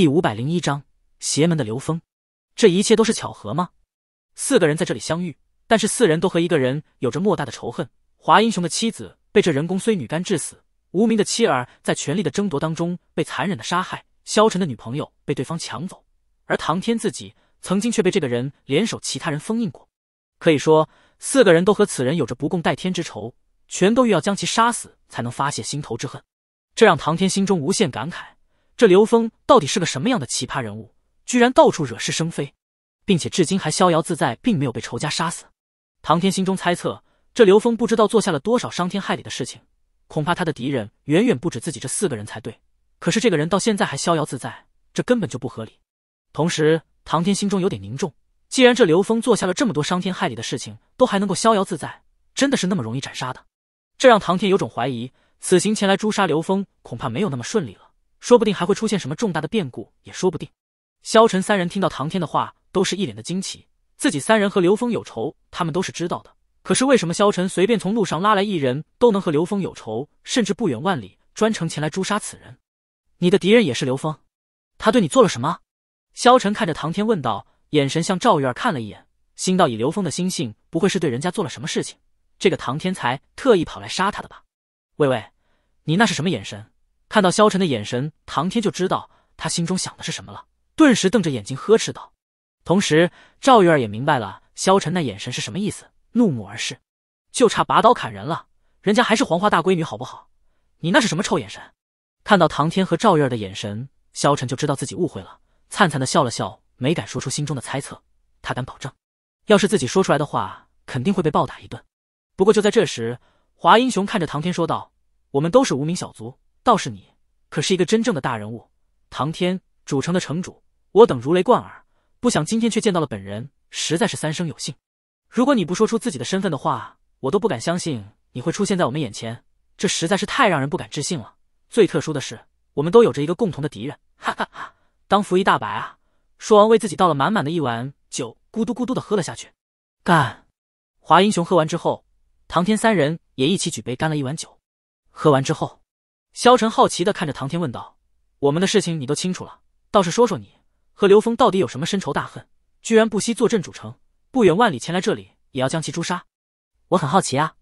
第五百零一章，邪门的刘峰，这一切都是巧合吗？四个人在这里相遇，但是四人都和一个人有着莫大的仇恨。华英雄的妻子被这人工虽女干致死，无名的妻儿在权力的争夺当中被残忍的杀害，萧晨的女朋友被对方抢走，而唐天自己曾经却被这个人联手其他人封印过。可以说，四个人都和此人有着不共戴天之仇，全都欲要将其杀死，才能发泄心头之恨。这让唐天心中无限感慨。这刘峰到底是个什么样的奇葩人物？居然到处惹是生非，并且至今还逍遥自在，并没有被仇家杀死。唐天心中猜测，这刘峰不知道做下了多少伤天害理的事情，恐怕他的敌人远远不止自己这四个人才对。可是这个人到现在还逍遥自在，这根本就不合理。同时，唐天心中有点凝重。既然这刘峰做下了这么多伤天害理的事情，都还能够逍遥自在，真的是那么容易斩杀的？这让唐天有种怀疑，此行前来诛杀刘峰，恐怕没有那么顺利了。说不定还会出现什么重大的变故，也说不定。萧晨三人听到唐天的话，都是一脸的惊奇。自己三人和刘峰有仇，他们都是知道的。可是为什么萧晨随便从路上拉来一人，都能和刘峰有仇，甚至不远万里专程前来诛杀此人？你的敌人也是刘峰，他对你做了什么？萧晨看着唐天问道，眼神向赵玉儿看了一眼，心道：以刘峰的心性，不会是对人家做了什么事情，这个唐天才特意跑来杀他的吧？喂喂，你那是什么眼神？看到萧晨的眼神，唐天就知道他心中想的是什么了，顿时瞪着眼睛呵斥道。同时，赵月儿也明白了萧晨那眼神是什么意思，怒目而视，就差拔刀砍人了。人家还是黄花大闺女好不好？你那是什么臭眼神？看到唐天和赵月儿的眼神，萧晨就知道自己误会了，灿灿的笑了笑，没敢说出心中的猜测。他敢保证，要是自己说出来的话，肯定会被暴打一顿。不过就在这时，华英雄看着唐天说道：“我们都是无名小卒。”倒是你，可是一个真正的大人物，唐天主城的城主，我等如雷贯耳，不想今天却见到了本人，实在是三生有幸。如果你不说出自己的身份的话，我都不敢相信你会出现在我们眼前，这实在是太让人不敢置信了。最特殊的是，我们都有着一个共同的敌人，哈哈哈，当福一大白啊！说完，为自己倒了满满的一碗酒，咕嘟咕嘟的喝了下去，干！华英雄喝完之后，唐天三人也一起举杯干了一碗酒，喝完之后。萧晨好奇地看着唐天问道：“我们的事情你都清楚了，倒是说说你和刘峰到底有什么深仇大恨，居然不惜坐镇主城，不远万里前来这里也要将其诛杀？我很好奇啊。”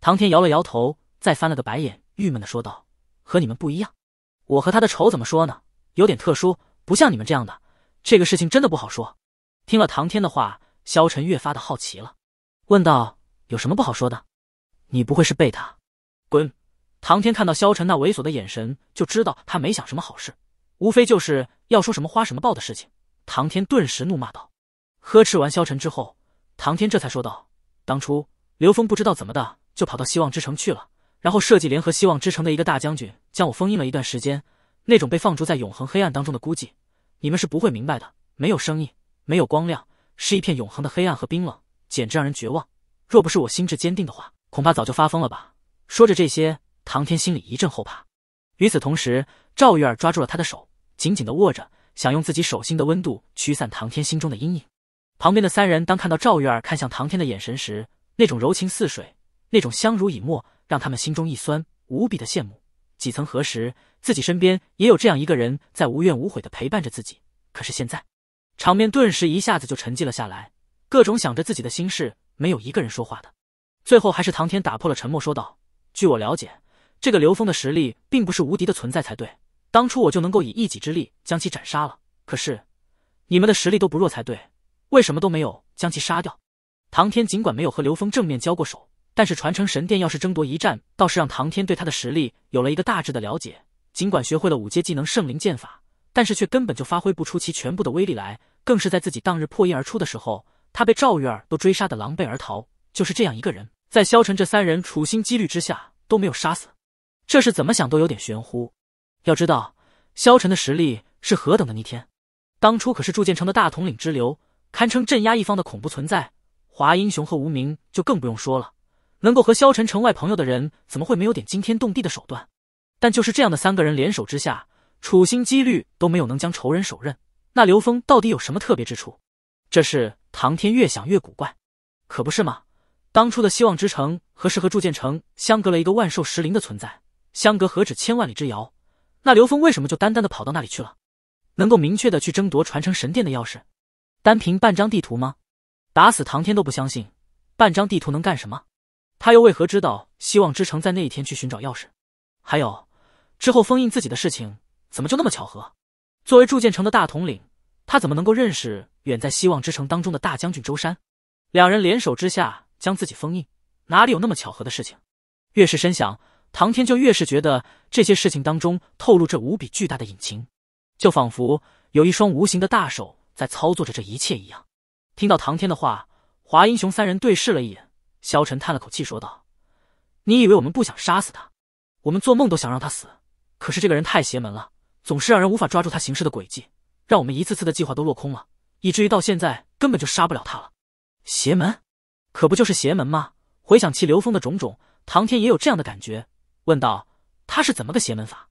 唐天摇了摇头，再翻了个白眼，郁闷的说道：“和你们不一样，我和他的仇怎么说呢？有点特殊，不像你们这样的。这个事情真的不好说。”听了唐天的话，萧晨越发的好奇了，问道：“有什么不好说的？你不会是被他？滚！”唐天看到萧晨那猥琐的眼神，就知道他没想什么好事，无非就是要说什么花什么报的事情。唐天顿时怒骂道：“呵斥完萧晨之后，唐天这才说道：当初刘峰不知道怎么的就跑到希望之城去了，然后设计联合希望之城的一个大将军将我封印了一段时间。那种被放逐在永恒黑暗当中的孤寂，你们是不会明白的。没有声音，没有光亮，是一片永恒的黑暗和冰冷，简直让人绝望。若不是我心智坚定的话，恐怕早就发疯了吧。”说着这些。唐天心里一阵后怕，与此同时，赵月儿抓住了他的手，紧紧的握着，想用自己手心的温度驱散唐天心中的阴影。旁边的三人当看到赵月儿看向唐天的眼神时，那种柔情似水，那种相濡以沫，让他们心中一酸，无比的羡慕。几曾何时，自己身边也有这样一个人在无怨无悔的陪伴着自己？可是现在，场面顿时一下子就沉寂了下来，各种想着自己的心事，没有一个人说话的。最后，还是唐天打破了沉默，说道：“据我了解。”这个刘峰的实力并不是无敌的存在才对，当初我就能够以一己之力将其斩杀了。可是你们的实力都不弱才对，为什么都没有将其杀掉？唐天尽管没有和刘峰正面交过手，但是传承神殿要是争夺一战，倒是让唐天对他的实力有了一个大致的了解。尽管学会了五阶技能圣灵剑法，但是却根本就发挥不出其全部的威力来。更是在自己当日破印而出的时候，他被赵月儿都追杀的狼狈而逃。就是这样一个人，在萧晨这三人处心积虑之下都没有杀死。这是怎么想都有点玄乎。要知道，萧晨的实力是何等的逆天，当初可是铸剑城的大统领之流，堪称镇压一方的恐怖存在。华英雄和无名就更不用说了，能够和萧晨成外朋友的人，怎么会没有点惊天动地的手段？但就是这样的三个人联手之下，处心积虑都没有能将仇人手刃。那刘峰到底有什么特别之处？这是唐天越想越古怪，可不是吗？当初的希望之城何时和铸剑城相隔了一个万寿石林的存在。相隔何止千万里之遥？那刘峰为什么就单单的跑到那里去了？能够明确的去争夺传承神殿的钥匙，单凭半张地图吗？打死唐天都不相信，半张地图能干什么？他又为何知道希望之城在那一天去寻找钥匙？还有之后封印自己的事情，怎么就那么巧合？作为铸剑城的大统领，他怎么能够认识远在希望之城当中的大将军周山？两人联手之下将自己封印，哪里有那么巧合的事情？越是深想。唐天就越是觉得这些事情当中透露着无比巨大的隐情，就仿佛有一双无形的大手在操作着这一切一样。听到唐天的话，华英雄三人对视了一眼，萧晨叹了口气说道：“你以为我们不想杀死他？我们做梦都想让他死。可是这个人太邪门了，总是让人无法抓住他行事的轨迹，让我们一次次的计划都落空了，以至于到现在根本就杀不了他了。邪门，可不就是邪门吗？回想起刘峰的种种，唐天也有这样的感觉。”问道：“他是怎么个邪门法？”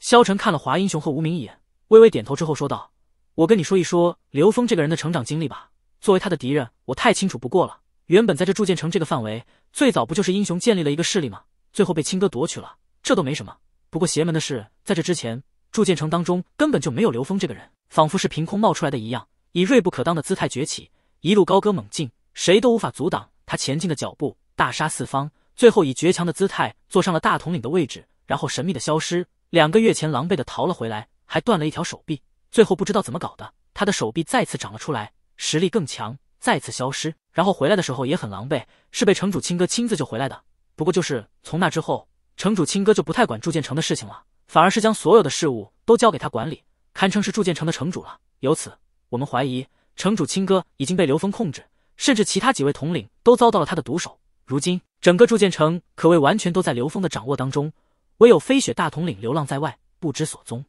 萧晨看了华英雄和无名一眼，微微点头之后说道：“我跟你说一说刘峰这个人的成长经历吧。作为他的敌人，我太清楚不过了。原本在这铸剑城这个范围，最早不就是英雄建立了一个势力吗？最后被亲哥夺取了，这都没什么。不过邪门的是，在这之前，铸剑城当中根本就没有刘峰这个人，仿佛是凭空冒出来的一样，以锐不可当的姿态崛起，一路高歌猛进，谁都无法阻挡他前进的脚步，大杀四方。”最后以绝强的姿态坐上了大统领的位置，然后神秘的消失。两个月前狼狈的逃了回来，还断了一条手臂。最后不知道怎么搞的，他的手臂再次长了出来，实力更强，再次消失。然后回来的时候也很狼狈，是被城主亲哥亲自救回来的。不过就是从那之后，城主亲哥就不太管铸剑城的事情了，反而是将所有的事物都交给他管理，堪称是铸剑城的城主了。由此，我们怀疑城主亲哥已经被刘峰控制，甚至其他几位统领都遭到了他的毒手。如今。整个铸剑城可谓完全都在刘峰的掌握当中，唯有飞雪大统领流浪在外，不知所踪。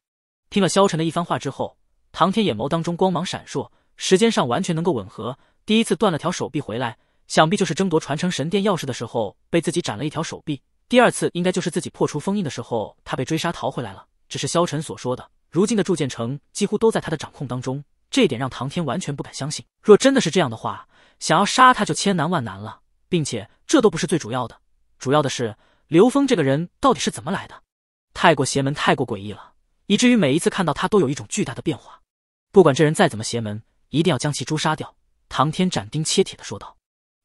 听了萧晨的一番话之后，唐天眼眸当中光芒闪烁，时间上完全能够吻合。第一次断了条手臂回来，想必就是争夺传承神殿钥匙的时候被自己斩了一条手臂；第二次应该就是自己破除封印的时候，他被追杀逃回来了。只是萧晨所说的，如今的铸剑城几乎都在他的掌控当中，这点让唐天完全不敢相信。若真的是这样的话，想要杀他就千难万难了。并且这都不是最主要的，主要的是刘峰这个人到底是怎么来的？太过邪门，太过诡异了，以至于每一次看到他都有一种巨大的变化。不管这人再怎么邪门，一定要将其诛杀掉。”唐天斩钉切铁的说道。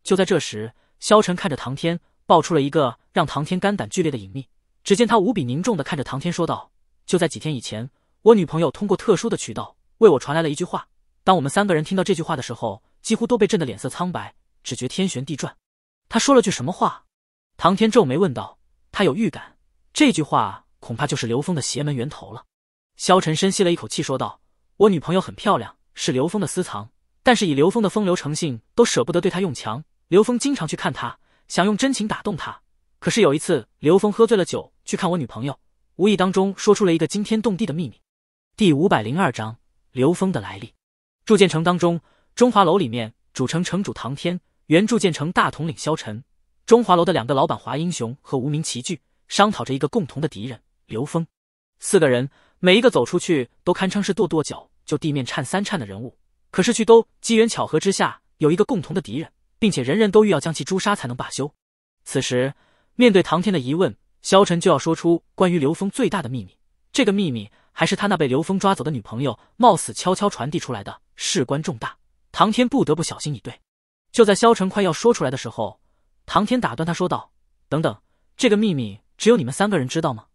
就在这时，萧晨看着唐天，爆出了一个让唐天肝胆剧烈的隐秘。只见他无比凝重的看着唐天说道：“就在几天以前，我女朋友通过特殊的渠道为我传来了一句话。当我们三个人听到这句话的时候，几乎都被震得脸色苍白，只觉天旋地转。”他说了句什么话？唐天皱眉问道。他有预感，这句话恐怕就是刘峰的邪门源头了。萧晨深吸了一口气，说道：“我女朋友很漂亮，是刘峰的私藏。但是以刘峰的风流成性，都舍不得对她用强。刘峰经常去看她，想用真情打动她。可是有一次，刘峰喝醉了酒去看我女朋友，无意当中说出了一个惊天动地的秘密。”第五百零二章刘峰的来历。铸剑城当中，中华楼里面，主城城主唐天。原铸建成大统领萧晨、中华楼的两个老板华英雄和无名齐聚，商讨着一个共同的敌人刘峰。四个人每一个走出去都堪称是跺跺脚就地面颤三颤的人物，可是却都机缘巧合之下有一个共同的敌人，并且人人都欲要将其诛杀才能罢休。此时面对唐天的疑问，萧晨就要说出关于刘峰最大的秘密。这个秘密还是他那被刘峰抓走的女朋友冒死悄悄传递出来的，事关重大，唐天不得不小心以对。就在萧晨快要说出来的时候，唐天打断他说道：“等等，这个秘密只有你们三个人知道吗？”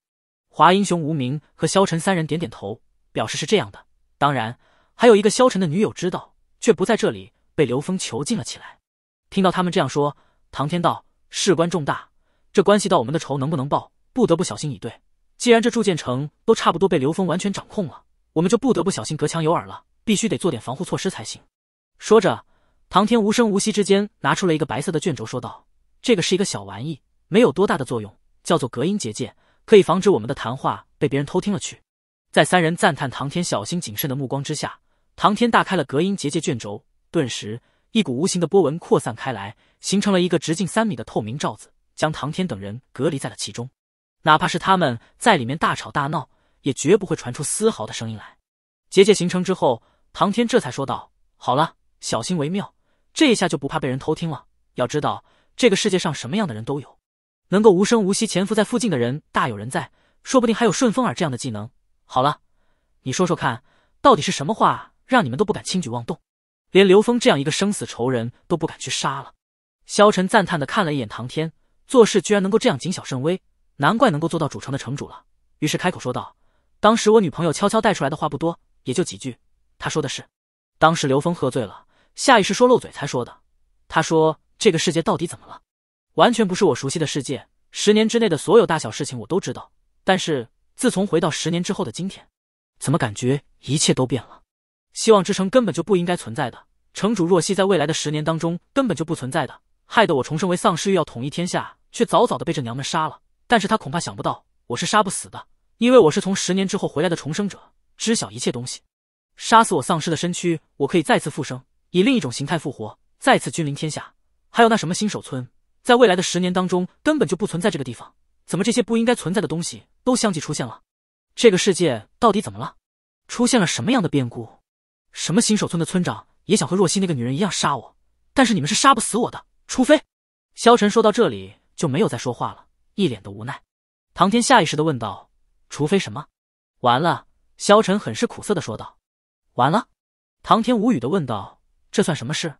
华英雄、无名和萧晨三人点点头，表示是这样的。当然，还有一个萧晨的女友知道，却不在这里，被刘峰囚禁了起来。听到他们这样说，唐天道：“事关重大，这关系到我们的仇能不能报，不得不小心以对。既然这铸剑城都差不多被刘峰完全掌控了，我们就不得不小心隔墙有耳了，必须得做点防护措施才行。”说着。唐天无声无息之间拿出了一个白色的卷轴，说道：“这个是一个小玩意，没有多大的作用，叫做隔音结界，可以防止我们的谈话被别人偷听了去。”在三人赞叹唐天小心谨慎的目光之下，唐天大开了隔音结界卷轴，顿时一股无形的波纹扩散开来，形成了一个直径三米的透明罩子，将唐天等人隔离在了其中。哪怕是他们在里面大吵大闹，也绝不会传出丝毫的声音来。结界形成之后，唐天这才说道：“好了，小心为妙。”这一下就不怕被人偷听了。要知道，这个世界上什么样的人都有，能够无声无息潜伏在附近的人大有人在，说不定还有顺风耳这样的技能。好了，你说说看，到底是什么话让你们都不敢轻举妄动，连刘峰这样一个生死仇人都不敢去杀了？萧晨赞叹的看了一眼唐天，做事居然能够这样谨小慎微，难怪能够做到主城的城主了。于是开口说道：“当时我女朋友悄悄带出来的话不多，也就几句。她说的是，当时刘峰喝醉了。”下意识说漏嘴才说的。他说：“这个世界到底怎么了？完全不是我熟悉的世界。十年之内的所有大小事情我都知道，但是自从回到十年之后的今天，怎么感觉一切都变了？希望之城根本就不应该存在的，城主若曦在未来的十年当中根本就不存在的，害得我重生为丧尸欲要统一天下，却早早的被这娘们杀了。但是他恐怕想不到我是杀不死的，因为我是从十年之后回来的重生者，知晓一切东西。杀死我丧尸的身躯，我可以再次复生。”以另一种形态复活，再次君临天下。还有那什么新手村，在未来的十年当中根本就不存在这个地方。怎么这些不应该存在的东西都相继出现了？这个世界到底怎么了？出现了什么样的变故？什么新手村的村长也想和若曦那个女人一样杀我？但是你们是杀不死我的，除非……萧晨说到这里就没有再说话了，一脸的无奈。唐天下意识的问道：“除非什么？”完了，萧晨很是苦涩的说道：“完了。”唐天无语的问道。这算什么事？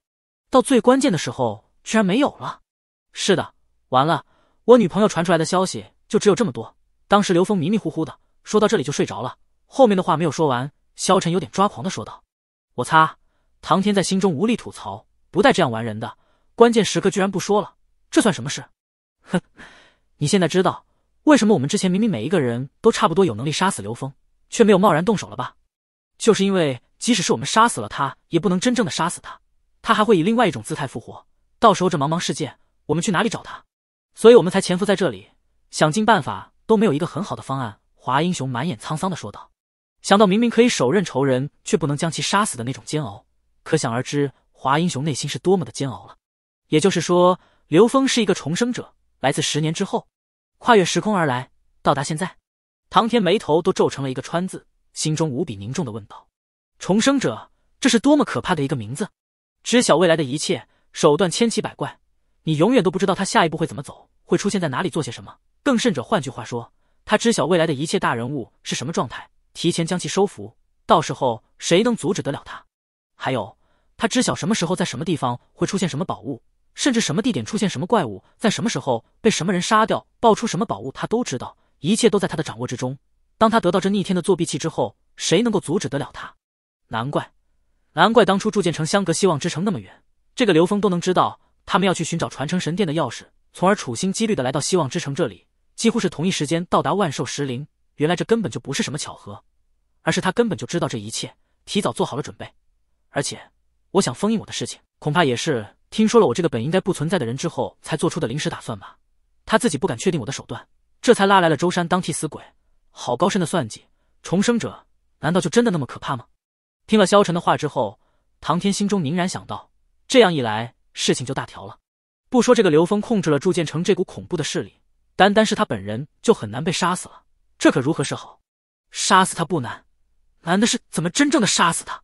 到最关键的时候居然没有了！是的，完了，我女朋友传出来的消息就只有这么多。当时刘峰迷迷糊糊的，说到这里就睡着了，后面的话没有说完。萧晨有点抓狂的说道：“我擦！”唐天在心中无力吐槽，不带这样玩人的，关键时刻居然不说了，这算什么事？哼，你现在知道为什么我们之前明明每一个人都差不多有能力杀死刘峰，却没有贸然动手了吧？就是因为即使是我们杀死了他，也不能真正的杀死他，他还会以另外一种姿态复活。到时候这茫茫世界，我们去哪里找他？所以我们才潜伏在这里，想尽办法都没有一个很好的方案。华英雄满眼沧桑的说道。想到明明可以手刃仇人，却不能将其杀死的那种煎熬，可想而知华英雄内心是多么的煎熬了。也就是说，刘峰是一个重生者，来自十年之后，跨越时空而来，到达现在。唐天眉头都皱成了一个川字。心中无比凝重的问道：“重生者，这是多么可怕的一个名字！知晓未来的一切，手段千奇百怪，你永远都不知道他下一步会怎么走，会出现在哪里，做些什么。更甚者，换句话说，他知晓未来的一切大人物是什么状态，提前将其收服，到时候谁能阻止得了他？还有，他知晓什么时候在什么地方会出现什么宝物，甚至什么地点出现什么怪物，在什么时候被什么人杀掉，爆出什么宝物，他都知道，一切都在他的掌握之中。”当他得到这逆天的作弊器之后，谁能够阻止得了他？难怪，难怪当初铸建成相隔希望之城那么远，这个刘峰都能知道他们要去寻找传承神殿的钥匙，从而处心积虑的来到希望之城这里，几乎是同一时间到达万寿石林。原来这根本就不是什么巧合，而是他根本就知道这一切，提早做好了准备。而且，我想封印我的事情，恐怕也是听说了我这个本应该不存在的人之后才做出的临时打算吧。他自己不敢确定我的手段，这才拉来了周山当替死鬼。好高深的算计！重生者难道就真的那么可怕吗？听了萧晨的话之后，唐天心中凝然想到：这样一来，事情就大条了。不说这个刘峰控制了铸剑城这股恐怖的势力，单单是他本人就很难被杀死了。这可如何是好？杀死他不难，难的是怎么真正的杀死他。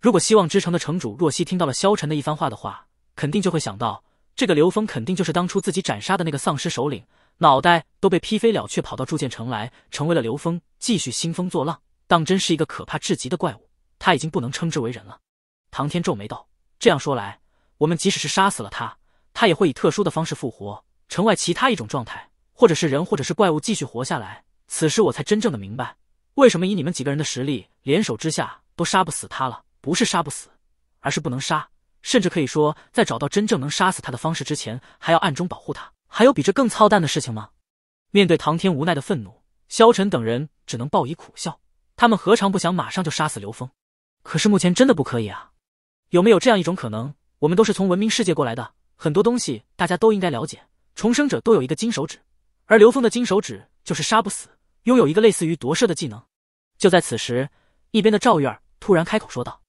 如果希望之城的城主若曦听到了萧晨的一番话的话，肯定就会想到，这个刘峰肯定就是当初自己斩杀的那个丧尸首领。脑袋都被劈飞了，却跑到铸剑城来，成为了刘峰，继续兴风作浪，当真是一个可怕至极的怪物。他已经不能称之为人了。唐天皱眉道：“这样说来，我们即使是杀死了他，他也会以特殊的方式复活，城外其他一种状态，或者是人，或者是怪物，继续活下来。此时我才真正的明白，为什么以你们几个人的实力联手之下都杀不死他了。不是杀不死，而是不能杀，甚至可以说，在找到真正能杀死他的方式之前，还要暗中保护他。”还有比这更操蛋的事情吗？面对唐天无奈的愤怒，萧晨等人只能报以苦笑。他们何尝不想马上就杀死刘峰？可是目前真的不可以啊！有没有这样一种可能？我们都是从文明世界过来的，很多东西大家都应该了解。重生者都有一个金手指，而刘峰的金手指就是杀不死，拥有一个类似于夺舍的技能。就在此时，一边的赵月儿突然开口说道：“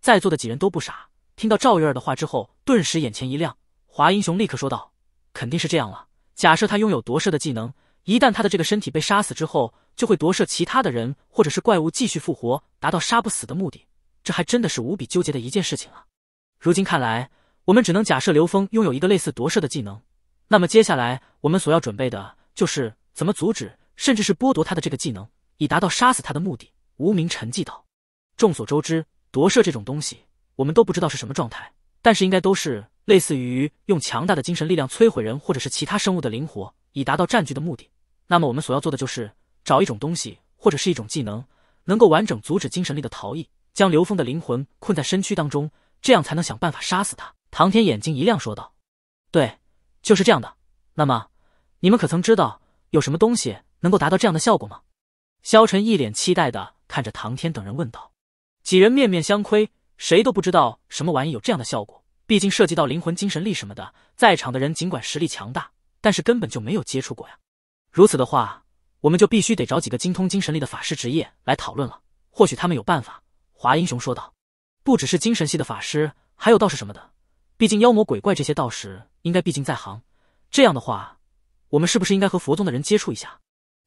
在座的几人都不傻，听到赵月儿的话之后，顿时眼前一亮。”华英雄立刻说道。肯定是这样了。假设他拥有夺舍的技能，一旦他的这个身体被杀死之后，就会夺舍其他的人或者是怪物继续复活，达到杀不死的目的。这还真的是无比纠结的一件事情啊！如今看来，我们只能假设刘峰拥有一个类似夺舍的技能。那么接下来我们所要准备的就是怎么阻止，甚至是剥夺他的这个技能，以达到杀死他的目的。无名沉寂道：“众所周知，夺舍这种东西，我们都不知道是什么状态，但是应该都是……”类似于用强大的精神力量摧毁人或者是其他生物的灵活，以达到占据的目的。那么我们所要做的就是找一种东西或者是一种技能，能够完整阻止精神力的逃逸，将刘峰的灵魂困在身躯当中，这样才能想办法杀死他。唐天眼睛一亮，说道：“对，就是这样的。那么你们可曾知道有什么东西能够达到这样的效果吗？”萧晨一脸期待的看着唐天等人问道。几人面面相窥，谁都不知道什么玩意有这样的效果。毕竟涉及到灵魂、精神力什么的，在场的人尽管实力强大，但是根本就没有接触过呀。如此的话，我们就必须得找几个精通精神力的法师职业来讨论了，或许他们有办法。”华英雄说道，“不只是精神系的法师，还有道士什么的。毕竟妖魔鬼怪这些道士应该毕竟在行。这样的话，我们是不是应该和佛宗的人接触一下？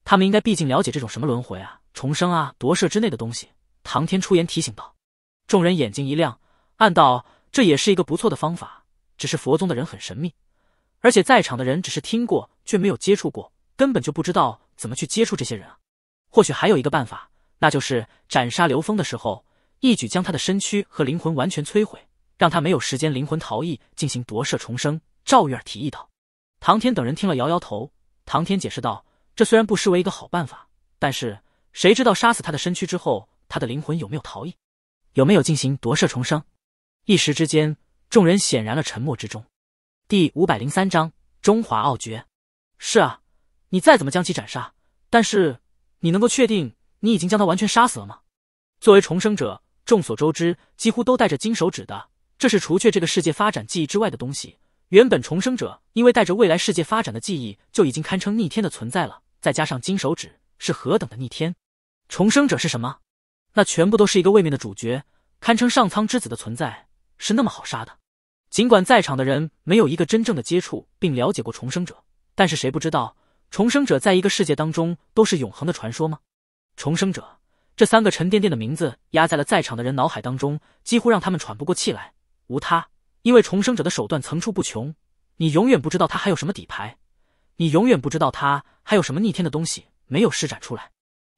他们应该毕竟了解这种什么轮回啊、重生啊、夺舍之内的东西。”唐天出言提醒道。众人眼睛一亮，暗道。这也是一个不错的方法，只是佛宗的人很神秘，而且在场的人只是听过却没有接触过，根本就不知道怎么去接触这些人啊。或许还有一个办法，那就是斩杀刘峰的时候，一举将他的身躯和灵魂完全摧毁，让他没有时间灵魂逃逸进行夺舍重生。赵月儿提议道。唐天等人听了，摇摇头。唐天解释道：“这虽然不失为一个好办法，但是谁知道杀死他的身躯之后，他的灵魂有没有逃逸，有没有进行夺舍重生？”一时之间，众人显然了沉默之中。第五百零三章：中华傲绝。是啊，你再怎么将其斩杀，但是你能够确定你已经将他完全杀死了吗？作为重生者，众所周知，几乎都带着金手指的，这是除却这个世界发展记忆之外的东西。原本重生者因为带着未来世界发展的记忆，就已经堪称逆天的存在了，再加上金手指，是何等的逆天！重生者是什么？那全部都是一个位面的主角，堪称上苍之子的存在。是那么好杀的？尽管在场的人没有一个真正的接触并了解过重生者，但是谁不知道重生者在一个世界当中都是永恒的传说吗？重生者这三个沉甸甸的名字压在了在场的人脑海当中，几乎让他们喘不过气来。无他，因为重生者的手段层出不穷，你永远不知道他还有什么底牌，你永远不知道他还有什么逆天的东西没有施展出来。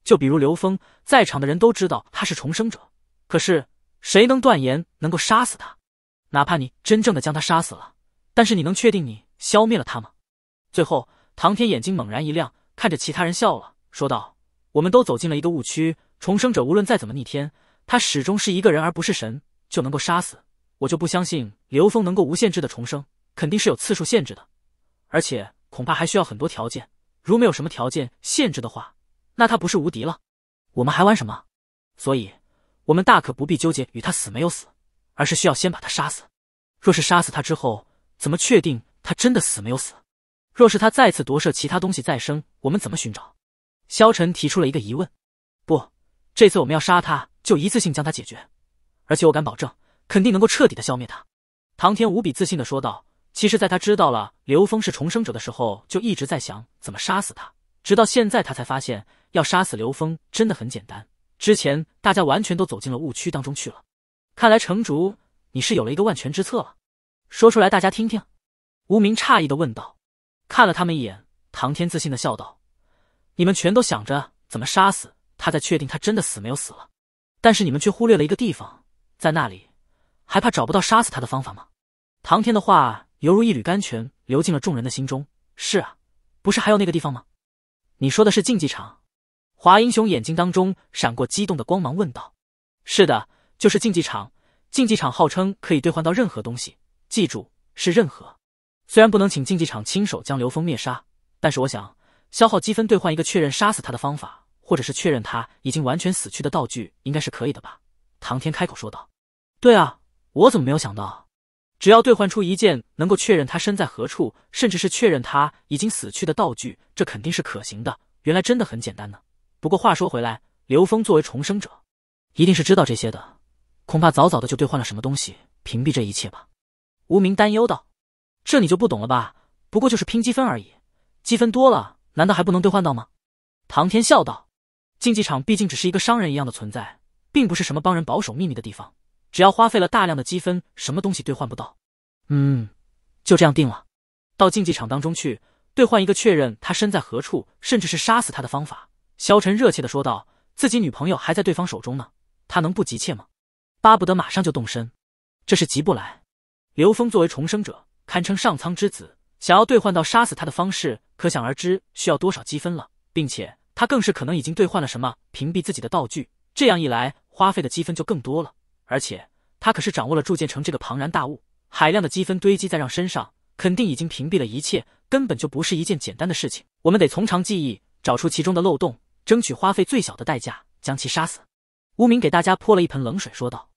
就比如刘峰，在场的人都知道他是重生者，可是。谁能断言能够杀死他？哪怕你真正的将他杀死了，但是你能确定你消灭了他吗？最后，唐天眼睛猛然一亮，看着其他人笑了，说道：“我们都走进了一个误区。重生者无论再怎么逆天，他始终是一个人而不是神，就能够杀死我就不相信刘峰能够无限制的重生，肯定是有次数限制的，而且恐怕还需要很多条件。如没有什么条件限制的话，那他不是无敌了？我们还玩什么？所以。”我们大可不必纠结与他死没有死，而是需要先把他杀死。若是杀死他之后，怎么确定他真的死没有死？若是他再次夺舍其他东西再生，我们怎么寻找？萧晨提出了一个疑问。不，这次我们要杀他，就一次性将他解决。而且我敢保证，肯定能够彻底的消灭他。唐天无比自信的说道。其实，在他知道了刘峰是重生者的时候，就一直在想怎么杀死他。直到现在，他才发现要杀死刘峰真的很简单。之前大家完全都走进了误区当中去了，看来城主你是有了一个万全之策了，说出来大家听听。无名诧异的问道，看了他们一眼，唐天自信的笑道：“你们全都想着怎么杀死他，再确定他真的死没有死了，但是你们却忽略了一个地方，在那里还怕找不到杀死他的方法吗？”唐天的话犹如一缕甘泉流进了众人的心中。是啊，不是还有那个地方吗？你说的是竞技场。华英雄眼睛当中闪过激动的光芒，问道：“是的，就是竞技场。竞技场号称可以兑换到任何东西，记住是任何。虽然不能请竞技场亲手将刘峰灭杀，但是我想消耗积分兑换一个确认杀死他的方法，或者是确认他已经完全死去的道具，应该是可以的吧？”唐天开口说道：“对啊，我怎么没有想到？只要兑换出一件能够确认他身在何处，甚至是确认他已经死去的道具，这肯定是可行的。原来真的很简单呢。”不过话说回来，刘峰作为重生者，一定是知道这些的，恐怕早早的就兑换了什么东西，屏蔽这一切吧。无名担忧道：“这你就不懂了吧？不过就是拼积分而已，积分多了，难道还不能兑换到吗？”唐天笑道：“竞技场毕竟只是一个商人一样的存在，并不是什么帮人保守秘密的地方，只要花费了大量的积分，什么东西兑换不到。”嗯，就这样定了，到竞技场当中去兑换一个确认他身在何处，甚至是杀死他的方法。萧晨热切地说道：“自己女朋友还在对方手中呢，他能不急切吗？巴不得马上就动身。这是急不来。刘峰作为重生者，堪称上苍之子，想要兑换到杀死他的方式，可想而知需要多少积分了。并且他更是可能已经兑换了什么屏蔽自己的道具，这样一来，花费的积分就更多了。而且他可是掌握了铸剑城这个庞然大物，海量的积分堆积在让身上，肯定已经屏蔽了一切，根本就不是一件简单的事情。我们得从长计议，找出其中的漏洞。”争取花费最小的代价将其杀死。无名给大家泼了一盆冷水，说道：“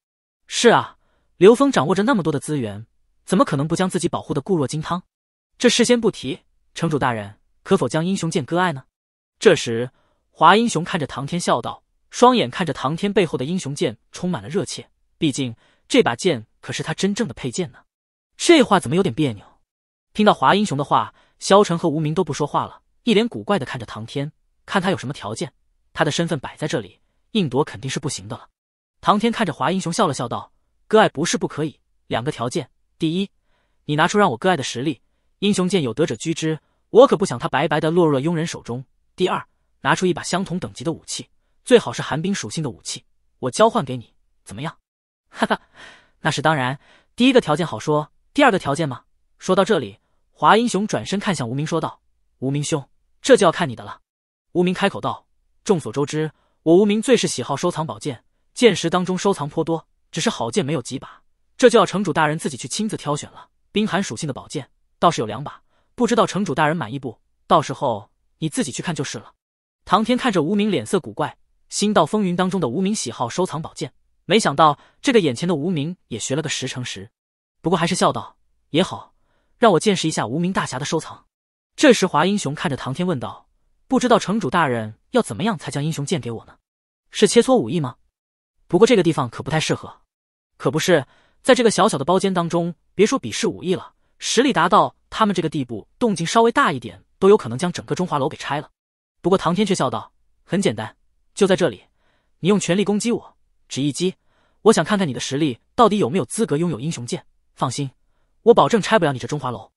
是啊，刘峰掌握着那么多的资源，怎么可能不将自己保护的固若金汤？这事先不提，城主大人可否将英雄剑割爱呢？”这时，华英雄看着唐天笑道，双眼看着唐天背后的英雄剑，充满了热切。毕竟这把剑可是他真正的佩剑呢。这话怎么有点别扭？听到华英雄的话，萧晨和无名都不说话了，一脸古怪的看着唐天。看他有什么条件，他的身份摆在这里，硬夺肯定是不行的了。唐天看着华英雄笑了笑道：“割爱不是不可以，两个条件。第一，你拿出让我割爱的实力。英雄剑有德者居之，我可不想他白白的落入了庸人手中。第二，拿出一把相同等级的武器，最好是寒冰属性的武器，我交换给你，怎么样？”哈哈，那是当然。第一个条件好说，第二个条件吗？说到这里，华英雄转身看向无名说道：“无名兄，这就要看你的了。”无名开口道：“众所周知，我无名最是喜好收藏宝剑，剑石当中收藏颇多，只是好剑没有几把，这就要城主大人自己去亲自挑选了。冰寒属性的宝剑倒是有两把，不知道城主大人满意不？到时候你自己去看就是了。”唐天看着无名，脸色古怪，心道：“风云当中的无名喜好收藏宝剑，没想到这个眼前的无名也学了个十成十。”不过还是笑道：“也好，让我见识一下无名大侠的收藏。”这时华英雄看着唐天问道。不知道城主大人要怎么样才将英雄剑给我呢？是切磋武艺吗？不过这个地方可不太适合。可不是，在这个小小的包间当中，别说比试武艺了，实力达到他们这个地步，动静稍微大一点，都有可能将整个中华楼给拆了。不过唐天却笑道：“很简单，就在这里，你用全力攻击我，只一击。我想看看你的实力到底有没有资格拥有英雄剑。放心，我保证拆不了你这中华楼。”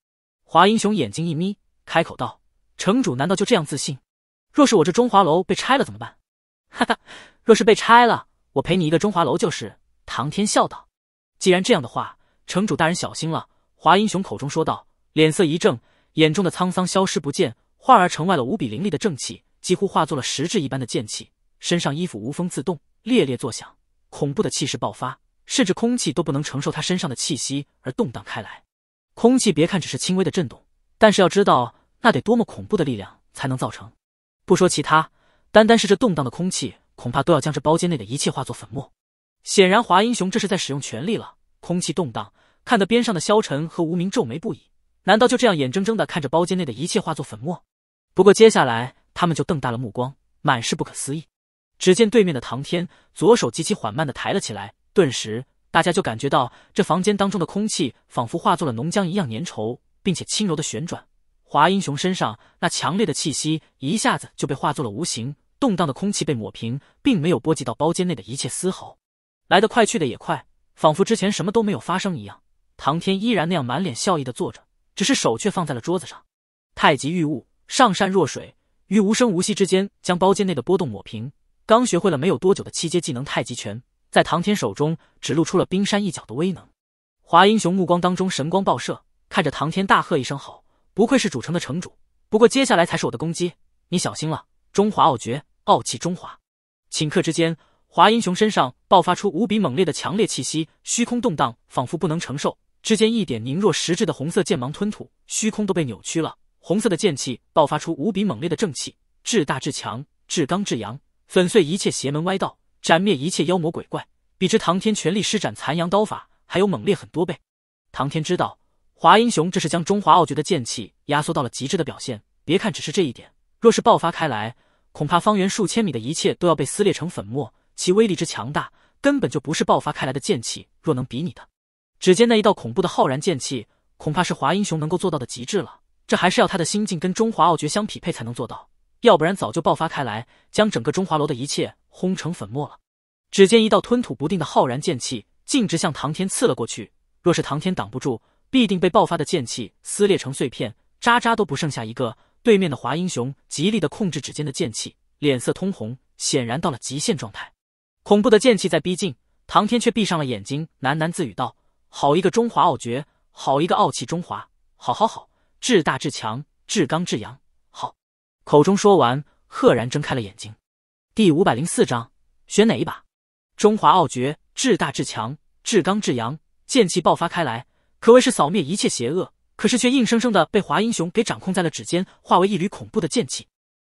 华英雄眼睛一眯，开口道。城主难道就这样自信？若是我这中华楼被拆了怎么办？哈哈，若是被拆了，我赔你一个中华楼就是。唐天笑道。既然这样的话，城主大人小心了。”华英雄口中说道，脸色一正，眼中的沧桑消失不见，化而城外了无比凌厉的正气，几乎化作了实质一般的剑气，身上衣服无风自动，猎猎作响，恐怖的气势爆发，甚至空气都不能承受他身上的气息而动荡开来。空气别看只是轻微的震动，但是要知道。那得多么恐怖的力量才能造成？不说其他，单单是这动荡的空气，恐怕都要将这包间内的一切化作粉末。显然，华英雄这是在使用全力了。空气动荡，看得边上的萧晨和无名皱眉不已。难道就这样眼睁睁地看着包间内的一切化作粉末？不过接下来，他们就瞪大了目光，满是不可思议。只见对面的唐天左手极其缓慢地抬了起来，顿时大家就感觉到这房间当中的空气仿佛化作了浓浆一样粘稠，并且轻柔地旋转。华英雄身上那强烈的气息一下子就被化作了无形，动荡的空气被抹平，并没有波及到包间内的一切丝毫。来得快，去的也快，仿佛之前什么都没有发生一样。唐天依然那样满脸笑意的坐着，只是手却放在了桌子上。太极御物，上善若水，于无声无息之间将包间内的波动抹平。刚学会了没有多久的七阶技能太极拳，在唐天手中只露出了冰山一角的威能。华英雄目光当中神光爆射，看着唐天大喝一声：“好！”不愧是主城的城主，不过接下来才是我的攻击，你小心了！中华傲绝，傲气中华。顷刻之间，华英雄身上爆发出无比猛烈的强烈气息，虚空动荡，仿佛不能承受。之间一点凝若实质的红色剑芒吞吐，虚空都被扭曲了。红色的剑气爆发出无比猛烈的正气，至大至强，至刚至阳，粉碎一切邪门歪道，斩灭一切妖魔鬼怪，比之唐天全力施展残阳刀法还有猛烈很多倍。唐天知道。华英雄，这是将中华傲绝的剑气压缩到了极致的表现。别看只是这一点，若是爆发开来，恐怕方圆数千米的一切都要被撕裂成粉末。其威力之强大，根本就不是爆发开来的剑气若能比拟的。只见那一道恐怖的浩然剑气，恐怕是华英雄能够做到的极致了。这还是要他的心境跟中华傲绝相匹配才能做到，要不然早就爆发开来，将整个中华楼的一切轰成粉末了。只见一道吞吐不定的浩然剑气，径直向唐天刺了过去。若是唐天挡不住，必定被爆发的剑气撕裂成碎片，渣渣都不剩下一个。对面的华英雄极力的控制指尖的剑气，脸色通红，显然到了极限状态。恐怖的剑气在逼近，唐天却闭上了眼睛，喃喃自语道：“好一个中华傲绝，好一个傲气中华，好好好，至大至强，至刚至阳。”好，口中说完，赫然睁开了眼睛。第五百零四章，选哪一把？中华傲绝，至大至强，至刚至阳，剑气爆发开来。可谓是扫灭一切邪恶，可是却硬生生的被华英雄给掌控在了指尖，化为一缕恐怖的剑气。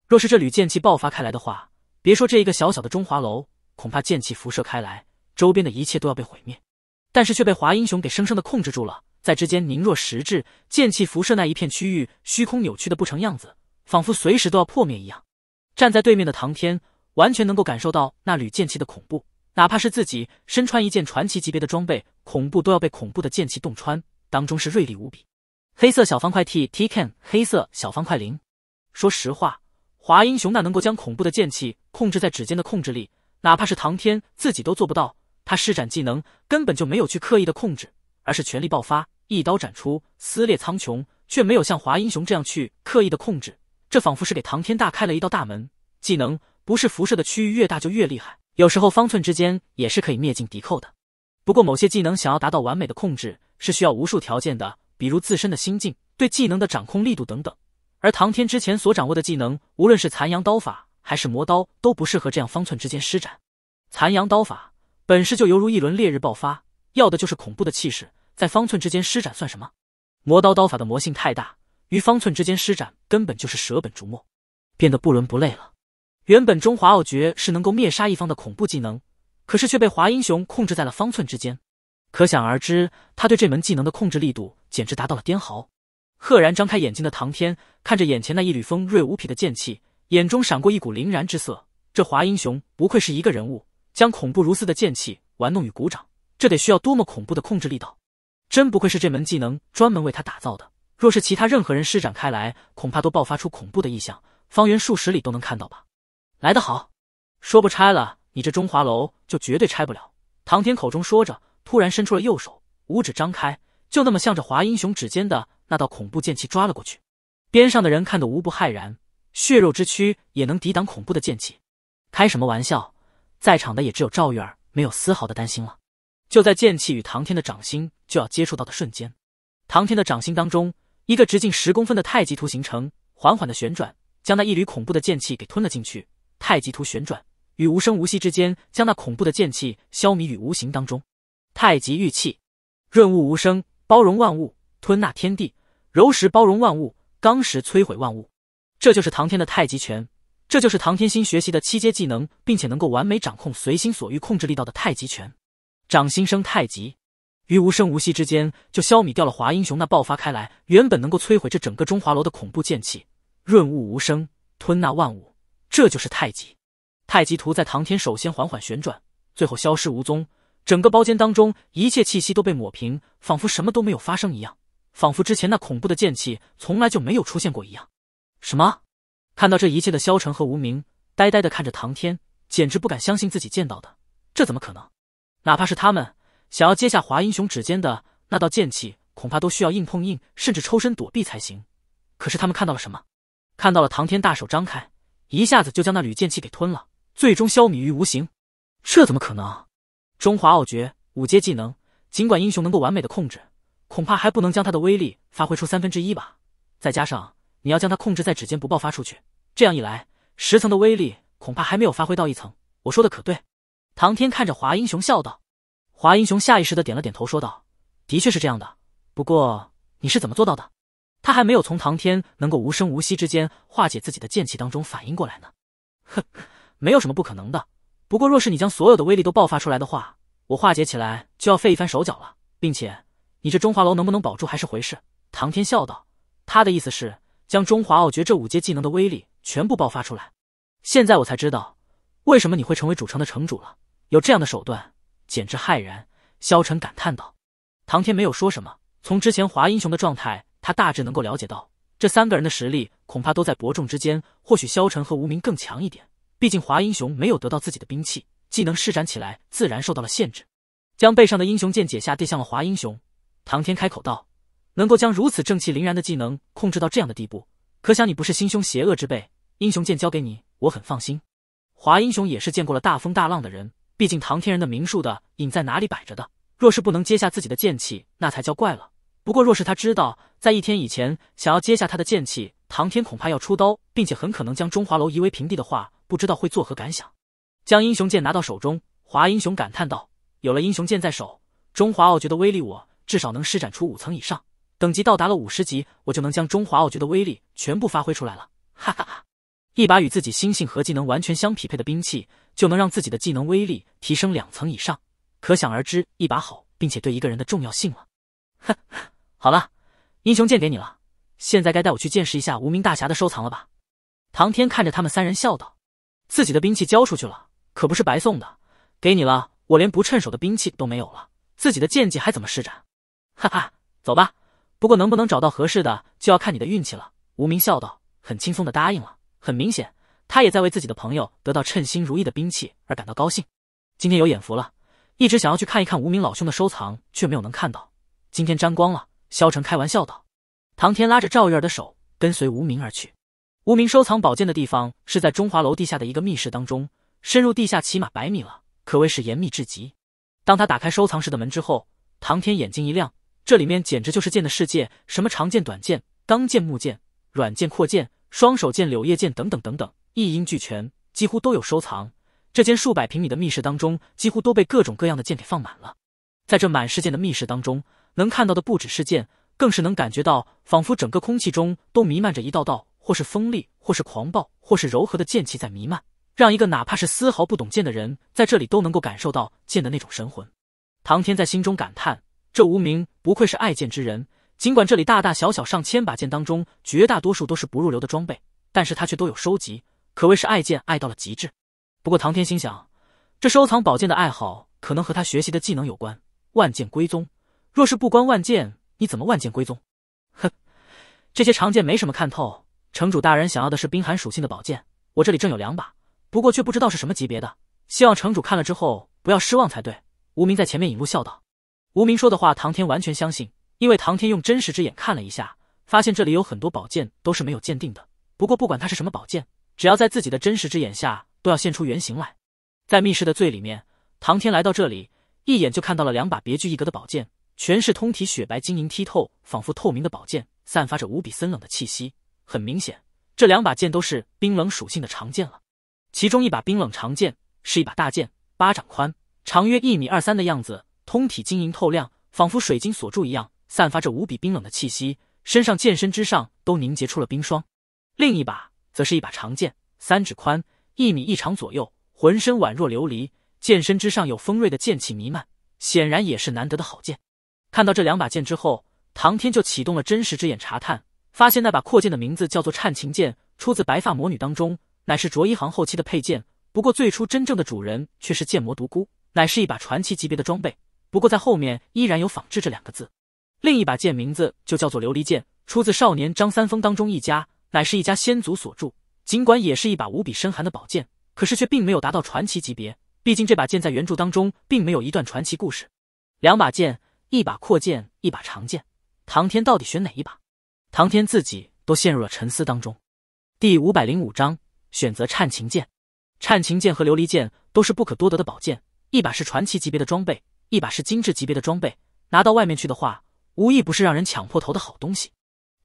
若是这缕剑气爆发开来的话，别说这一个小小的中华楼，恐怕剑气辐射开来，周边的一切都要被毁灭。但是却被华英雄给生生的控制住了，在之间凝若实质，剑气辐射那一片区域，虚空扭曲的不成样子，仿佛随时都要破灭一样。站在对面的唐天，完全能够感受到那缕剑气的恐怖。哪怕是自己身穿一件传奇级别的装备，恐怖都要被恐怖的剑气洞穿，当中是锐利无比。黑色小方块 T T K，黑色小方块零。说实话，华英雄那能够将恐怖的剑气控制在指尖的控制力，哪怕是唐天自己都做不到。他施展技能根本就没有去刻意的控制，而是全力爆发，一刀斩出，撕裂苍穹，却没有像华英雄这样去刻意的控制。这仿佛是给唐天大开了一道大门。技能不是辐射的区域越大就越厉害。有时候方寸之间也是可以灭尽敌寇的，不过某些技能想要达到完美的控制，是需要无数条件的，比如自身的心境、对技能的掌控力度等等。而唐天之前所掌握的技能，无论是残阳刀法还是魔刀，都不适合这样方寸之间施展。残阳刀法本身就犹如一轮烈日爆发，要的就是恐怖的气势，在方寸之间施展算什么？魔刀刀法的魔性太大，于方寸之间施展根本就是舍本逐末，变得不伦不类了。原本中华傲绝是能够灭杀一方的恐怖技能，可是却被华英雄控制在了方寸之间，可想而知，他对这门技能的控制力度简直达到了颠豪。赫然张开眼睛的唐天看着眼前那一缕锋锐无匹的剑气，眼中闪过一股凛然之色。这华英雄不愧是一个人物，将恐怖如斯的剑气玩弄于股掌，这得需要多么恐怖的控制力道？真不愧是这门技能专门为他打造的。若是其他任何人施展开来，恐怕都爆发出恐怖的异象，方圆数十里都能看到吧。来得好，说不拆了，你这中华楼就绝对拆不了。唐天口中说着，突然伸出了右手，五指张开，就那么向着华英雄指尖的那道恐怖剑气抓了过去。边上的人看得无不骇然，血肉之躯也能抵挡恐怖的剑气？开什么玩笑！在场的也只有赵玉儿没有丝毫的担心了。就在剑气与唐天的掌心就要接触到的瞬间，唐天的掌心当中一个直径十公分的太极图形成，缓缓的旋转，将那一缕恐怖的剑气给吞了进去。太极图旋转，与无声无息之间将那恐怖的剑气消弭于无形当中。太极玉气，润物无声，包容万物，吞纳天地。柔时包容万物，刚时摧毁万物。这就是唐天的太极拳，这就是唐天心学习的七阶技能，并且能够完美掌控、随心所欲控制力道的太极拳。掌心生太极，于无声无息之间就消弭掉了华英雄那爆发开来原本能够摧毁这整个中华楼的恐怖剑气。润物无声，吞纳万物。这就是太极，太极图在唐天首先缓缓旋转，最后消失无踪，整个包间当中一切气息都被抹平，仿佛什么都没有发生一样，仿佛之前那恐怖的剑气从来就没有出现过一样。什么？看到这一切的萧晨和无名呆呆的看着唐天，简直不敢相信自己见到的，这怎么可能？哪怕是他们想要接下华英雄指尖的那道剑气，恐怕都需要硬碰硬，甚至抽身躲避才行。可是他们看到了什么？看到了唐天大手张开。一下子就将那缕剑气给吞了，最终消弭于无形。这怎么可能？中华奥诀五阶技能，尽管英雄能够完美的控制，恐怕还不能将它的威力发挥出三分之一吧。再加上你要将它控制在指尖不爆发出去，这样一来，十层的威力恐怕还没有发挥到一层。我说的可对？唐天看着华英雄笑道。华英雄下意识的点了点头，说道：“的确是这样的。不过你是怎么做到的？”他还没有从唐天能够无声无息之间化解自己的剑气当中反应过来呢。哼，没有什么不可能的。不过，若是你将所有的威力都爆发出来的话，我化解起来就要费一番手脚了，并且你这中华楼能不能保住还是回事。唐天笑道。他的意思是将中华奥绝这五阶技能的威力全部爆发出来。现在我才知道为什么你会成为主城的城主了。有这样的手段，简直骇然。萧晨感叹道。唐天没有说什么。从之前华英雄的状态。他大致能够了解到，这三个人的实力恐怕都在伯仲之间，或许萧晨和无名更强一点。毕竟华英雄没有得到自己的兵器，技能施展起来自然受到了限制。将背上的英雄剑解下，递向了华英雄。唐天开口道：“能够将如此正气凛然的技能控制到这样的地步，可想你不是心胸邪恶之辈。英雄剑交给你，我很放心。”华英雄也是见过了大风大浪的人，毕竟唐天人的名数的影在哪里摆着的，若是不能接下自己的剑气，那才叫怪了。不过，若是他知道在一天以前想要接下他的剑气，唐天恐怕要出刀，并且很可能将中华楼夷为平地的话，不知道会作何感想。将英雄剑拿到手中，华英雄感叹道：“有了英雄剑在手，中华傲绝的威力我至少能施展出五层以上。等级到达了五十级，我就能将中华傲绝的威力全部发挥出来了。”哈哈哈！一把与自己心性和技能完全相匹配的兵器，就能让自己的技能威力提升两层以上，可想而知，一把好并且对一个人的重要性了。哼，好了，英雄剑给你了，现在该带我去见识一下无名大侠的收藏了吧？唐天看着他们三人笑道：“自己的兵器交出去了，可不是白送的，给你了，我连不趁手的兵器都没有了，自己的剑技还怎么施展？”哈哈，走吧，不过能不能找到合适的，就要看你的运气了。”无名笑道，很轻松的答应了。很明显，他也在为自己的朋友得到称心如意的兵器而感到高兴。今天有眼福了，一直想要去看一看无名老兄的收藏，却没有能看到。今天沾光了，萧晨开玩笑道。唐天拉着赵月儿的手，跟随无名而去。无名收藏宝剑的地方是在中华楼地下的一个密室当中，深入地下起码百米了，可谓是严密至极。当他打开收藏室的门之后，唐天眼睛一亮，这里面简直就是剑的世界，什么长剑、短剑、钢剑、木剑、软剑、阔剑、双手剑、柳叶剑等等等等，一应俱全，几乎都有收藏。这间数百平米的密室当中，几乎都被各种各样的剑给放满了。在这满世界的密室当中。能看到的不只是剑，更是能感觉到，仿佛整个空气中都弥漫着一道道或是锋利、或是狂暴、或是柔和的剑气在弥漫，让一个哪怕是丝毫不懂剑的人在这里都能够感受到剑的那种神魂。唐天在心中感叹：这无名不愧是爱剑之人。尽管这里大大小小上千把剑当中，绝大多数都是不入流的装备，但是他却都有收集，可谓是爱剑爱到了极致。不过唐天心想，这收藏宝剑的爱好可能和他学习的技能有关——万剑归宗。若是不关万剑，你怎么万剑归宗？哼，这些长剑没什么看透。城主大人想要的是冰寒属性的宝剑，我这里正有两把，不过却不知道是什么级别的。希望城主看了之后不要失望才对。无名在前面引路笑道。无名说的话，唐天完全相信，因为唐天用真实之眼看了一下，发现这里有很多宝剑都是没有鉴定的。不过不管它是什么宝剑，只要在自己的真实之眼下，都要现出原形来。在密室的最里面，唐天来到这里，一眼就看到了两把别具一格的宝剑。全是通体雪白、晶莹剔透，仿佛透明的宝剑，散发着无比森冷的气息。很明显，这两把剑都是冰冷属性的长剑了。其中一把冰冷长剑是一把大剑，巴掌宽，长约一米二三的样子，通体晶莹透亮，仿佛水晶锁住一样，散发着无比冰冷的气息，身上剑身之上都凝结出了冰霜。另一把则是一把长剑，三指宽，一米一长左右，浑身宛若琉璃，剑身之上有锋锐的剑气弥漫，显然也是难得的好剑。看到这两把剑之后，唐天就启动了真实之眼查探，发现那把阔剑的名字叫做颤琴剑，出自白发魔女当中，乃是卓一航后期的配剑。不过最初真正的主人却是剑魔独孤，乃是一把传奇级别的装备。不过在后面依然有仿制这两个字。另一把剑名字就叫做琉璃剑，出自少年张三丰当中一家，乃是一家先祖所铸。尽管也是一把无比深寒的宝剑，可是却并没有达到传奇级别。毕竟这把剑在原著当中并没有一段传奇故事。两把剑。一把阔剑，一把长剑，唐天到底选哪一把？唐天自己都陷入了沉思当中。第五百零五章选择颤琴剑。颤琴剑和琉璃剑都是不可多得的宝剑，一把是传奇级别的装备，一把是精致级别的装备。拿到外面去的话，无一不是让人抢破头的好东西。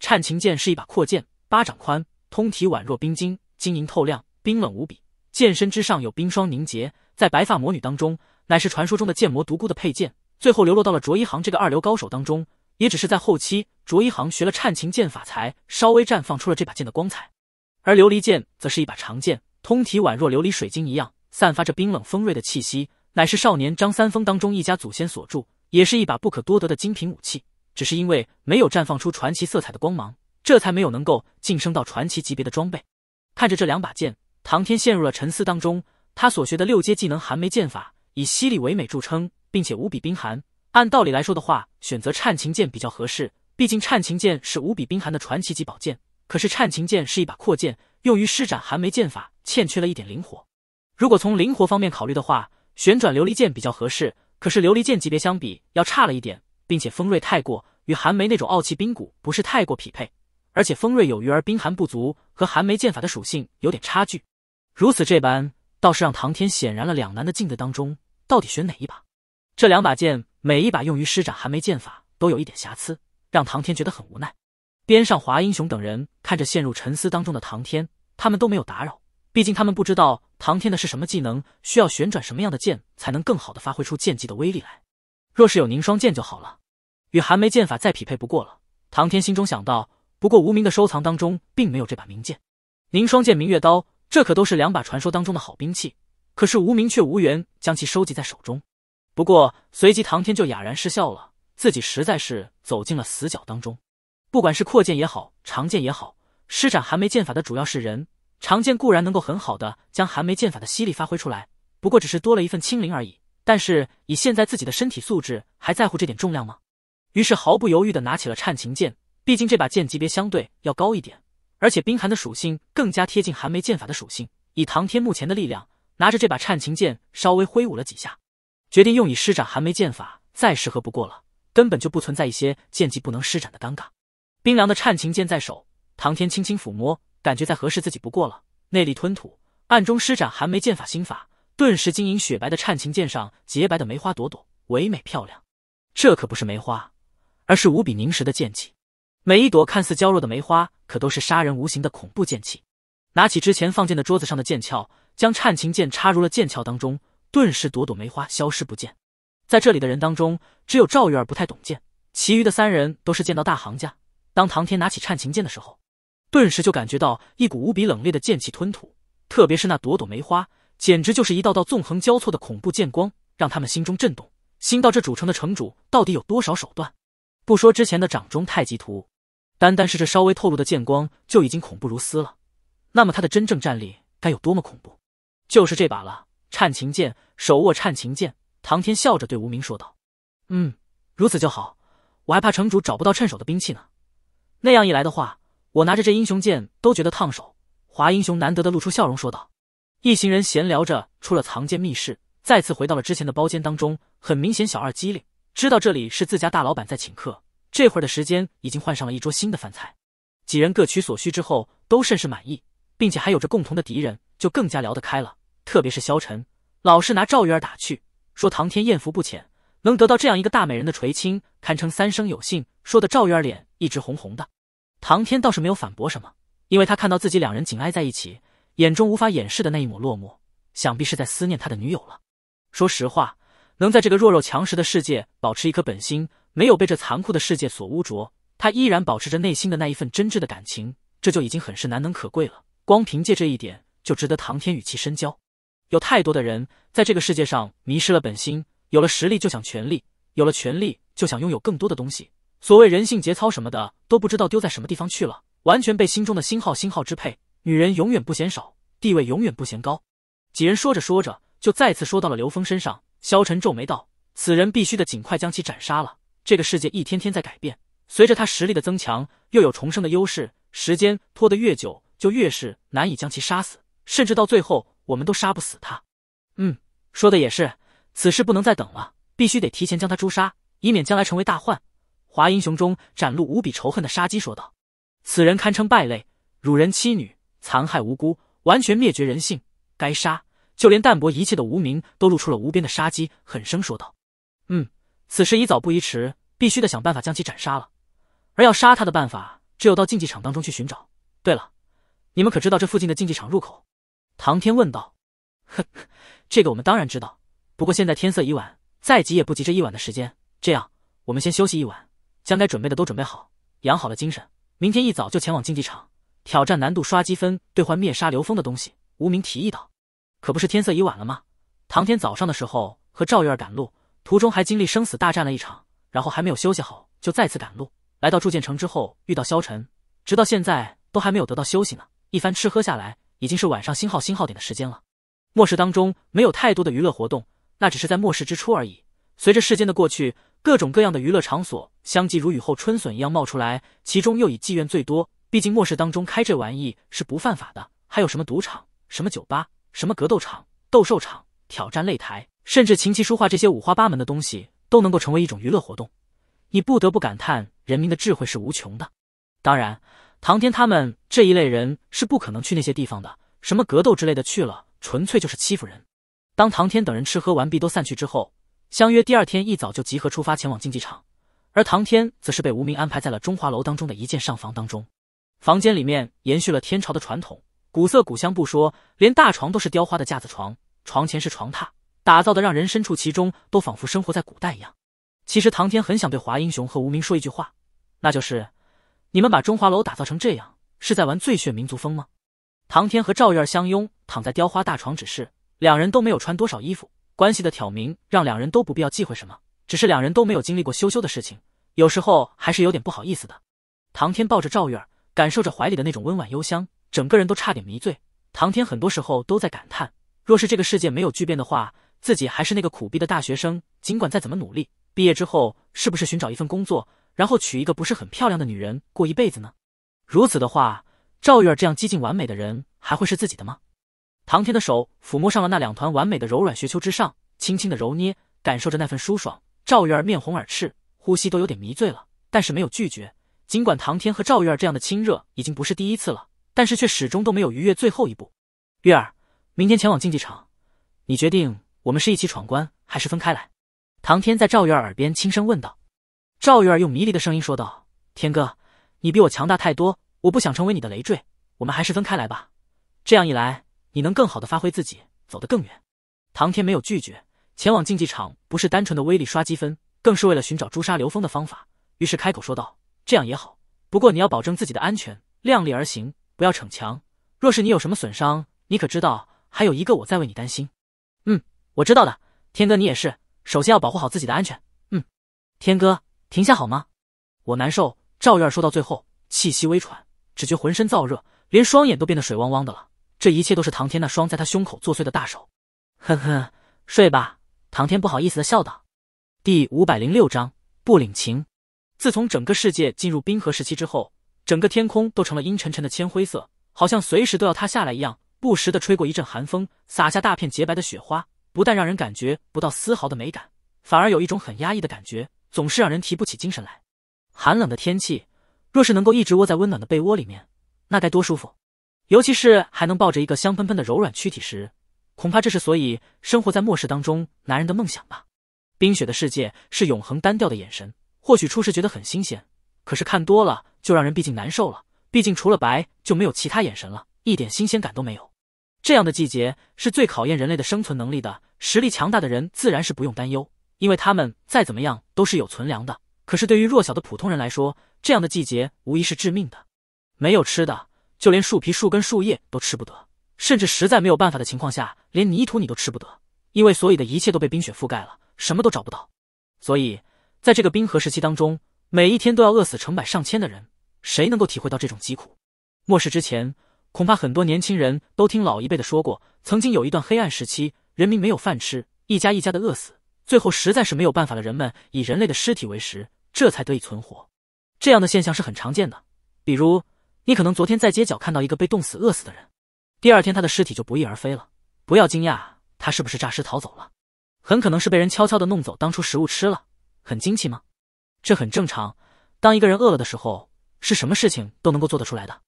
颤琴剑是一把阔剑，巴掌宽，通体宛若冰晶，晶莹透亮，冰冷无比。剑身之上有冰霜凝结，在白发魔女当中，乃是传说中的剑魔独孤的佩剑。最后流落到了卓一航这个二流高手当中，也只是在后期，卓一航学了颤琴剑法，才稍微绽放出了这把剑的光彩。而琉璃剑则是一把长剑，通体宛若琉璃水晶一样，散发着冰冷锋锐的气息，乃是少年张三丰当中一家祖先所铸，也是一把不可多得的精品武器。只是因为没有绽放出传奇色彩的光芒，这才没有能够晋升到传奇级别的装备。看着这两把剑，唐天陷入了沉思当中。他所学的六阶技能寒梅剑法，以犀利唯美著称。并且无比冰寒。按道理来说的话，选择颤琴剑比较合适，毕竟颤琴剑是无比冰寒的传奇级宝剑。可是颤琴剑是一把阔剑，用于施展寒梅剑法，欠缺了一点灵活。如果从灵活方面考虑的话，旋转琉璃剑比较合适。可是琉璃剑级别相比要差了一点，并且锋锐太过，与寒梅那种傲气冰骨不是太过匹配。而且锋锐有余而冰寒不足，和寒梅剑法的属性有点差距。如此这般，倒是让唐天显然了两难的境地当中，到底选哪一把？这两把剑，每一把用于施展寒梅剑法都有一点瑕疵，让唐天觉得很无奈。边上华英雄等人看着陷入沉思当中的唐天，他们都没有打扰，毕竟他们不知道唐天的是什么技能，需要旋转什么样的剑才能更好的发挥出剑技的威力来。若是有凝霜剑就好了，与寒梅剑法再匹配不过了。唐天心中想到。不过无名的收藏当中并没有这把名剑，凝霜剑、明月刀，这可都是两把传说当中的好兵器，可是无名却无缘将其收集在手中。不过随即唐天就哑然失笑了，自己实在是走进了死角当中。不管是扩建也好，长剑也好，施展寒梅剑法的主要是人。长剑固然能够很好的将寒梅剑法的吸力发挥出来，不过只是多了一份轻灵而已。但是以现在自己的身体素质，还在乎这点重量吗？于是毫不犹豫的拿起了颤琴剑，毕竟这把剑级别相对要高一点，而且冰寒的属性更加贴近寒梅剑法的属性。以唐天目前的力量，拿着这把颤琴剑稍微挥舞了几下。决定用以施展寒梅剑法，再适合不过了。根本就不存在一些剑技不能施展的尴尬。冰凉的颤琴剑在手，唐天轻轻抚摸，感觉再合适自己不过了。内力吞吐，暗中施展寒梅剑法心法，顿时晶莹雪白的颤琴剑上洁白的梅花朵朵，唯美漂亮。这可不是梅花，而是无比凝实的剑气。每一朵看似娇弱的梅花，可都是杀人无形的恐怖剑气。拿起之前放剑的桌子上的剑鞘，将颤琴剑插入了剑鞘当中。顿时，朵朵梅花消失不见。在这里的人当中，只有赵玉儿不太懂剑，其余的三人都是见到大行家。当唐天拿起颤琴剑的时候，顿时就感觉到一股无比冷冽的剑气吞吐，特别是那朵朵梅花，简直就是一道道纵横交错的恐怖剑光，让他们心中震动。新到这主城的城主到底有多少手段？不说之前的掌中太极图，单单是这稍微透露的剑光就已经恐怖如斯了。那么他的真正战力该有多么恐怖？就是这把了。颤琴剑，手握颤琴剑，唐天笑着对无名说道：“嗯，如此就好，我还怕城主找不到趁手的兵器呢。那样一来的话，我拿着这英雄剑都觉得烫手。”华英雄难得的露出笑容说道。一行人闲聊着出了藏剑密室，再次回到了之前的包间当中。很明显，小二机灵，知道这里是自家大老板在请客。这会儿的时间已经换上了一桌新的饭菜，几人各取所需之后，都甚是满意，并且还有着共同的敌人，就更加聊得开了。特别是萧晨，老是拿赵玉儿打趣，说唐天艳福不浅，能得到这样一个大美人的垂青，堪称三生有幸。说的赵玉儿脸一直红红的。唐天倒是没有反驳什么，因为他看到自己两人紧挨在一起，眼中无法掩饰的那一抹落寞，想必是在思念他的女友了。说实话，能在这个弱肉强食的世界保持一颗本心，没有被这残酷的世界所污浊，他依然保持着内心的那一份真挚的感情，这就已经很是难能可贵了。光凭借这一点，就值得唐天与其深交。有太多的人在这个世界上迷失了本心，有了实力就想权力，有了权力就想拥有更多的东西。所谓人性、节操什么的都不知道丢在什么地方去了，完全被心中的星号星号支配。女人永远不嫌少，地位永远不嫌高。几人说着说着，就再次说到了刘峰身上。萧晨皱眉道：“此人必须得尽快将其斩杀了。这个世界一天天在改变，随着他实力的增强，又有重生的优势，时间拖得越久，就越是难以将其杀死，甚至到最后。”我们都杀不死他，嗯，说的也是，此事不能再等了，必须得提前将他诛杀，以免将来成为大患。华英雄中展露无比仇恨的杀机说道：“此人堪称败类，辱人妻女，残害无辜，完全灭绝人性，该杀。”就连淡泊一切的无名都露出了无边的杀机，狠声说道：“嗯，此时宜早不宜迟，必须得想办法将其斩杀了。而要杀他的办法，只有到竞技场当中去寻找。对了，你们可知道这附近的竞技场入口？”唐天问道：“呵这个我们当然知道。不过现在天色已晚，再急也不急这一晚的时间。这样，我们先休息一晚，将该准备的都准备好，养好了精神，明天一早就前往竞技场，挑战难度，刷积分，兑换灭杀刘峰的东西。”无名提议道：“可不是天色已晚了吗？唐天早上的时候和赵月儿赶路，途中还经历生死大战了一场，然后还没有休息好，就再次赶路。来到铸剑城之后遇到萧晨，直到现在都还没有得到休息呢。一番吃喝下来。”已经是晚上星号星号点的时间了。末世当中没有太多的娱乐活动，那只是在末世之初而已。随着时间的过去，各种各样的娱乐场所相继如雨后春笋一样冒出来，其中又以妓院最多。毕竟末世当中开这玩意是不犯法的。还有什么赌场、什么酒吧、什么格斗场、斗兽场、挑战擂台，甚至琴棋书画这些五花八门的东西都能够成为一种娱乐活动。你不得不感叹，人民的智慧是无穷的。当然。唐天他们这一类人是不可能去那些地方的，什么格斗之类的去了，纯粹就是欺负人。当唐天等人吃喝完毕都散去之后，相约第二天一早就集合出发前往竞技场，而唐天则是被无名安排在了中华楼当中的一间上房当中。房间里面延续了天朝的传统，古色古香不说，连大床都是雕花的架子床，床前是床榻，打造的让人身处其中都仿佛生活在古代一样。其实唐天很想对华英雄和无名说一句话，那就是。你们把中华楼打造成这样，是在玩最炫民族风吗？唐天和赵月儿相拥躺在雕花大床只是两人都没有穿多少衣服，关系的挑明让两人都不必要忌讳什么，只是两人都没有经历过羞羞的事情，有时候还是有点不好意思的。唐天抱着赵月儿，感受着怀里的那种温婉幽香，整个人都差点迷醉。唐天很多时候都在感叹，若是这个世界没有巨变的话，自己还是那个苦逼的大学生，尽管再怎么努力，毕业之后是不是寻找一份工作？然后娶一个不是很漂亮的女人过一辈子呢？如此的话，赵月儿这样接近完美的人还会是自己的吗？唐天的手抚摸上了那两团完美的柔软雪球之上，轻轻的揉捏，感受着那份舒爽。赵月儿面红耳赤，呼吸都有点迷醉了，但是没有拒绝。尽管唐天和赵月儿这样的亲热已经不是第一次了，但是却始终都没有逾越最后一步。月儿，明天前往竞技场，你决定我们是一起闯关还是分开来？唐天在赵月儿耳边轻声问道。赵玉儿用迷离的声音说道：“天哥，你比我强大太多，我不想成为你的累赘，我们还是分开来吧。这样一来，你能更好的发挥自己，走得更远。”唐天没有拒绝，前往竞技场不是单纯的威力刷积分，更是为了寻找诛杀刘峰的方法。于是开口说道：“这样也好，不过你要保证自己的安全，量力而行，不要逞强。若是你有什么损伤，你可知道还有一个我在为你担心。”“嗯，我知道的，天哥你也是，首先要保护好自己的安全。”“嗯，天哥。”停下好吗？我难受。赵月儿说到最后，气息微喘，只觉浑身燥热，连双眼都变得水汪汪的了。这一切都是唐天那双在他胸口作祟的大手。呵呵，睡吧。唐天不好意思的笑道。第五百零六章不领情。自从整个世界进入冰河时期之后，整个天空都成了阴沉沉的铅灰色，好像随时都要塌下来一样。不时的吹过一阵寒风，洒下大片洁白的雪花，不但让人感觉不到丝毫的美感，反而有一种很压抑的感觉。总是让人提不起精神来。寒冷的天气，若是能够一直窝在温暖的被窝里面，那该多舒服！尤其是还能抱着一个香喷喷的柔软躯体时，恐怕这是所以生活在末世当中男人的梦想吧。冰雪的世界是永恒单调的眼神，或许初时觉得很新鲜，可是看多了就让人毕竟难受了。毕竟除了白就没有其他眼神了，一点新鲜感都没有。这样的季节是最考验人类的生存能力的，实力强大的人自然是不用担忧。因为他们再怎么样都是有存粮的，可是对于弱小的普通人来说，这样的季节无疑是致命的。没有吃的，就连树皮、树根、树叶都吃不得，甚至实在没有办法的情况下，连泥土你都吃不得。因为所有的一切都被冰雪覆盖了，什么都找不到。所以，在这个冰河时期当中，每一天都要饿死成百上千的人。谁能够体会到这种疾苦？末世之前，恐怕很多年轻人都听老一辈的说过，曾经有一段黑暗时期，人民没有饭吃，一家一家的饿死。最后实在是没有办法了，人们以人类的尸体为食，这才得以存活。这样的现象是很常见的。比如，你可能昨天在街角看到一个被冻死、饿死的人，第二天他的尸体就不翼而飞了。不要惊讶，他是不是诈尸逃走了？很可能是被人悄悄的弄走，当初食物吃了。很惊奇吗？这很正常。当一个人饿了的时候，是什么事情都能够做得出来的。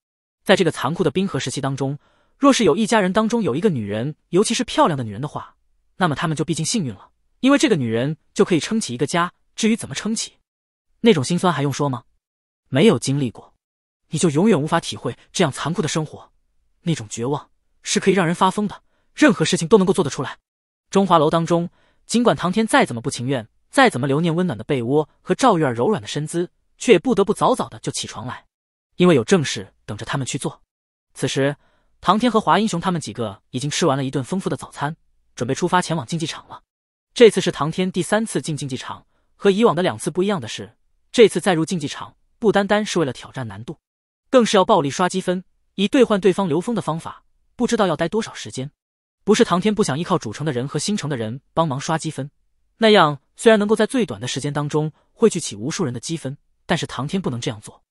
在这个残酷的冰河时期当中，若是有一家人当中有一个女人，尤其是漂亮的女人的话，那么他们就毕竟幸运了。因为这个女人就可以撑起一个家，至于怎么撑起，那种心酸还用说吗？没有经历过，你就永远无法体会这样残酷的生活，那种绝望是可以让人发疯的，任何事情都能够做得出来。中华楼当中，尽管唐天再怎么不情愿，再怎么留念温暖的被窝和赵玉儿柔软的身姿，却也不得不早早的就起床来，因为有正事等着他们去做。此时，唐天和华英雄他们几个已经吃完了一顿丰富的早餐，准备出发前往竞技场了。这次是唐天第三次进竞技场，和以往的两次不一样的是，这次再入竞技场不单单是为了挑战难度，更是要暴力刷积分，以兑换对方刘峰的方法，不知道要待多少时间。不是唐天不想依靠主城的人和新城的人帮忙刷积分，那样虽然能够在最短的时间当中汇聚起无数人的积分，但是唐天不能这样做。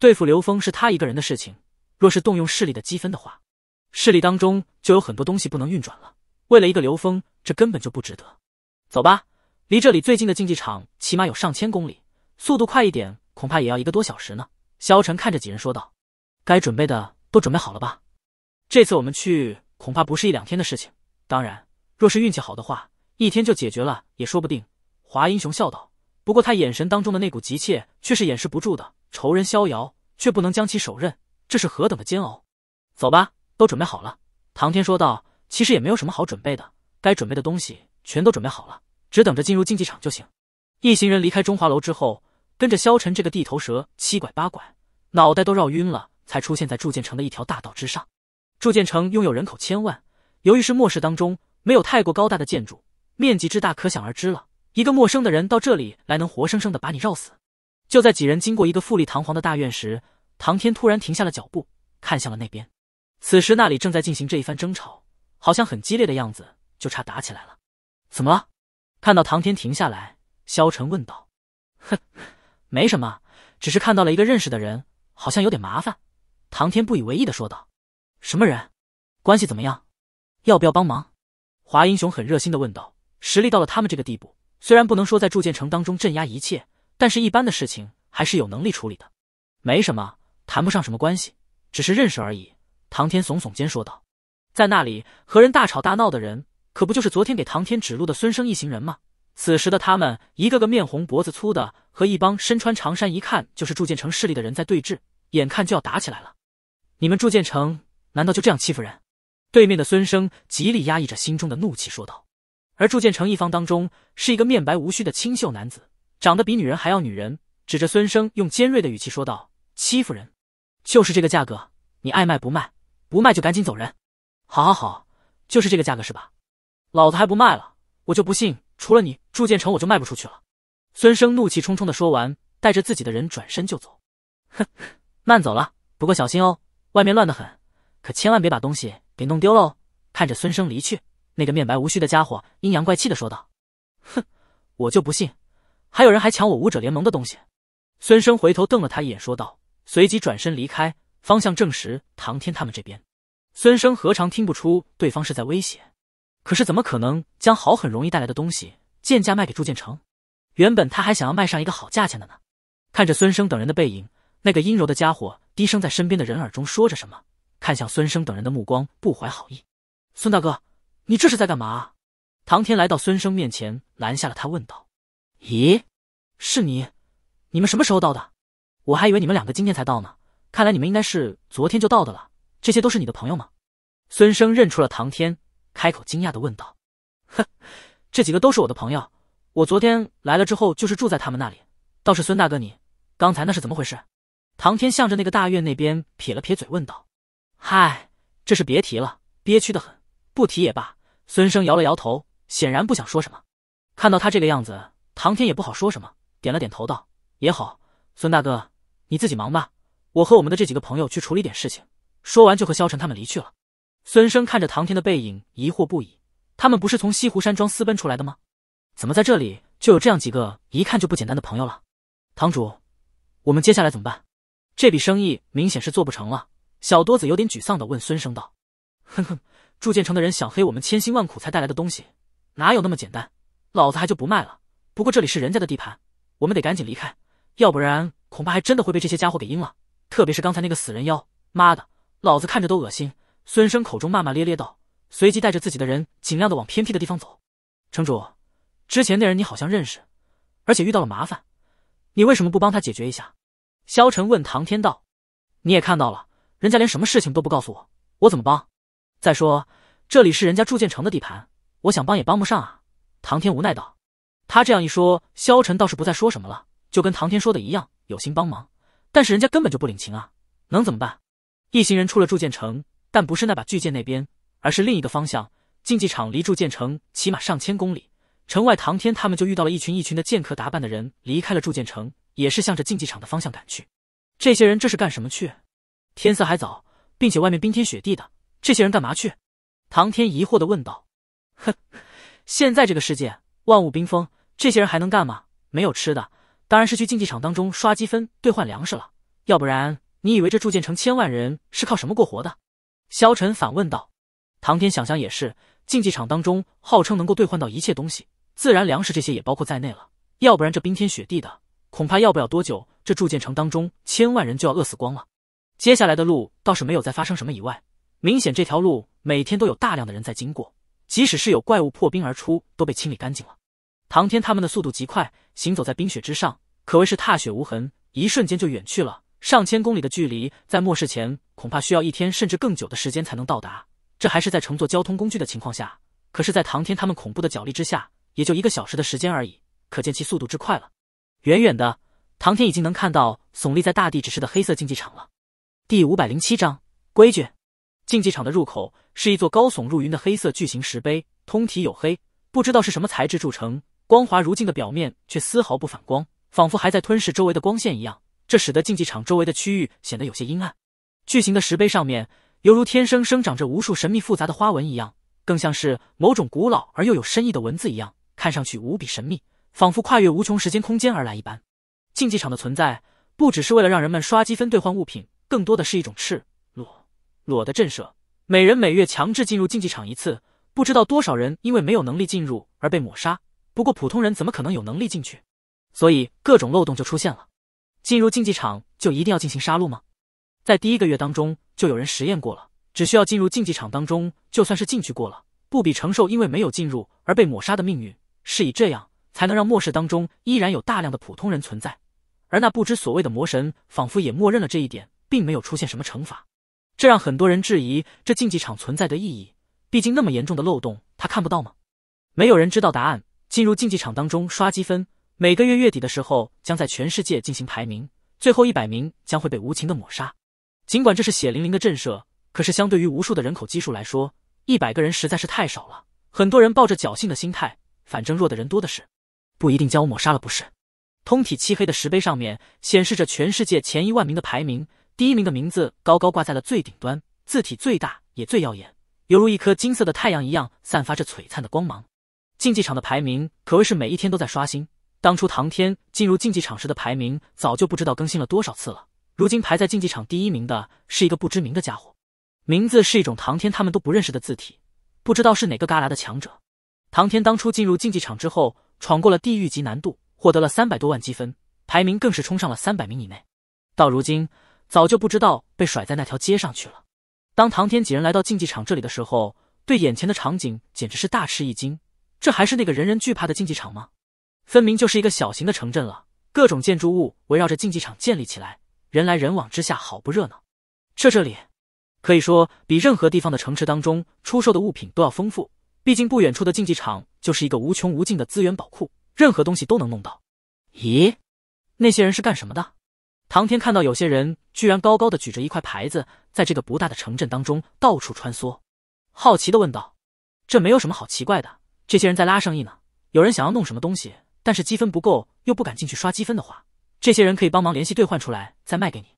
对付刘峰是他一个人的事情，若是动用势力的积分的话，势力当中就有很多东西不能运转了。为了一个刘峰，这根本就不值得。走吧，离这里最近的竞技场起码有上千公里，速度快一点，恐怕也要一个多小时呢。萧晨看着几人说道：“该准备的都准备好了吧？这次我们去恐怕不是一两天的事情。当然，若是运气好的话，一天就解决了也说不定。”华英雄笑道。不过他眼神当中的那股急切却是掩饰不住的。仇人逍遥却不能将其手刃，这是何等的煎熬！走吧，都准备好了。唐天说道：“其实也没有什么好准备的，该准备的东西。”全都准备好了，只等着进入竞技场就行。一行人离开中华楼之后，跟着萧晨这个地头蛇七拐八拐，脑袋都绕晕了，才出现在铸剑城的一条大道之上。铸剑城拥有人口千万，由于是末世当中，没有太过高大的建筑，面积之大可想而知了。一个陌生的人到这里来，能活生生的把你绕死。就在几人经过一个富丽堂皇的大院时，唐天突然停下了脚步，看向了那边。此时那里正在进行这一番争吵，好像很激烈的样子，就差打起来了。怎么了？看到唐天停下来，萧晨问道。哼，没什么，只是看到了一个认识的人，好像有点麻烦。唐天不以为意的说道。什么人？关系怎么样？要不要帮忙？华英雄很热心的问道。实力到了他们这个地步，虽然不能说在铸剑城当中镇压一切，但是一般的事情还是有能力处理的。没什么，谈不上什么关系，只是认识而已。唐天耸耸肩说道。在那里和人大吵大闹的人。可不就是昨天给唐天指路的孙生一行人吗？此时的他们一个个面红脖子粗的，和一帮身穿长衫、一看就是铸建城势力的人在对峙，眼看就要打起来了。你们铸建城难道就这样欺负人？对面的孙生极力压抑着心中的怒气说道。而铸建城一方当中是一个面白无须的清秀男子，长得比女人还要女人，指着孙生用尖锐的语气说道：“欺负人，就是这个价格，你爱卖不卖，不卖就赶紧走人。”“好，好，好，就是这个价格是吧？”老子还不卖了，我就不信除了你铸剑城，我就卖不出去了。孙生怒气冲冲的说完，带着自己的人转身就走。哼，慢走了，不过小心哦，外面乱得很，可千万别把东西给弄丢了。看着孙生离去，那个面白无须的家伙阴阳怪气的说道：“哼，我就不信还有人还抢我武者联盟的东西。”孙生回头瞪了他一眼说道，随即转身离开，方向正实唐天他们这边。孙生何尝听不出对方是在威胁。可是，怎么可能将好很容易带来的东西贱价卖给祝建成？原本他还想要卖上一个好价钱的呢。看着孙生等人的背影，那个阴柔的家伙低声在身边的人耳中说着什么，看向孙生等人的目光不怀好意。孙大哥，你这是在干嘛？唐天来到孙生面前，拦下了他，问道：“咦，是你？你们什么时候到的？我还以为你们两个今天才到呢。看来你们应该是昨天就到的了。这些都是你的朋友吗？”孙生认出了唐天。开口惊讶的问道：“呵，这几个都是我的朋友，我昨天来了之后就是住在他们那里。倒是孙大哥你，刚才那是怎么回事？”唐天向着那个大院那边撇了撇嘴，问道：“嗨，这事别提了，憋屈的很，不提也罢。”孙生摇了摇头，显然不想说什么。看到他这个样子，唐天也不好说什么，点了点头道：“也好，孙大哥，你自己忙吧，我和我们的这几个朋友去处理点事情。”说完就和萧晨他们离去了。孙生看着唐天的背影，疑惑不已。他们不是从西湖山庄私奔出来的吗？怎么在这里就有这样几个一看就不简单的朋友了？堂主，我们接下来怎么办？这笔生意明显是做不成了。小多子有点沮丧的问孙生道：“哼哼，铸剑城的人想黑我们千辛万苦才带来的东西，哪有那么简单？老子还就不卖了。不过这里是人家的地盘，我们得赶紧离开，要不然恐怕还真的会被这些家伙给阴了。特别是刚才那个死人妖，妈的，老子看着都恶心。”孙生口中骂骂咧咧道，随即带着自己的人尽量的往偏僻的地方走。城主，之前那人你好像认识，而且遇到了麻烦，你为什么不帮他解决一下？萧晨问唐天道：“你也看到了，人家连什么事情都不告诉我，我怎么帮？再说这里是人家铸剑城的地盘，我想帮也帮不上啊。”唐天无奈道。他这样一说，萧晨倒是不再说什么了，就跟唐天说的一样，有心帮忙，但是人家根本就不领情啊，能怎么办？一行人出了铸剑城。但不是那把巨剑那边，而是另一个方向。竞技场离铸剑城起码上千公里，城外唐天他们就遇到了一群一群的剑客打扮的人，离开了铸剑城，也是向着竞技场的方向赶去。这些人这是干什么去？天色还早，并且外面冰天雪地的，这些人干嘛去？唐天疑惑的问道：“哼，现在这个世界万物冰封，这些人还能干嘛？没有吃的，当然是去竞技场当中刷积分兑换粮食了。要不然你以为这铸剑城千万人是靠什么过活的？”萧晨反问道：“唐天，想想也是，竞技场当中号称能够兑换到一切东西，自然粮食这些也包括在内了。要不然这冰天雪地的，恐怕要不了多久，这铸剑城当中千万人就要饿死光了。”接下来的路倒是没有再发生什么意外，明显这条路每天都有大量的人在经过，即使是有怪物破冰而出，都被清理干净了。唐天他们的速度极快，行走在冰雪之上，可谓是踏雪无痕，一瞬间就远去了上千公里的距离，在末世前。恐怕需要一天甚至更久的时间才能到达，这还是在乘坐交通工具的情况下。可是，在唐天他们恐怖的脚力之下，也就一个小时的时间而已，可见其速度之快了。远远的，唐天已经能看到耸立在大地之示的黑色竞技场了。第五百零七章规矩。竞技场的入口是一座高耸入云的黑色巨型石碑，通体黝黑，不知道是什么材质铸成，光滑如镜的表面却丝毫不反光，仿佛还在吞噬周围的光线一样，这使得竞技场周围的区域显得有些阴暗。巨型的石碑上面，犹如天生生长着无数神秘复杂的花纹一样，更像是某种古老而又有深意的文字一样，看上去无比神秘，仿佛跨越无穷时间空间而来一般。竞技场的存在，不只是为了让人们刷积分兑换物品，更多的是一种赤裸裸的震慑。每人每月强制进入竞技场一次，不知道多少人因为没有能力进入而被抹杀。不过普通人怎么可能有能力进去？所以各种漏洞就出现了。进入竞技场就一定要进行杀戮吗？在第一个月当中，就有人实验过了，只需要进入竞技场当中，就算是进去过了，不比承受因为没有进入而被抹杀的命运。是以这样，才能让末世当中依然有大量的普通人存在。而那不知所谓的魔神，仿佛也默认了这一点，并没有出现什么惩罚。这让很多人质疑这竞技场存在的意义。毕竟那么严重的漏洞，他看不到吗？没有人知道答案。进入竞技场当中刷积分，每个月月底的时候，将在全世界进行排名，最后一百名将会被无情的抹杀。尽管这是血淋淋的震慑，可是相对于无数的人口基数来说，一百个人实在是太少了。很多人抱着侥幸的心态，反正弱的人多的是，不一定将我抹杀了。不是，通体漆黑的石碑上面显示着全世界前一万名的排名，第一名的名字高高挂在了最顶端，字体最大也最耀眼，犹如一颗金色的太阳一样，散发着璀璨的光芒。竞技场的排名可谓是每一天都在刷新，当初唐天进入竞技场时的排名，早就不知道更新了多少次了。如今排在竞技场第一名的是一个不知名的家伙，名字是一种唐天他们都不认识的字体，不知道是哪个旮旯的强者。唐天当初进入竞技场之后，闯过了地狱级难度，获得了三百多万积分，排名更是冲上了三百名以内。到如今，早就不知道被甩在那条街上去了。当唐天几人来到竞技场这里的时候，对眼前的场景简直是大吃一惊：这还是那个人人惧怕的竞技场吗？分明就是一个小型的城镇了，各种建筑物围绕着竞技场建立起来。人来人往之下，好不热闹。这这里，可以说比任何地方的城池当中出售的物品都要丰富。毕竟不远处的竞技场就是一个无穷无尽的资源宝库，任何东西都能弄到。咦，那些人是干什么的？唐天看到有些人居然高高的举着一块牌子，在这个不大的城镇当中到处穿梭，好奇的问道：“这没有什么好奇怪的，这些人在拉生意呢。有人想要弄什么东西，但是积分不够，又不敢进去刷积分的话。”这些人可以帮忙联系兑换出来，再卖给你。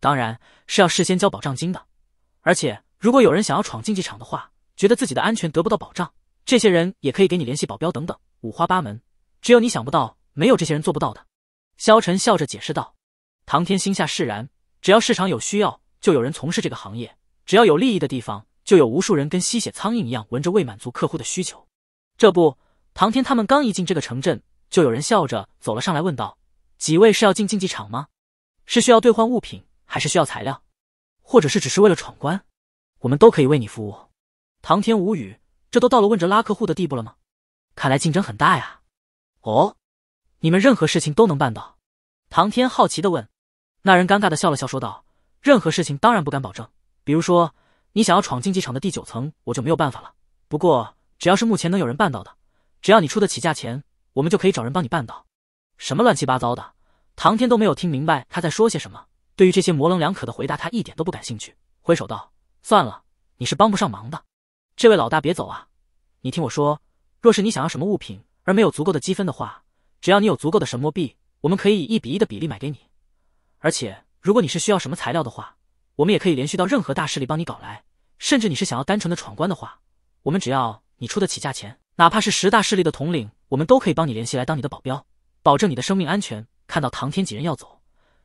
当然是要事先交保障金的。而且，如果有人想要闯竞技场的话，觉得自己的安全得不到保障，这些人也可以给你联系保镖等等，五花八门，只有你想不到，没有这些人做不到的。萧晨笑着解释道。唐天心下释然，只要市场有需要，就有人从事这个行业；只要有利益的地方，就有无数人跟吸血苍蝇一样，闻着未满足客户的需求。这不，唐天他们刚一进这个城镇，就有人笑着走了上来问道。几位是要进竞技场吗？是需要兑换物品，还是需要材料，或者是只是为了闯关？我们都可以为你服务。唐天无语，这都到了问着拉客户的地步了吗？看来竞争很大呀。哦，你们任何事情都能办到？唐天好奇的问。那人尴尬的笑了笑，说道：“任何事情当然不敢保证，比如说你想要闯竞技场的第九层，我就没有办法了。不过只要是目前能有人办到的，只要你出得起价钱，我们就可以找人帮你办到。”什么乱七八糟的？唐天都没有听明白他在说些什么。对于这些模棱两可的回答，他一点都不感兴趣。挥手道：“算了，你是帮不上忙的。”这位老大别走啊！你听我说，若是你想要什么物品而没有足够的积分的话，只要你有足够的神魔币，我们可以以一比一的比例买给你。而且，如果你是需要什么材料的话，我们也可以连续到任何大势力帮你搞来。甚至你是想要单纯的闯关的话，我们只要你出得起价钱，哪怕是十大势力的统领，我们都可以帮你联系来当你的保镖。保证你的生命安全。看到唐天几人要走，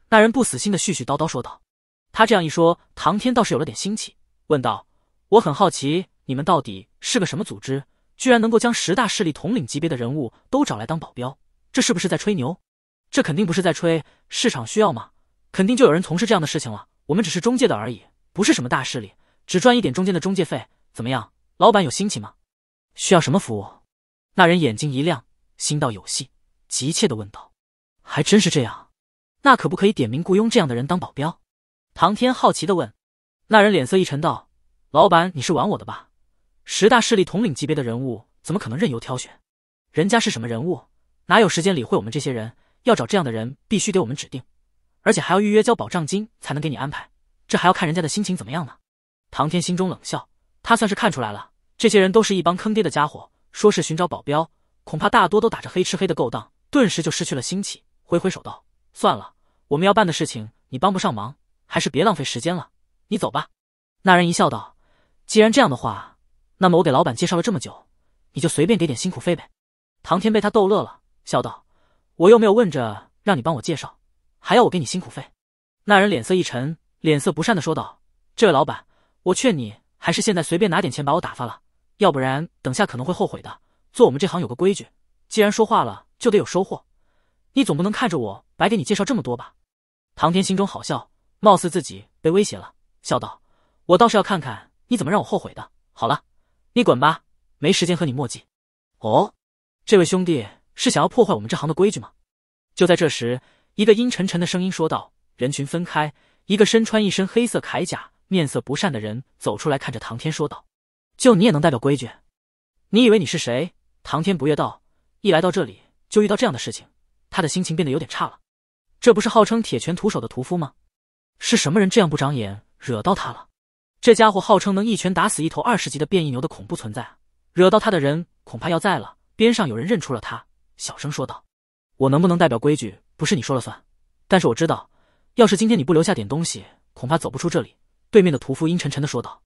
那人不死心的絮絮叨叨说道：“他这样一说，唐天倒是有了点新奇，问道：我很好奇，你们到底是个什么组织？居然能够将十大势力统领级别的人物都找来当保镖，这是不是在吹牛？这肯定不是在吹，市场需要吗？肯定就有人从事这样的事情了。我们只是中介的而已，不是什么大势力，只赚一点中间的中介费。怎么样，老板有新奇吗？需要什么服务？”那人眼睛一亮，心道有戏。急切的问道：“还真是这样？那可不可以点名雇佣这样的人当保镖？”唐天好奇的问。那人脸色一沉道：“老板，你是玩我的吧？十大势力统领级别的人物，怎么可能任由挑选？人家是什么人物，哪有时间理会我们这些人？要找这样的人，必须得我们指定，而且还要预约交保障金才能给你安排。这还要看人家的心情怎么样呢？”唐天心中冷笑，他算是看出来了，这些人都是一帮坑爹的家伙，说是寻找保镖，恐怕大多都打着黑吃黑的勾当。顿时就失去了兴起，挥挥手道：“算了，我们要办的事情你帮不上忙，还是别浪费时间了，你走吧。”那人一笑道：“既然这样的话，那么我给老板介绍了这么久，你就随便给点辛苦费呗。”唐天被他逗乐了，笑道：“我又没有问着让你帮我介绍，还要我给你辛苦费？”那人脸色一沉，脸色不善的说道：“这位老板，我劝你还是现在随便拿点钱把我打发了，要不然等下可能会后悔的。做我们这行有个规矩。”既然说话了，就得有收获。你总不能看着我白给你介绍这么多吧？唐天心中好笑，貌似自己被威胁了，笑道：“我倒是要看看你怎么让我后悔的。”好了，你滚吧，没时间和你墨迹。哦，这位兄弟是想要破坏我们这行的规矩吗？就在这时，一个阴沉沉的声音说道：“人群分开，一个身穿一身黑色铠甲、面色不善的人走出来，看着唐天说道：‘就你也能代表规矩？你以为你是谁？’”唐天不悦道。一来到这里就遇到这样的事情，他的心情变得有点差了。这不是号称铁拳徒手的屠夫吗？是什么人这样不长眼惹到他了？这家伙号称能一拳打死一头二十级的变异牛的恐怖存在，惹到他的人恐怕要在了。边上有人认出了他，小声说道：“我能不能代表规矩不是你说了算，但是我知道，要是今天你不留下点东西，恐怕走不出这里。”对面的屠夫阴沉沉的说道。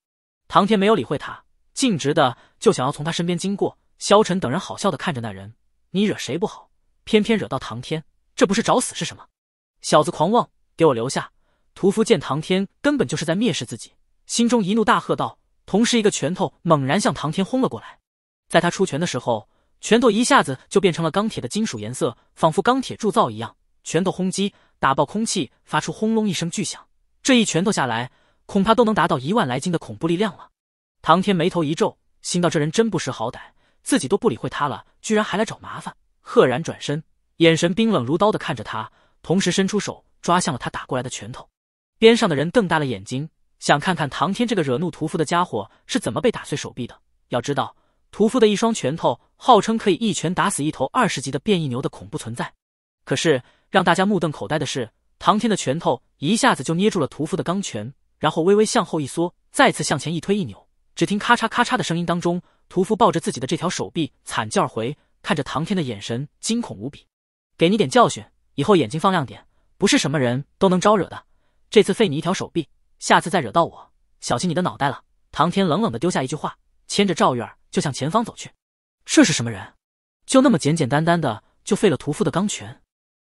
唐天没有理会他，径直的就想要从他身边经过。萧晨等人好笑的看着那人。你惹谁不好，偏偏惹到唐天，这不是找死是什么？小子狂妄，给我留下！屠夫见唐天根本就是在蔑视自己，心中一怒，大喝道，同时一个拳头猛然向唐天轰了过来。在他出拳的时候，拳头一下子就变成了钢铁的金属颜色，仿佛钢铁铸造一样。拳头轰击，打爆空气，发出轰隆一声巨响。这一拳头下来，恐怕都能达到一万来斤的恐怖力量了。唐天眉头一皱，心道：这人真不识好歹。自己都不理会他了，居然还来找麻烦！赫然转身，眼神冰冷如刀的看着他，同时伸出手抓向了他打过来的拳头。边上的人瞪大了眼睛，想看看唐天这个惹怒屠夫的家伙是怎么被打碎手臂的。要知道，屠夫的一双拳头号称可以一拳打死一头二十级的变异牛的恐怖存在。可是让大家目瞪口呆的是，唐天的拳头一下子就捏住了屠夫的钢拳，然后微微向后一缩，再次向前一推一扭，只听咔嚓咔嚓的声音当中。屠夫抱着自己的这条手臂，惨叫而回，看着唐天的眼神惊恐无比。给你点教训，以后眼睛放亮点，不是什么人都能招惹的。这次废你一条手臂，下次再惹到我，小心你的脑袋了。唐天冷冷的丢下一句话，牵着赵月儿就向前方走去。这是什么人？就那么简简单单的就废了屠夫的钢拳。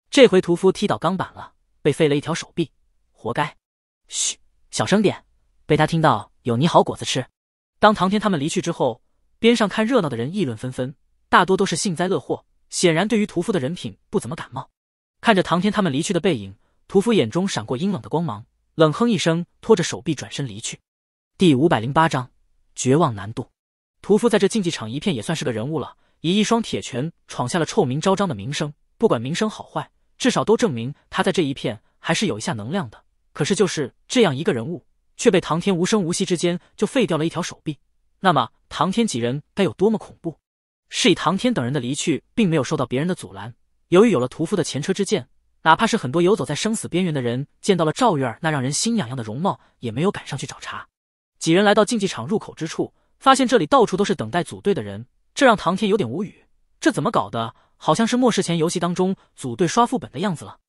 这回屠夫踢倒钢板了，被废了一条手臂，活该。嘘，小声点，被他听到有你好果子吃。当唐天他们离去之后。边上看热闹的人议论纷纷，大多都是幸灾乐祸，显然对于屠夫的人品不怎么感冒。看着唐天他们离去的背影，屠夫眼中闪过阴冷的光芒，冷哼一声，拖着手臂转身离去。第五百零八章绝望难度。屠夫在这竞技场一片也算是个人物了，以一双铁拳闯下了臭名昭彰的名声。不管名声好坏，至少都证明他在这一片还是有一下能量的。可是就是这样一个人物，却被唐天无声无息之间就废掉了一条手臂。那么唐天几人该有多么恐怖？是以唐天等人的离去并没有受到别人的阻拦。由于有了屠夫的前车之鉴，哪怕是很多游走在生死边缘的人见到了赵月儿那让人心痒痒的容貌，也没有赶上去找茬。几人来到竞技场入口之处，发现这里到处都是等待组队的人，这让唐天有点无语。这怎么搞的？好像是末世前游戏当中组队刷副本的样子了。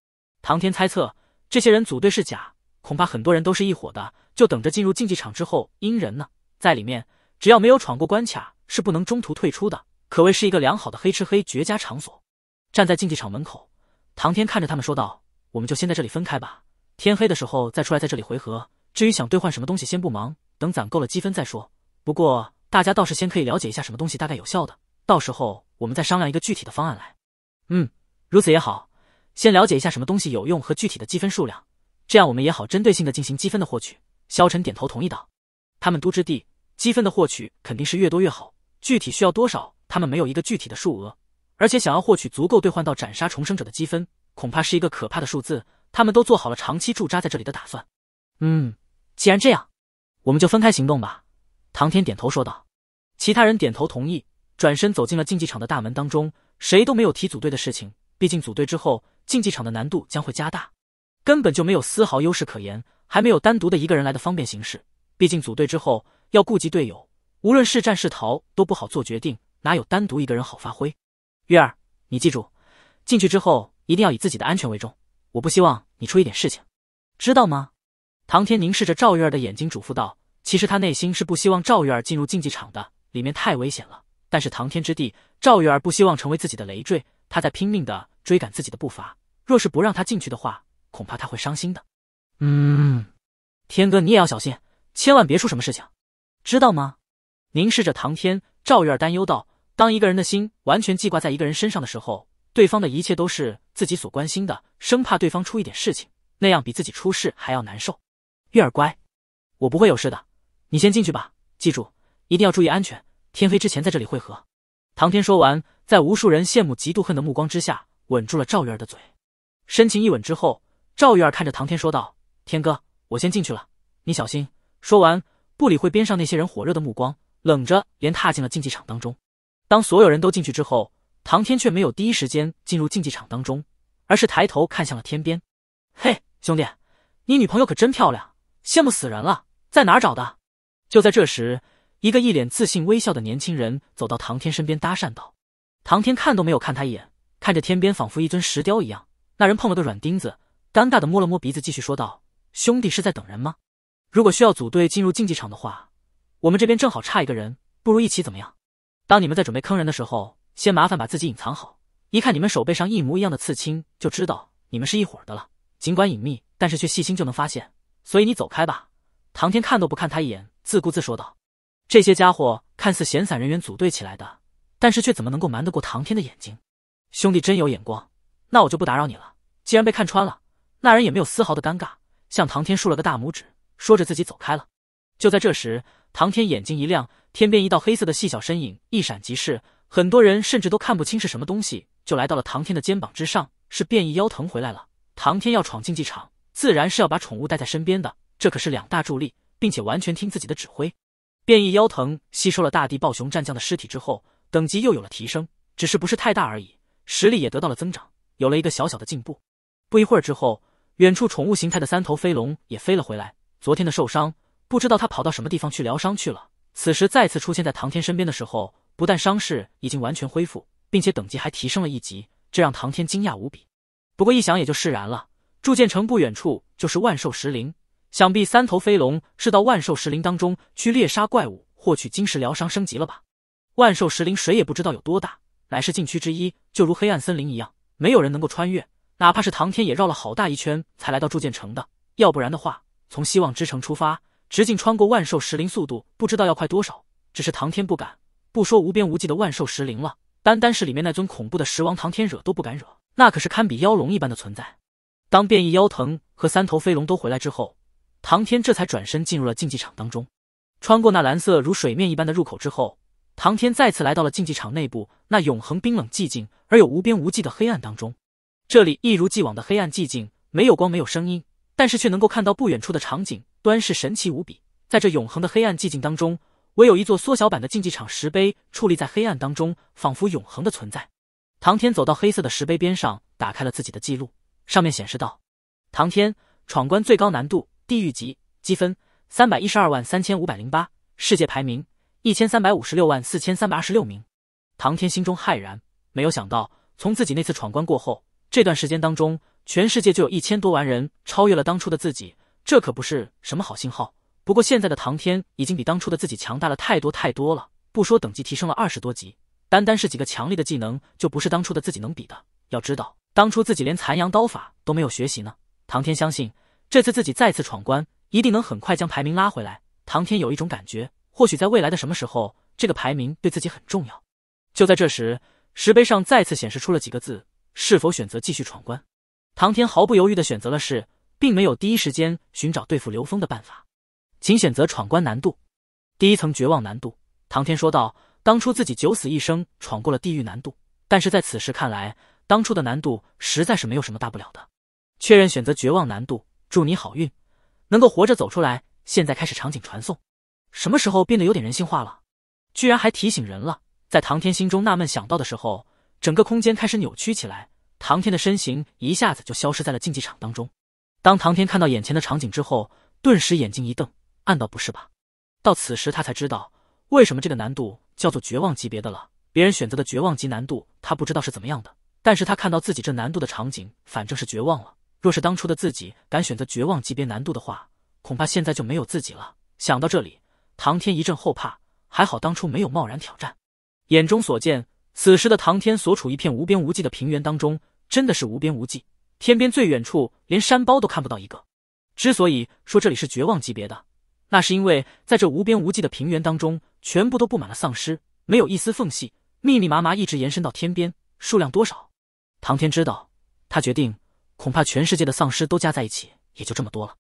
唐天猜测，这些人组队是假，恐怕很多人都是一伙的，就等着进入竞技场之后阴人呢，在里面。只要没有闯过关卡，是不能中途退出的，可谓是一个良好的黑吃黑绝佳场所。站在竞技场门口，唐天看着他们说道：“我们就先在这里分开吧，天黑的时候再出来，在这里回合。至于想兑换什么东西，先不忙，等攒够了积分再说。不过大家倒是先可以了解一下什么东西大概有效的，到时候我们再商量一个具体的方案来。”“嗯，如此也好，先了解一下什么东西有用和具体的积分数量，这样我们也好针对性的进行积分的获取。”萧晨点头同意道：“他们都知地。”积分的获取肯定是越多越好，具体需要多少，他们没有一个具体的数额。而且想要获取足够兑换到斩杀重生者的积分，恐怕是一个可怕的数字。他们都做好了长期驻扎在这里的打算。嗯，既然这样，我们就分开行动吧。”唐天点头说道。其他人点头同意，转身走进了竞技场的大门当中。谁都没有提组队的事情，毕竟组队之后，竞技场的难度将会加大，根本就没有丝毫优势可言，还没有单独的一个人来的方便行事。毕竟组队之后。要顾及队友，无论是战是逃都不好做决定，哪有单独一个人好发挥？月儿，你记住，进去之后一定要以自己的安全为重，我不希望你出一点事情，知道吗？唐天凝视着赵月儿的眼睛，嘱咐道。其实他内心是不希望赵月儿进入竞技场的，里面太危险了。但是唐天之地，赵月儿不希望成为自己的累赘，他在拼命的追赶自己的步伐。若是不让他进去的话，恐怕他会伤心的。嗯，天哥你也要小心，千万别出什么事情。知道吗？凝视着唐天，赵月儿担忧道：“当一个人的心完全记挂在一个人身上的时候，对方的一切都是自己所关心的，生怕对方出一点事情，那样比自己出事还要难受。”月儿乖，我不会有事的，你先进去吧，记住一定要注意安全，天黑之前在这里汇合。”唐天说完，在无数人羡慕、嫉妒、恨的目光之下，吻住了赵月儿的嘴。深情一吻之后，赵月儿看着唐天说道：“天哥，我先进去了，你小心。”说完。不理会边上那些人火热的目光，冷着连踏进了竞技场当中。当所有人都进去之后，唐天却没有第一时间进入竞技场当中，而是抬头看向了天边。嘿，兄弟，你女朋友可真漂亮，羡慕死人了，在哪找的？就在这时，一个一脸自信微笑的年轻人走到唐天身边搭讪道。唐天看都没有看他一眼，看着天边仿佛一尊石雕一样。那人碰了个软钉子，尴尬的摸了摸鼻子，继续说道：“兄弟是在等人吗？”如果需要组队进入竞技场的话，我们这边正好差一个人，不如一起怎么样？当你们在准备坑人的时候，先麻烦把自己隐藏好，一看你们手背上一模一样的刺青就知道你们是一伙的了。尽管隐秘，但是却细心就能发现。所以你走开吧。唐天看都不看他一眼，自顾自说道：“这些家伙看似闲散人员组队起来的，但是却怎么能够瞒得过唐天的眼睛？”兄弟真有眼光，那我就不打扰你了。既然被看穿了，那人也没有丝毫的尴尬，向唐天竖了个大拇指。说着，自己走开了。就在这时，唐天眼睛一亮，天边一道黑色的细小身影一闪即逝，很多人甚至都看不清是什么东西，就来到了唐天的肩膀之上。是变异妖藤回来了。唐天要闯竞技场，自然是要把宠物带在身边的，这可是两大助力，并且完全听自己的指挥。变异妖藤吸收了大地暴熊战将的尸体之后，等级又有了提升，只是不是太大而已，实力也得到了增长，有了一个小小的进步。不一会儿之后，远处宠物形态的三头飞龙也飞了回来。昨天的受伤，不知道他跑到什么地方去疗伤去了。此时再次出现在唐天身边的时候，不但伤势已经完全恢复，并且等级还提升了一级，这让唐天惊讶无比。不过一想也就释然了。铸剑城不远处就是万兽石林，想必三头飞龙是到万兽石林当中去猎杀怪物，获取金石疗伤升级了吧？万兽石林谁也不知道有多大，乃是禁区之一，就如黑暗森林一样，没有人能够穿越。哪怕是唐天也绕了好大一圈才来到铸剑城的，要不然的话。从希望之城出发，直径穿过万兽石林，速度不知道要快多少。只是唐天不敢，不说无边无际的万兽石林了，单单是里面那尊恐怖的石王唐天惹都不敢惹，那可是堪比妖龙一般的存在。当变异妖藤和三头飞龙都回来之后，唐天这才转身进入了竞技场当中。穿过那蓝色如水面一般的入口之后，唐天再次来到了竞技场内部那永恒冰冷寂静而又无边无际的黑暗当中。这里一如既往的黑暗寂静，没有光，没有声音。但是却能够看到不远处的场景，端是神奇无比。在这永恒的黑暗寂静当中，唯有一座缩小版的竞技场石碑矗立在黑暗当中，仿佛永恒的存在。唐天走到黑色的石碑边上，打开了自己的记录，上面显示道：“唐天闯关最高难度地狱级，积分三百一十二万三千五百零八，世界排名一千三百五十六万四千三百二十六名。唐天心中骇然，没有想到从自己那次闯关过后，这段时间当中。全世界就有一千多万人超越了当初的自己，这可不是什么好信号。不过现在的唐天已经比当初的自己强大了太多太多了，不说等级提升了二十多级，单单是几个强力的技能就不是当初的自己能比的。要知道，当初自己连残阳刀法都没有学习呢。唐天相信，这次自己再次闯关，一定能很快将排名拉回来。唐天有一种感觉，或许在未来的什么时候，这个排名对自己很重要。就在这时，石碑上再次显示出了几个字：是否选择继续闯关？唐天毫不犹豫的选择了是，并没有第一时间寻找对付刘峰的办法，请选择闯关难度，第一层绝望难度。唐天说道，当初自己九死一生闯过了地狱难度，但是在此时看来，当初的难度实在是没有什么大不了的。确认选择绝望难度，祝你好运，能够活着走出来。现在开始场景传送，什么时候变得有点人性化了？居然还提醒人了。在唐天心中纳闷想到的时候，整个空间开始扭曲起来。唐天的身形一下子就消失在了竞技场当中。当唐天看到眼前的场景之后，顿时眼睛一瞪，暗道：“不是吧！”到此时，他才知道为什么这个难度叫做绝望级别的了。别人选择的绝望级难度，他不知道是怎么样的，但是他看到自己这难度的场景，反正是绝望了。若是当初的自己敢选择绝望级别难度的话，恐怕现在就没有自己了。想到这里，唐天一阵后怕，还好当初没有贸然挑战。眼中所见，此时的唐天所处一片无边无际的平原当中。真的是无边无际，天边最远处连山包都看不到一个。之所以说这里是绝望级别的，那是因为在这无边无际的平原当中，全部都布满了丧尸，没有一丝缝隙，密密麻麻一直延伸到天边。数量多少？唐天知道，他决定，恐怕全世界的丧尸都加在一起，也就这么多了。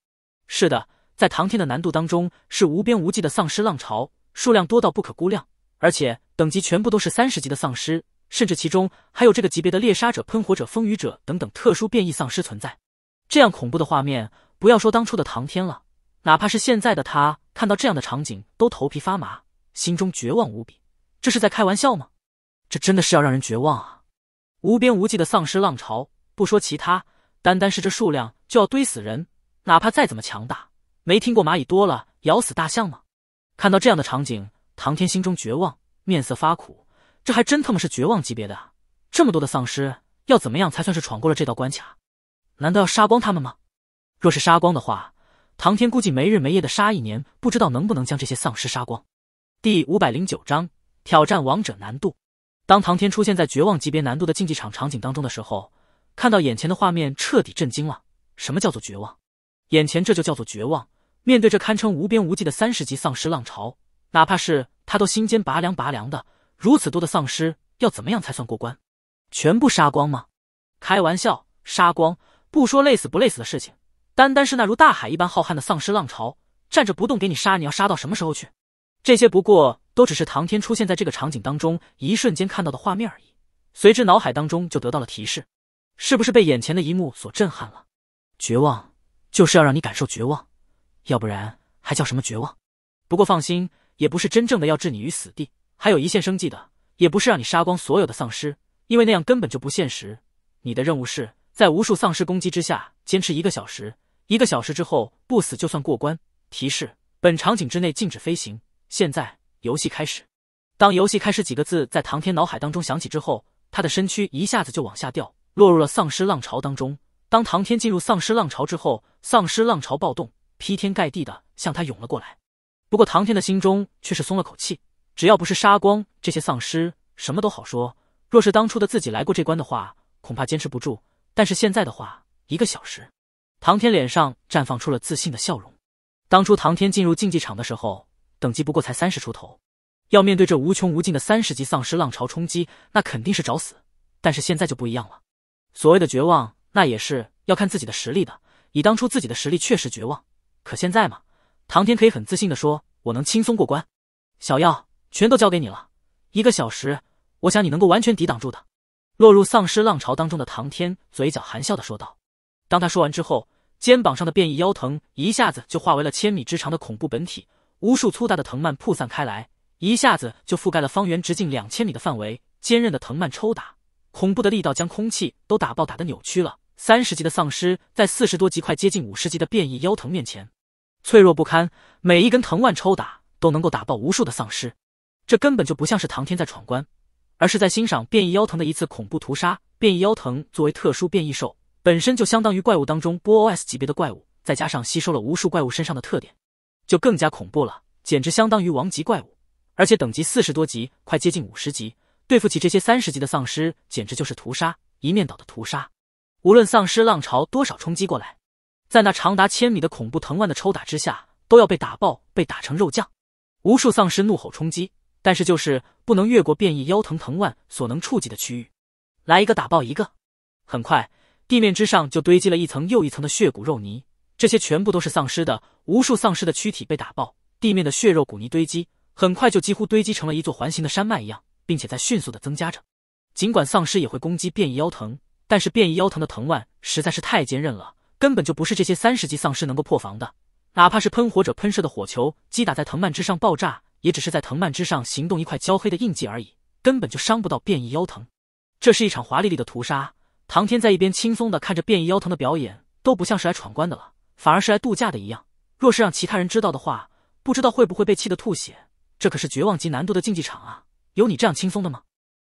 是的，在唐天的难度当中，是无边无际的丧尸浪潮，数量多到不可估量，而且等级全部都是三十级的丧尸。甚至其中还有这个级别的猎杀者、喷火者、风雨者等等特殊变异丧尸存在。这样恐怖的画面，不要说当初的唐天了，哪怕是现在的他看到这样的场景都头皮发麻，心中绝望无比。这是在开玩笑吗？这真的是要让人绝望啊！无边无际的丧尸浪潮，不说其他，单单是这数量就要堆死人。哪怕再怎么强大，没听过蚂蚁多了咬死大象吗？看到这样的场景，唐天心中绝望，面色发苦。这还真他妈是绝望级别的！这么多的丧尸，要怎么样才算是闯过了这道关卡？难道要杀光他们吗？若是杀光的话，唐天估计没日没夜的杀一年，不知道能不能将这些丧尸杀光。第五百零九章挑战王者难度。当唐天出现在绝望级别难度的竞技场场景当中的时候，看到眼前的画面彻底震惊了。什么叫做绝望？眼前这就叫做绝望！面对这堪称无边无际的三十级丧尸浪潮，哪怕是他都心尖拔凉拔凉的。如此多的丧尸，要怎么样才算过关？全部杀光吗？开玩笑，杀光不说累死不累死的事情，单单是那如大海一般浩瀚的丧尸浪潮，站着不动给你杀，你要杀到什么时候去？这些不过都只是唐天出现在这个场景当中一瞬间看到的画面而已。随之脑海当中就得到了提示，是不是被眼前的一幕所震撼了？绝望就是要让你感受绝望，要不然还叫什么绝望？不过放心，也不是真正的要置你于死地。还有一线生计的，也不是让你杀光所有的丧尸，因为那样根本就不现实。你的任务是在无数丧尸攻击之下坚持一个小时，一个小时之后不死就算过关。提示：本场景之内禁止飞行。现在游戏开始。当“游戏开始”几个字在唐天脑海当中响起之后，他的身躯一下子就往下掉，落入了丧尸浪潮当中。当唐天进入丧尸浪潮之后，丧尸浪潮暴动，劈天盖地的向他涌了过来。不过唐天的心中却是松了口气。只要不是杀光这些丧尸，什么都好说。若是当初的自己来过这关的话，恐怕坚持不住。但是现在的话，一个小时，唐天脸上绽放出了自信的笑容。当初唐天进入竞技场的时候，等级不过才三十出头，要面对这无穷无尽的三十级丧尸浪潮冲击，那肯定是找死。但是现在就不一样了。所谓的绝望，那也是要看自己的实力的。以当初自己的实力，确实绝望。可现在嘛，唐天可以很自信的说，我能轻松过关。小药。全都交给你了，一个小时，我想你能够完全抵挡住的。落入丧尸浪潮当中的唐天嘴角含笑的说道。当他说完之后，肩膀上的变异妖藤一下子就化为了千米之长的恐怖本体，无数粗大的藤蔓铺散开来，一下子就覆盖了方圆直径两千米的范围。坚韧的藤蔓抽打，恐怖的力道将空气都打爆，打得扭曲了。三十级的丧尸在四十多级、快接近五十级的变异妖藤面前，脆弱不堪，每一根藤蔓抽打都能够打爆无数的丧尸。这根本就不像是唐天在闯关，而是在欣赏变异妖藤的一次恐怖屠杀。变异妖藤作为特殊变异兽，本身就相当于怪物当中波 o s s 级别的怪物，再加上吸收了无数怪物身上的特点，就更加恐怖了，简直相当于王级怪物，而且等级四十多级，快接近五十级，对付起这些三十级的丧尸，简直就是屠杀，一面倒的屠杀。无论丧尸浪潮多少冲击过来，在那长达千米的恐怖藤蔓的抽打之下，都要被打爆，被打成肉酱。无数丧尸怒吼冲击。但是就是不能越过变异腰藤藤蔓所能触及的区域，来一个打爆一个。很快，地面之上就堆积了一层又一层的血骨肉泥，这些全部都是丧尸的。无数丧尸的躯体被打爆，地面的血肉骨泥堆积，很快就几乎堆积成了一座环形的山脉一样，并且在迅速的增加着。尽管丧尸也会攻击变异腰藤，但是变异腰藤的藤蔓实在是太坚韧了，根本就不是这些三十级丧尸能够破防的。哪怕是喷火者喷射的火球击打在藤蔓之上爆炸。也只是在藤蔓之上行动一块焦黑的印记而已，根本就伤不到变异妖藤。这是一场华丽丽的屠杀。唐天在一边轻松的看着变异妖藤的表演，都不像是来闯关的了，反而是来度假的一样。若是让其他人知道的话，不知道会不会被气得吐血。这可是绝望级难度的竞技场啊，有你这样轻松的吗？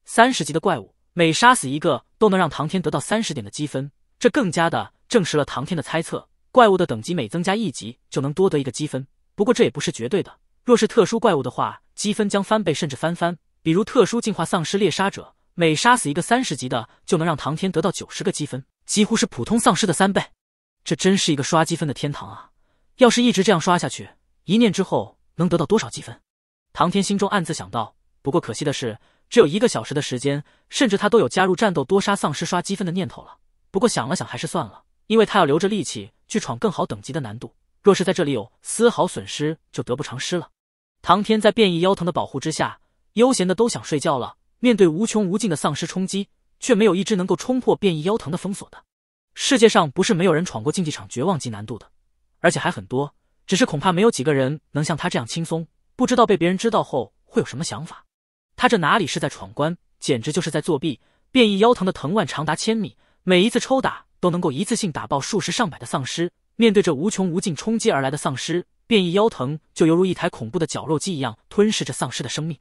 三十级的怪物，每杀死一个都能让唐天得到三十点的积分。这更加的证实了唐天的猜测：怪物的等级每增加一级，就能多得一个积分。不过这也不是绝对的。若是特殊怪物的话，积分将翻倍甚至翻番。比如特殊进化丧尸猎杀者，每杀死一个三十级的，就能让唐天得到九十个积分，几乎是普通丧尸的三倍。这真是一个刷积分的天堂啊！要是一直这样刷下去，一念之后能得到多少积分？唐天心中暗自想到。不过可惜的是，只有一个小时的时间，甚至他都有加入战斗多杀丧尸刷积分的念头了。不过想了想还是算了，因为他要留着力气去闯更好等级的难度。若是在这里有丝毫损失，就得不偿失了。唐天在变异妖藤的保护之下，悠闲的都想睡觉了。面对无穷无尽的丧尸冲击，却没有一只能够冲破变异妖藤的封锁的。世界上不是没有人闯过竞技场绝望级难度的，而且还很多，只是恐怕没有几个人能像他这样轻松。不知道被别人知道后会有什么想法。他这哪里是在闯关，简直就是在作弊。变异妖藤的藤蔓长达千米，每一次抽打都能够一次性打爆数十上百的丧尸。面对这无穷无尽冲击而来的丧尸。变异腰疼就犹如一台恐怖的绞肉机一样吞噬着丧尸的生命。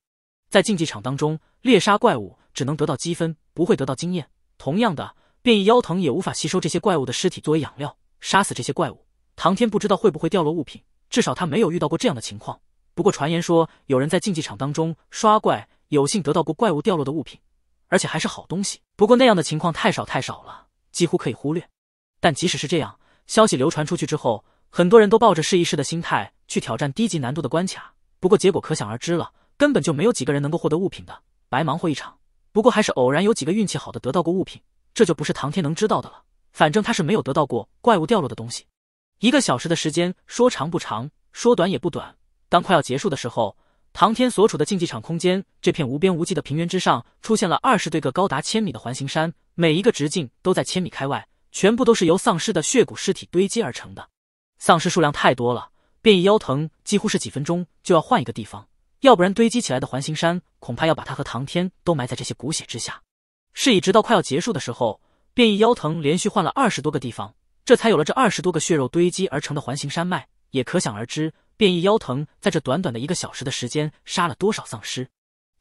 在竞技场当中猎杀怪物只能得到积分，不会得到经验。同样的，变异腰疼也无法吸收这些怪物的尸体作为养料。杀死这些怪物，唐天不知道会不会掉落物品，至少他没有遇到过这样的情况。不过，传言说有人在竞技场当中刷怪，有幸得到过怪物掉落的物品，而且还是好东西。不过那样的情况太少太少了，几乎可以忽略。但即使是这样，消息流传出去之后。很多人都抱着试一试的心态去挑战低级难度的关卡，不过结果可想而知了，根本就没有几个人能够获得物品的，白忙活一场。不过还是偶然有几个运气好的得到过物品，这就不是唐天能知道的了，反正他是没有得到过怪物掉落的东西。一个小时的时间，说长不长，说短也不短。当快要结束的时候，唐天所处的竞技场空间这片无边无际的平原之上，出现了二十对个高达千米的环形山，每一个直径都在千米开外，全部都是由丧尸的血骨尸体堆积而成的。丧尸数量太多了，变异妖藤几乎是几分钟就要换一个地方，要不然堆积起来的环形山恐怕要把它和唐天都埋在这些骨血之下。事已直到快要结束的时候，变异妖藤连续换了二十多个地方，这才有了这二十多个血肉堆积而成的环形山脉。也可想而知，变异妖藤在这短短的一个小时的时间杀了多少丧尸。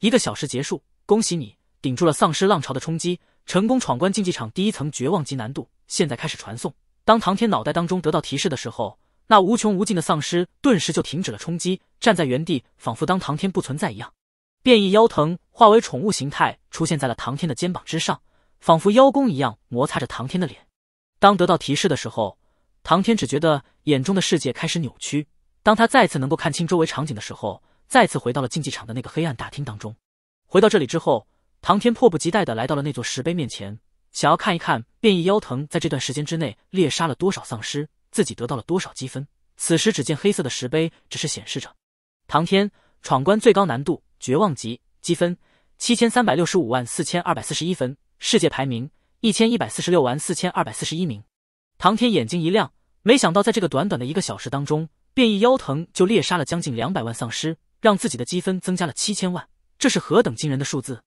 一个小时结束，恭喜你顶住了丧尸浪潮的冲击，成功闯关竞技场第一层绝望级难度。现在开始传送。当唐天脑袋当中得到提示的时候，那无穷无尽的丧尸顿时就停止了冲击，站在原地，仿佛当唐天不存在一样。变异妖藤化为宠物形态，出现在了唐天的肩膀之上，仿佛妖弓一样摩擦着唐天的脸。当得到提示的时候，唐天只觉得眼中的世界开始扭曲。当他再次能够看清周围场景的时候，再次回到了竞技场的那个黑暗大厅当中。回到这里之后，唐天迫不及待地来到了那座石碑面前。想要看一看变异妖藤在这段时间之内猎杀了多少丧尸，自己得到了多少积分。此时只见黑色的石碑只是显示着：唐天闯关最高难度绝望级，积分七千三百六十五万四千二百四十一分，世界排名一千一百四十六万四千二百四十一名。唐天眼睛一亮，没想到在这个短短的一个小时当中，变异妖藤就猎杀了将近两百万丧尸，让自己的积分增加了七千万，这是何等惊人的数字！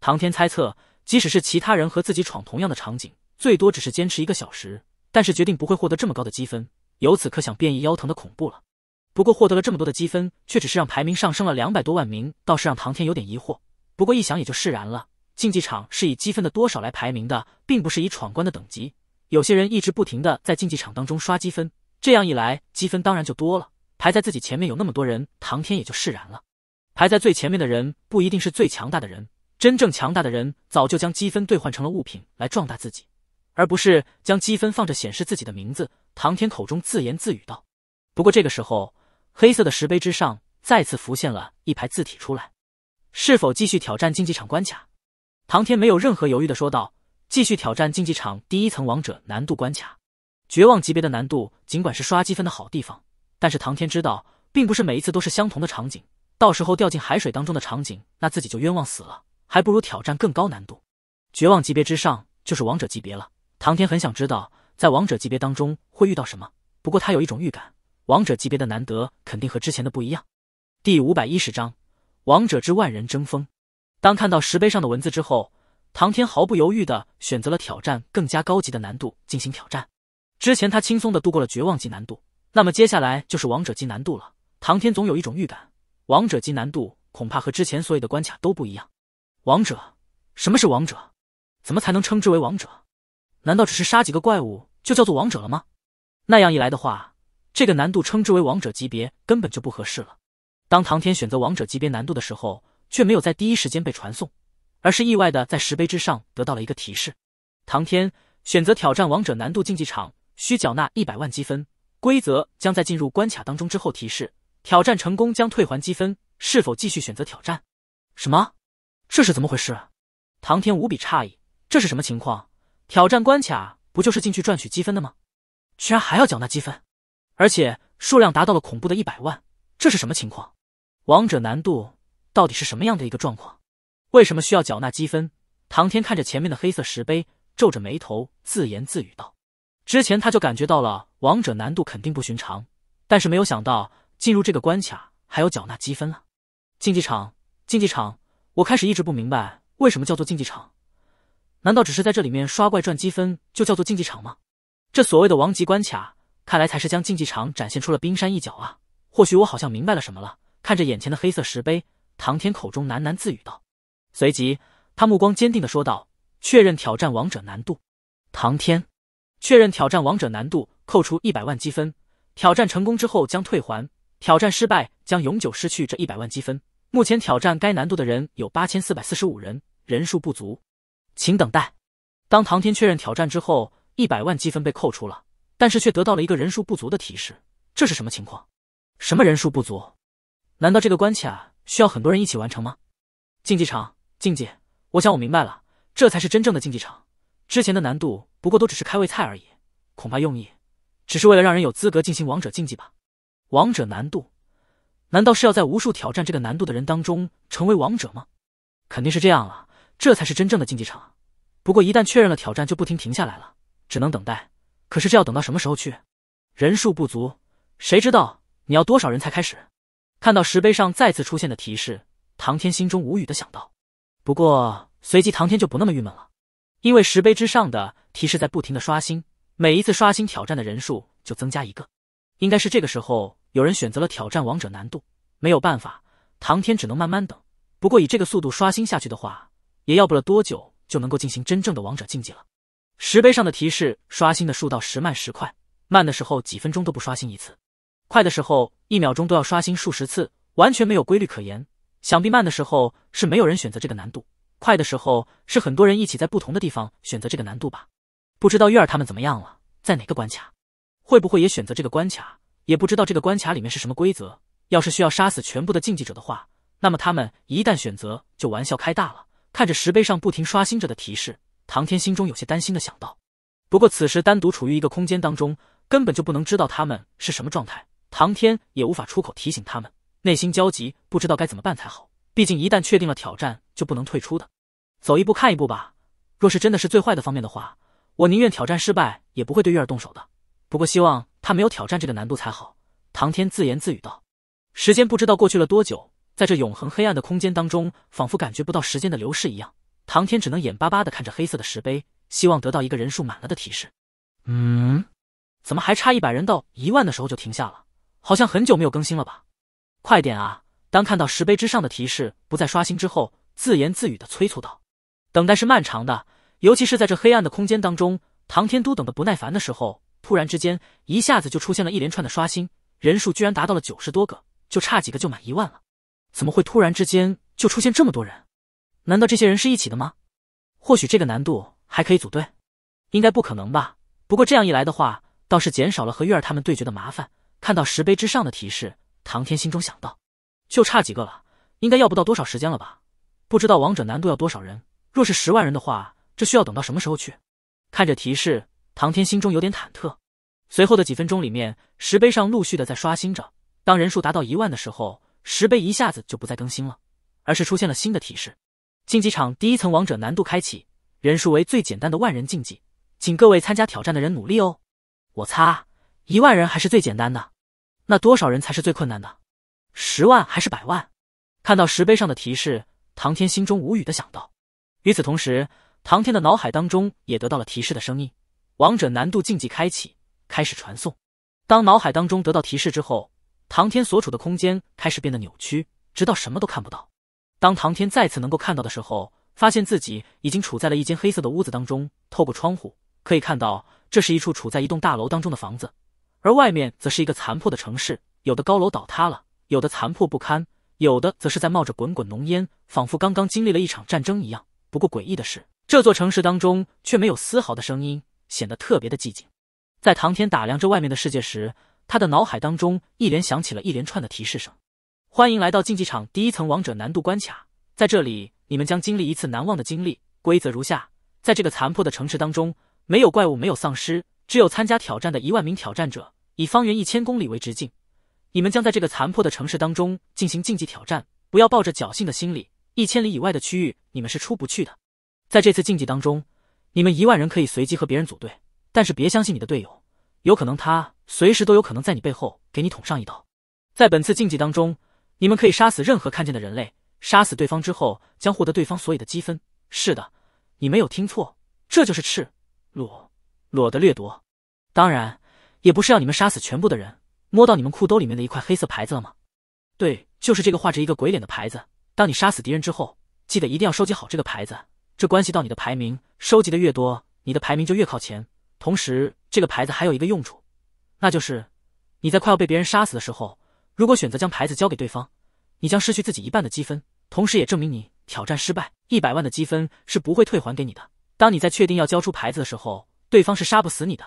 唐天猜测。即使是其他人和自己闯同样的场景，最多只是坚持一个小时，但是决定不会获得这么高的积分。由此可想变异腰疼的恐怖了。不过获得了这么多的积分，却只是让排名上升了两百多万名，倒是让唐天有点疑惑。不过一想也就释然了。竞技场是以积分的多少来排名的，并不是以闯关的等级。有些人一直不停的在竞技场当中刷积分，这样一来积分当然就多了。排在自己前面有那么多人，唐天也就释然了。排在最前面的人不一定是最强大的人。真正强大的人早就将积分兑换成了物品来壮大自己，而不是将积分放着显示自己的名字。唐天口中自言自语道：“不过这个时候，黑色的石碑之上再次浮现了一排字体出来。是否继续挑战竞技场关卡？”唐天没有任何犹豫的说道：“继续挑战竞技场第一层王者难度关卡，绝望级别的难度。尽管是刷积分的好地方，但是唐天知道，并不是每一次都是相同的场景。到时候掉进海水当中的场景，那自己就冤枉死了。”还不如挑战更高难度，绝望级别之上就是王者级别了。唐天很想知道，在王者级别当中会遇到什么。不过他有一种预感，王者级别的难得肯定和之前的不一样。第五百一十章：王者之万人争锋。当看到石碑上的文字之后，唐天毫不犹豫的选择了挑战更加高级的难度进行挑战。之前他轻松的度过了绝望级难度，那么接下来就是王者级难度了。唐天总有一种预感，王者级难度恐怕和之前所有的关卡都不一样。王者？什么是王者？怎么才能称之为王者？难道只是杀几个怪物就叫做王者了吗？那样一来的话，这个难度称之为王者级别根本就不合适了。当唐天选择王者级别难度的时候，却没有在第一时间被传送，而是意外的在石碑之上得到了一个提示：唐天选择挑战王者难度竞技场，需缴纳一百万积分。规则将在进入关卡当中之后提示。挑战成功将退还积分，是否继续选择挑战？什么？这是怎么回事？唐天无比诧异，这是什么情况？挑战关卡不就是进去赚取积分的吗？居然还要缴纳积分，而且数量达到了恐怖的一百万，这是什么情况？王者难度到底是什么样的一个状况？为什么需要缴纳积分？唐天看着前面的黑色石碑，皱着眉头自言自语道：“之前他就感觉到了王者难度肯定不寻常，但是没有想到进入这个关卡还有缴纳积分了。”竞技场，竞技场。我开始一直不明白为什么叫做竞技场，难道只是在这里面刷怪赚积分就叫做竞技场吗？这所谓的王级关卡，看来才是将竞技场展现出了冰山一角啊！或许我好像明白了什么了。看着眼前的黑色石碑，唐天口中喃喃自语道，随即他目光坚定的说道：“确认挑战王者难度。”唐天，确认挑战王者难度，扣除一百万积分，挑战成功之后将退还，挑战失败将永久失去这一百万积分。目前挑战该难度的人有八千四百四十五人，人数不足，请等待。当唐天确认挑战之后，一百万积分被扣除了，但是却得到了一个人数不足的提示，这是什么情况？什么人数不足？难道这个关卡需要很多人一起完成吗？竞技场，竞技，我想我明白了，这才是真正的竞技场。之前的难度不过都只是开胃菜而已，恐怕用意只是为了让人有资格进行王者竞技吧。王者难度。难道是要在无数挑战这个难度的人当中成为王者吗？肯定是这样了，这才是真正的竞技场。不过一旦确认了挑战，就不停停下来了，只能等待。可是这要等到什么时候去？人数不足，谁知道你要多少人才开始？看到石碑上再次出现的提示，唐天心中无语的想到。不过随即唐天就不那么郁闷了，因为石碑之上的提示在不停的刷新，每一次刷新挑战的人数就增加一个，应该是这个时候。有人选择了挑战王者难度，没有办法，唐天只能慢慢等。不过以这个速度刷新下去的话，也要不了多久就能够进行真正的王者竞技了。石碑上的提示，刷新的数到时慢时快，慢的时候几分钟都不刷新一次，快的时候一秒钟都要刷新数十次，完全没有规律可言。想必慢的时候是没有人选择这个难度，快的时候是很多人一起在不同的地方选择这个难度吧？不知道月儿他们怎么样了，在哪个关卡？会不会也选择这个关卡？也不知道这个关卡里面是什么规则，要是需要杀死全部的竞技者的话，那么他们一旦选择，就玩笑开大了。看着石碑上不停刷新着的提示，唐天心中有些担心的想到。不过此时单独处于一个空间当中，根本就不能知道他们是什么状态，唐天也无法出口提醒他们。内心焦急，不知道该怎么办才好。毕竟一旦确定了挑战，就不能退出的。走一步看一步吧。若是真的是最坏的方面的话，我宁愿挑战失败，也不会对月儿动手的。不过希望。他没有挑战这个难度才好，唐天自言自语道。时间不知道过去了多久，在这永恒黑暗的空间当中，仿佛感觉不到时间的流逝一样。唐天只能眼巴巴的看着黑色的石碑，希望得到一个人数满了的提示。嗯，怎么还差一百人到一万的时候就停下了？好像很久没有更新了吧？快点啊！当看到石碑之上的提示不再刷新之后，自言自语的催促道。等待是漫长的，尤其是在这黑暗的空间当中，唐天都等的不耐烦的时候。突然之间，一下子就出现了一连串的刷新，人数居然达到了九十多个，就差几个就满一万了。怎么会突然之间就出现这么多人？难道这些人是一起的吗？或许这个难度还可以组队，应该不可能吧？不过这样一来的话，倒是减少了和月儿他们对决的麻烦。看到石碑之上的提示，唐天心中想到：就差几个了，应该要不到多少时间了吧？不知道王者难度要多少人？若是十万人的话，这需要等到什么时候去？看着提示。唐天心中有点忐忑，随后的几分钟里面，石碑上陆续的在刷新着。当人数达到一万的时候，石碑一下子就不再更新了，而是出现了新的提示：“竞技场第一层王者难度开启，人数为最简单的万人竞技，请各位参加挑战的人努力哦。”我擦，一万人还是最简单的，那多少人才是最困难的？十万还是百万？看到石碑上的提示，唐天心中无语的想到。与此同时，唐天的脑海当中也得到了提示的声音。王者难度竞技开启，开始传送。当脑海当中得到提示之后，唐天所处的空间开始变得扭曲，直到什么都看不到。当唐天再次能够看到的时候，发现自己已经处在了一间黑色的屋子当中。透过窗户，可以看到这是一处处在一栋大楼当中的房子，而外面则是一个残破的城市，有的高楼倒塌了，有的残破不堪，有的则是在冒着滚滚浓烟，仿佛刚刚经历了一场战争一样。不过诡异的是，这座城市当中却没有丝毫的声音。显得特别的寂静。在唐天打量着外面的世界时，他的脑海当中一连响起了一连串的提示声：“欢迎来到竞技场第一层王者难度关卡，在这里你们将经历一次难忘的经历。规则如下：在这个残破的城市当中，没有怪物，没有丧尸，只有参加挑战的一万名挑战者。以方圆一千公里为直径，你们将在这个残破的城市当中进行竞技挑战。不要抱着侥幸的心理，一千里以外的区域你们是出不去的。在这次竞技当中。”你们一万人可以随机和别人组队，但是别相信你的队友，有可能他随时都有可能在你背后给你捅上一刀。在本次竞技当中，你们可以杀死任何看见的人类，杀死对方之后将获得对方所有的积分。是的，你没有听错，这就是赤裸裸的掠夺。当然，也不是要你们杀死全部的人，摸到你们裤兜里面的一块黑色牌子了吗？对，就是这个画着一个鬼脸的牌子。当你杀死敌人之后，记得一定要收集好这个牌子。这关系到你的排名，收集的越多，你的排名就越靠前。同时，这个牌子还有一个用处，那就是你在快要被别人杀死的时候，如果选择将牌子交给对方，你将失去自己一半的积分，同时也证明你挑战失败，一百万的积分是不会退还给你的。当你在确定要交出牌子的时候，对方是杀不死你的。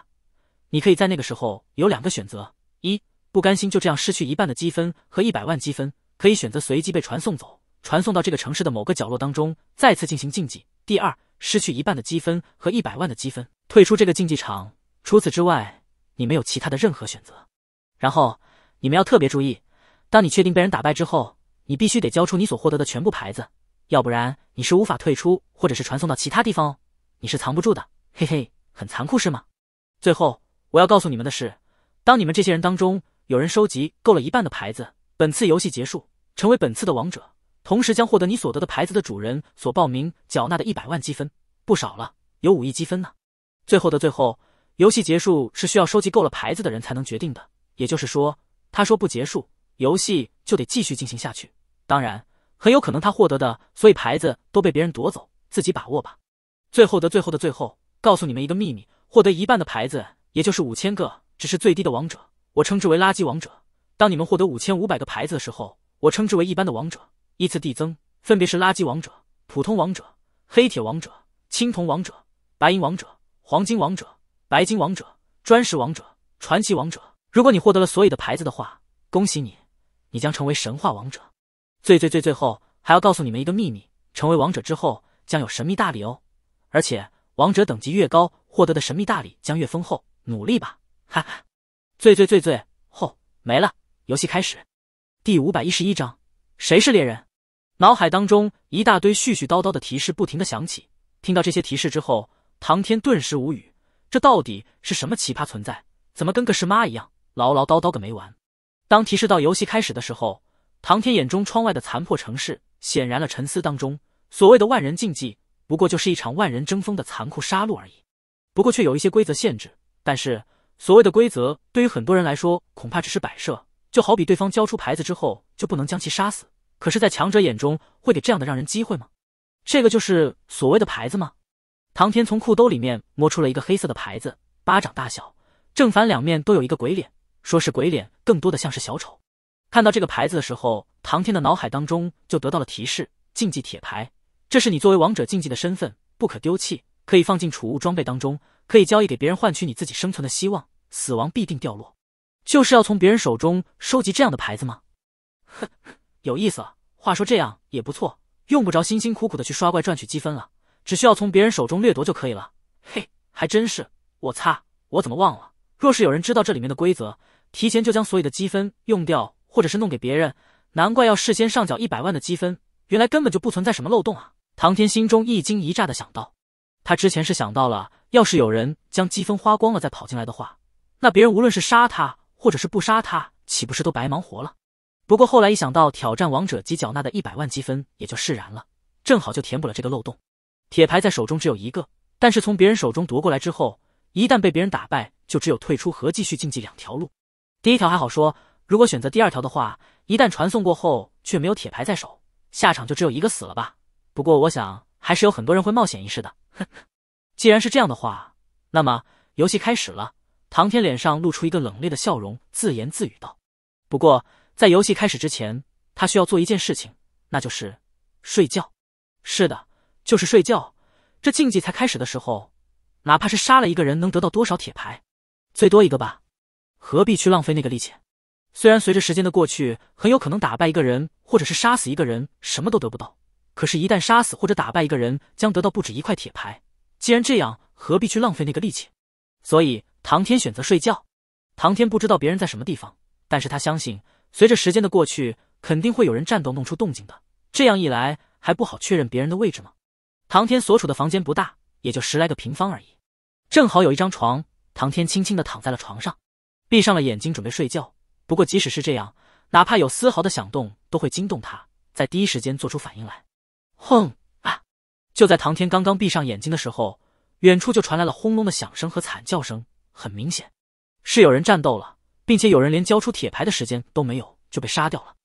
你可以在那个时候有两个选择：一，不甘心就这样失去一半的积分和一百万积分，可以选择随机被传送走。传送到这个城市的某个角落当中，再次进行竞技。第二，失去一半的积分和一百万的积分，退出这个竞技场。除此之外，你没有其他的任何选择。然后你们要特别注意，当你确定被人打败之后，你必须得交出你所获得的全部牌子，要不然你是无法退出或者是传送到其他地方哦。你是藏不住的，嘿嘿，很残酷是吗？最后我要告诉你们的是，当你们这些人当中有人收集够了一半的牌子，本次游戏结束，成为本次的王者。同时将获得你所得的牌子的主人所报名缴纳的一百万积分，不少了，有五亿积分呢。最后的最后，游戏结束是需要收集够了牌子的人才能决定的，也就是说，他说不结束，游戏就得继续进行下去。当然，很有可能他获得的所以牌子都被别人夺走，自己把握吧。最后的最后的最后，告诉你们一个秘密：获得一半的牌子，也就是五千个，只是最低的王者，我称之为垃圾王者。当你们获得五千五百个牌子的时候，我称之为一般的王者。依次递增，分别是垃圾王者、普通王者、黑铁王者、青铜王者、白银王者、黄金王者、白金王者、钻石王者、传奇王者。如果你获得了所有的牌子的话，恭喜你，你将成为神话王者。最最最最后，还要告诉你们一个秘密：成为王者之后，将有神秘大礼哦。而且，王者等级越高，获得的神秘大礼将越丰厚。努力吧，哈哈。最最最最后没了。游戏开始。第五百一十一章：谁是猎人？脑海当中一大堆絮絮叨叨的提示不停的响起，听到这些提示之后，唐天顿时无语，这到底是什么奇葩存在？怎么跟个是妈一样，唠唠叨叨个没完？当提示到游戏开始的时候，唐天眼中窗外的残破城市，显然了沉思当中。所谓的万人竞技，不过就是一场万人争锋的残酷杀戮而已。不过却有一些规则限制，但是所谓的规则对于很多人来说，恐怕只是摆设。就好比对方交出牌子之后，就不能将其杀死。可是，在强者眼中，会给这样的让人机会吗？这个就是所谓的牌子吗？唐天从裤兜里面摸出了一个黑色的牌子，巴掌大小，正反两面都有一个鬼脸，说是鬼脸，更多的像是小丑。看到这个牌子的时候，唐天的脑海当中就得到了提示：禁忌铁牌，这是你作为王者禁忌的身份，不可丢弃，可以放进储物装备当中，可以交易给别人，换取你自己生存的希望。死亡必定掉落，就是要从别人手中收集这样的牌子吗？哼！有意思，话说这样也不错，用不着辛辛苦苦的去刷怪赚取积分了，只需要从别人手中掠夺就可以了。嘿，还真是，我擦，我怎么忘了？若是有人知道这里面的规则，提前就将所有的积分用掉，或者是弄给别人，难怪要事先上缴一百万的积分，原来根本就不存在什么漏洞啊！唐天心中一惊一乍的想到，他之前是想到了，要是有人将积分花光了再跑进来的话，那别人无论是杀他或者是不杀他，岂不是都白忙活了？不过后来一想到挑战王者及缴纳的一百万积分，也就释然了。正好就填补了这个漏洞。铁牌在手中只有一个，但是从别人手中夺过来之后，一旦被别人打败，就只有退出和继续竞技两条路。第一条还好说，如果选择第二条的话，一旦传送过后却没有铁牌在手，下场就只有一个死了吧。不过我想还是有很多人会冒险一试的。呵呵，既然是这样的话，那么游戏开始了。唐天脸上露出一个冷冽的笑容，自言自语道：“不过。”在游戏开始之前，他需要做一件事情，那就是睡觉。是的，就是睡觉。这竞技才开始的时候，哪怕是杀了一个人，能得到多少铁牌？最多一个吧。何必去浪费那个力气？虽然随着时间的过去，很有可能打败一个人或者是杀死一个人，什么都得不到。可是，一旦杀死或者打败一个人，将得到不止一块铁牌。既然这样，何必去浪费那个力气？所以，唐天选择睡觉。唐天不知道别人在什么地方，但是他相信。随着时间的过去，肯定会有人战斗弄出动静的。这样一来，还不好确认别人的位置吗？唐天所处的房间不大，也就十来个平方而已，正好有一张床。唐天轻轻的躺在了床上，闭上了眼睛准备睡觉。不过即使是这样，哪怕有丝毫的响动，都会惊动他，在第一时间做出反应来。轰啊！就在唐天刚刚闭上眼睛的时候，远处就传来了轰隆的响声和惨叫声。很明显，是有人战斗了。并且有人连交出铁牌的时间都没有就被杀掉了，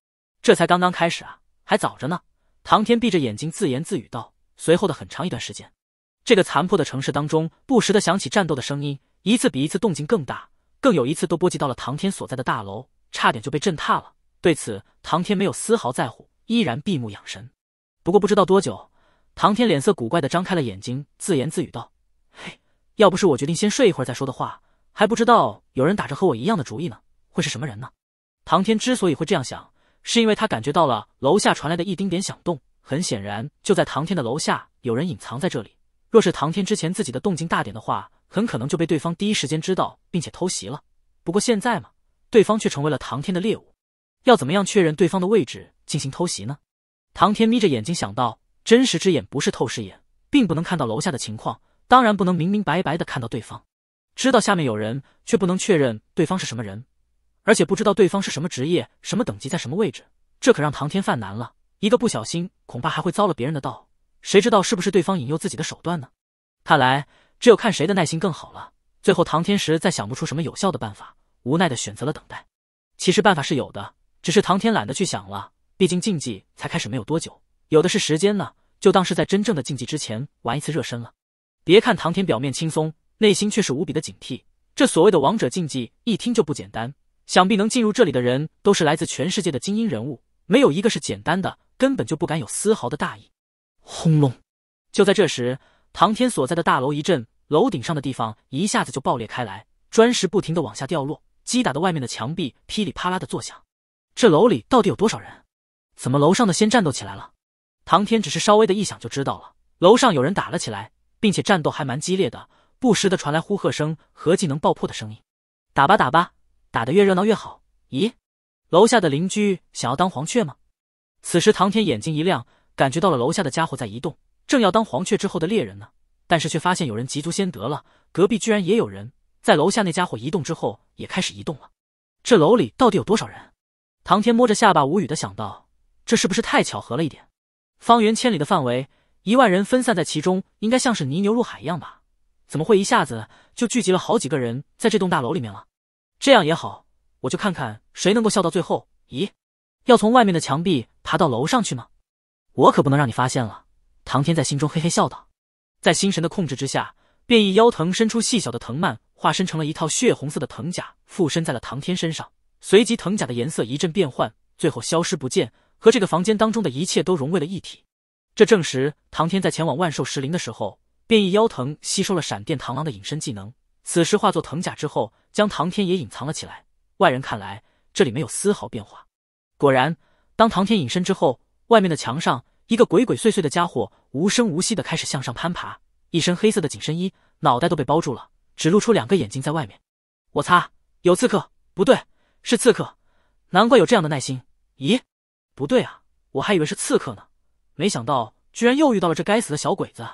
这才刚刚开始啊，还早着呢。唐天闭着眼睛自言自语道。随后的很长一段时间，这个残破的城市当中不时的响起战斗的声音，一次比一次动静更大，更有一次都波及到了唐天所在的大楼，差点就被震塌了。对此，唐天没有丝毫在乎，依然闭目养神。不过不知道多久，唐天脸色古怪的张开了眼睛，自言自语道：“嘿，要不是我决定先睡一会儿再说的话。”还不知道有人打着和我一样的主意呢，会是什么人呢？唐天之所以会这样想，是因为他感觉到了楼下传来的一丁点响动，很显然就在唐天的楼下有人隐藏在这里。若是唐天之前自己的动静大点的话，很可能就被对方第一时间知道并且偷袭了。不过现在嘛，对方却成为了唐天的猎物。要怎么样确认对方的位置进行偷袭呢？唐天眯着眼睛想到，真实之眼不是透视眼，并不能看到楼下的情况，当然不能明明白白的看到对方。知道下面有人，却不能确认对方是什么人，而且不知道对方是什么职业、什么等级、在什么位置，这可让唐天犯难了。一个不小心，恐怕还会遭了别人的道。谁知道是不是对方引诱自己的手段呢？看来只有看谁的耐心更好了。最后，唐天实在想不出什么有效的办法，无奈的选择了等待。其实办法是有的，只是唐天懒得去想了。毕竟竞技才开始没有多久，有的是时间呢，就当是在真正的竞技之前玩一次热身了。别看唐天表面轻松。内心却是无比的警惕。这所谓的王者竞技，一听就不简单。想必能进入这里的人，都是来自全世界的精英人物，没有一个是简单的，根本就不敢有丝毫的大意。轰隆！就在这时，唐天所在的大楼一震，楼顶上的地方一下子就爆裂开来，砖石不停的往下掉落，击打的外面的墙壁噼里啪啦的作响。这楼里到底有多少人？怎么楼上的先战斗起来了？唐天只是稍微的一想就知道了，楼上有人打了起来，并且战斗还蛮激烈的。不时的传来呼喝声和技能爆破的声音，打吧打吧，打得越热闹越好。咦，楼下的邻居想要当黄雀吗？此时唐天眼睛一亮，感觉到了楼下的家伙在移动，正要当黄雀之后的猎人呢，但是却发现有人急足先得了。隔壁居然也有人在楼下那家伙移动之后也开始移动了。这楼里到底有多少人？唐天摸着下巴无语的想到，这是不是太巧合了一点？方圆千里的范围，一万人分散在其中，应该像是泥牛入海一样吧。怎么会一下子就聚集了好几个人在这栋大楼里面了？这样也好，我就看看谁能够笑到最后。咦，要从外面的墙壁爬到楼上去吗？我可不能让你发现了。唐天在心中嘿嘿笑道，在心神的控制之下，变异妖藤伸出细小的藤蔓，化身成了一套血红色的藤甲，附身在了唐天身上。随即藤甲的颜色一阵变幻，最后消失不见，和这个房间当中的一切都融为了一体。这证实唐天在前往万寿石林的时候。变异腰藤吸收了闪电螳螂的隐身技能，此时化作藤甲之后，将唐天也隐藏了起来。外人看来，这里没有丝毫变化。果然，当唐天隐身之后，外面的墙上，一个鬼鬼祟祟的家伙无声无息的开始向上攀爬，一身黑色的紧身衣，脑袋都被包住了，只露出两个眼睛在外面。我擦，有刺客！不对，是刺客！难怪有这样的耐心。咦，不对啊，我还以为是刺客呢，没想到居然又遇到了这该死的小鬼子。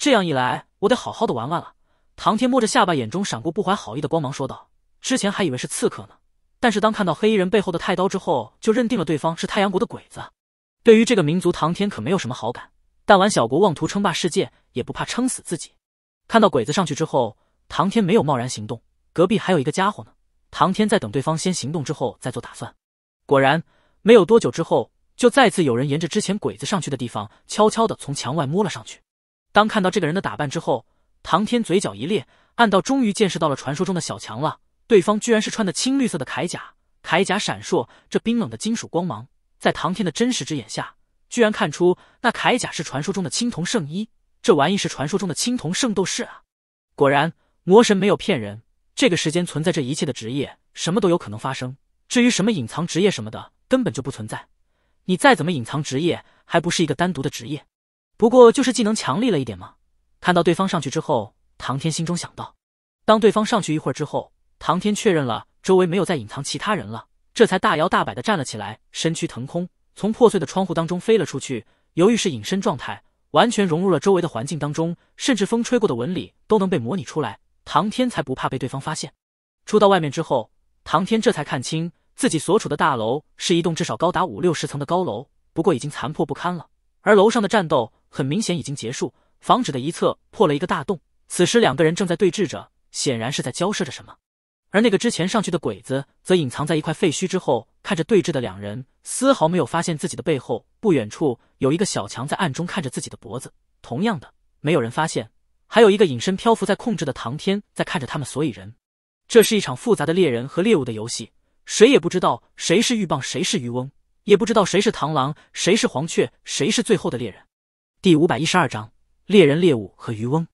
这样一来，我得好好的玩玩了。唐天摸着下巴，眼中闪过不怀好意的光芒，说道：“之前还以为是刺客呢，但是当看到黑衣人背后的太刀之后，就认定了对方是太阳国的鬼子。对于这个民族，唐天可没有什么好感。但玩小国妄图称霸世界，也不怕撑死自己。”看到鬼子上去之后，唐天没有贸然行动，隔壁还有一个家伙呢。唐天在等对方先行动之后再做打算。果然，没有多久之后，就再次有人沿着之前鬼子上去的地方，悄悄的从墙外摸了上去。当看到这个人的打扮之后，唐天嘴角一裂，暗道终于见识到了传说中的小强了。对方居然是穿的青绿色的铠甲，铠甲闪烁这冰冷的金属光芒，在唐天的真实之眼下，居然看出那铠甲是传说中的青铜圣衣。这玩意是传说中的青铜圣斗士啊！果然，魔神没有骗人。这个时间存在这一切的职业，什么都有可能发生。至于什么隐藏职业什么的，根本就不存在。你再怎么隐藏职业，还不是一个单独的职业。不过就是技能强力了一点嘛。看到对方上去之后，唐天心中想到。当对方上去一会儿之后，唐天确认了周围没有再隐藏其他人了，这才大摇大摆的站了起来，身躯腾空，从破碎的窗户当中飞了出去。由于是隐身状态，完全融入了周围的环境当中，甚至风吹过的纹理都能被模拟出来。唐天才不怕被对方发现。出到外面之后，唐天这才看清自己所处的大楼是一栋至少高达五六十层的高楼，不过已经残破不堪了。而楼上的战斗。很明显已经结束，房子的一侧破了一个大洞。此时两个人正在对峙着，显然是在交涉着什么。而那个之前上去的鬼子则隐藏在一块废墟之后，看着对峙的两人，丝毫没有发现自己的背后不远处有一个小强在暗中看着自己的脖子。同样的，没有人发现，还有一个隐身漂浮在控制的唐天在看着他们。所以人，这是一场复杂的猎人和猎物的游戏，谁也不知道谁是鹬蚌，谁是渔翁，也不知道谁是螳螂，谁是黄雀，谁是最后的猎人。第五百一十二章猎人、猎物和渔翁。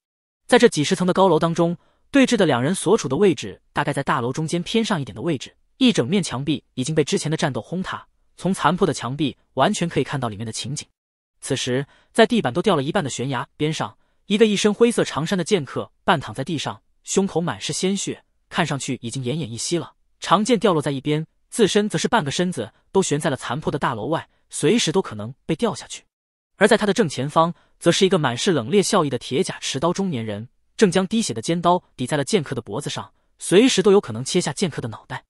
在这几十层的高楼当中，对峙的两人所处的位置大概在大楼中间偏上一点的位置。一整面墙壁已经被之前的战斗轰塌，从残破的墙壁完全可以看到里面的情景。此时，在地板都掉了一半的悬崖边上，一个一身灰色长衫的剑客半躺在地上，胸口满是鲜血，看上去已经奄奄一息了。长剑掉落在一边，自身则是半个身子都悬在了残破的大楼外，随时都可能被掉下去。而在他的正前方，则是一个满是冷冽笑意的铁甲持刀中年人，正将滴血的尖刀抵在了剑客的脖子上，随时都有可能切下剑客的脑袋。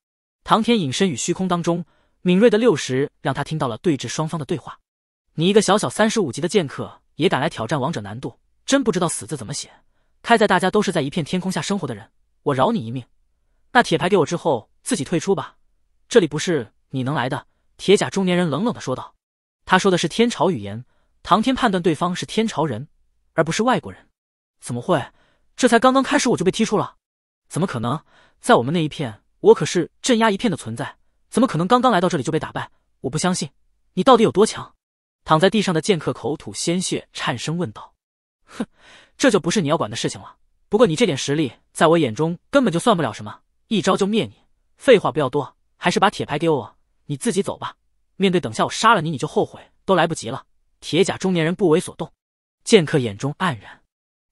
唐天隐身于虚空当中，敏锐的六识让他听到了对峙双方的对话：“你一个小小三十五级的剑客，也敢来挑战王者难度？真不知道死字怎么写！”开在大家都是在一片天空下生活的人，我饶你一命，那铁牌给我之后，自己退出吧，这里不是你能来的。”铁甲中年人冷冷的说道。他说的是天朝语言。唐天判断对方是天朝人，而不是外国人。怎么会？这才刚刚开始，我就被踢出了？怎么可能？在我们那一片，我可是镇压一片的存在，怎么可能刚刚来到这里就被打败？我不相信，你到底有多强？躺在地上的剑客口吐鲜血，颤声问道：“哼，这就不是你要管的事情了。不过你这点实力，在我眼中根本就算不了什么，一招就灭你。废话不要多，还是把铁牌给我，你自己走吧。面对，等下我杀了你，你就后悔都来不及了。”铁甲中年人不为所动，剑客眼中黯然，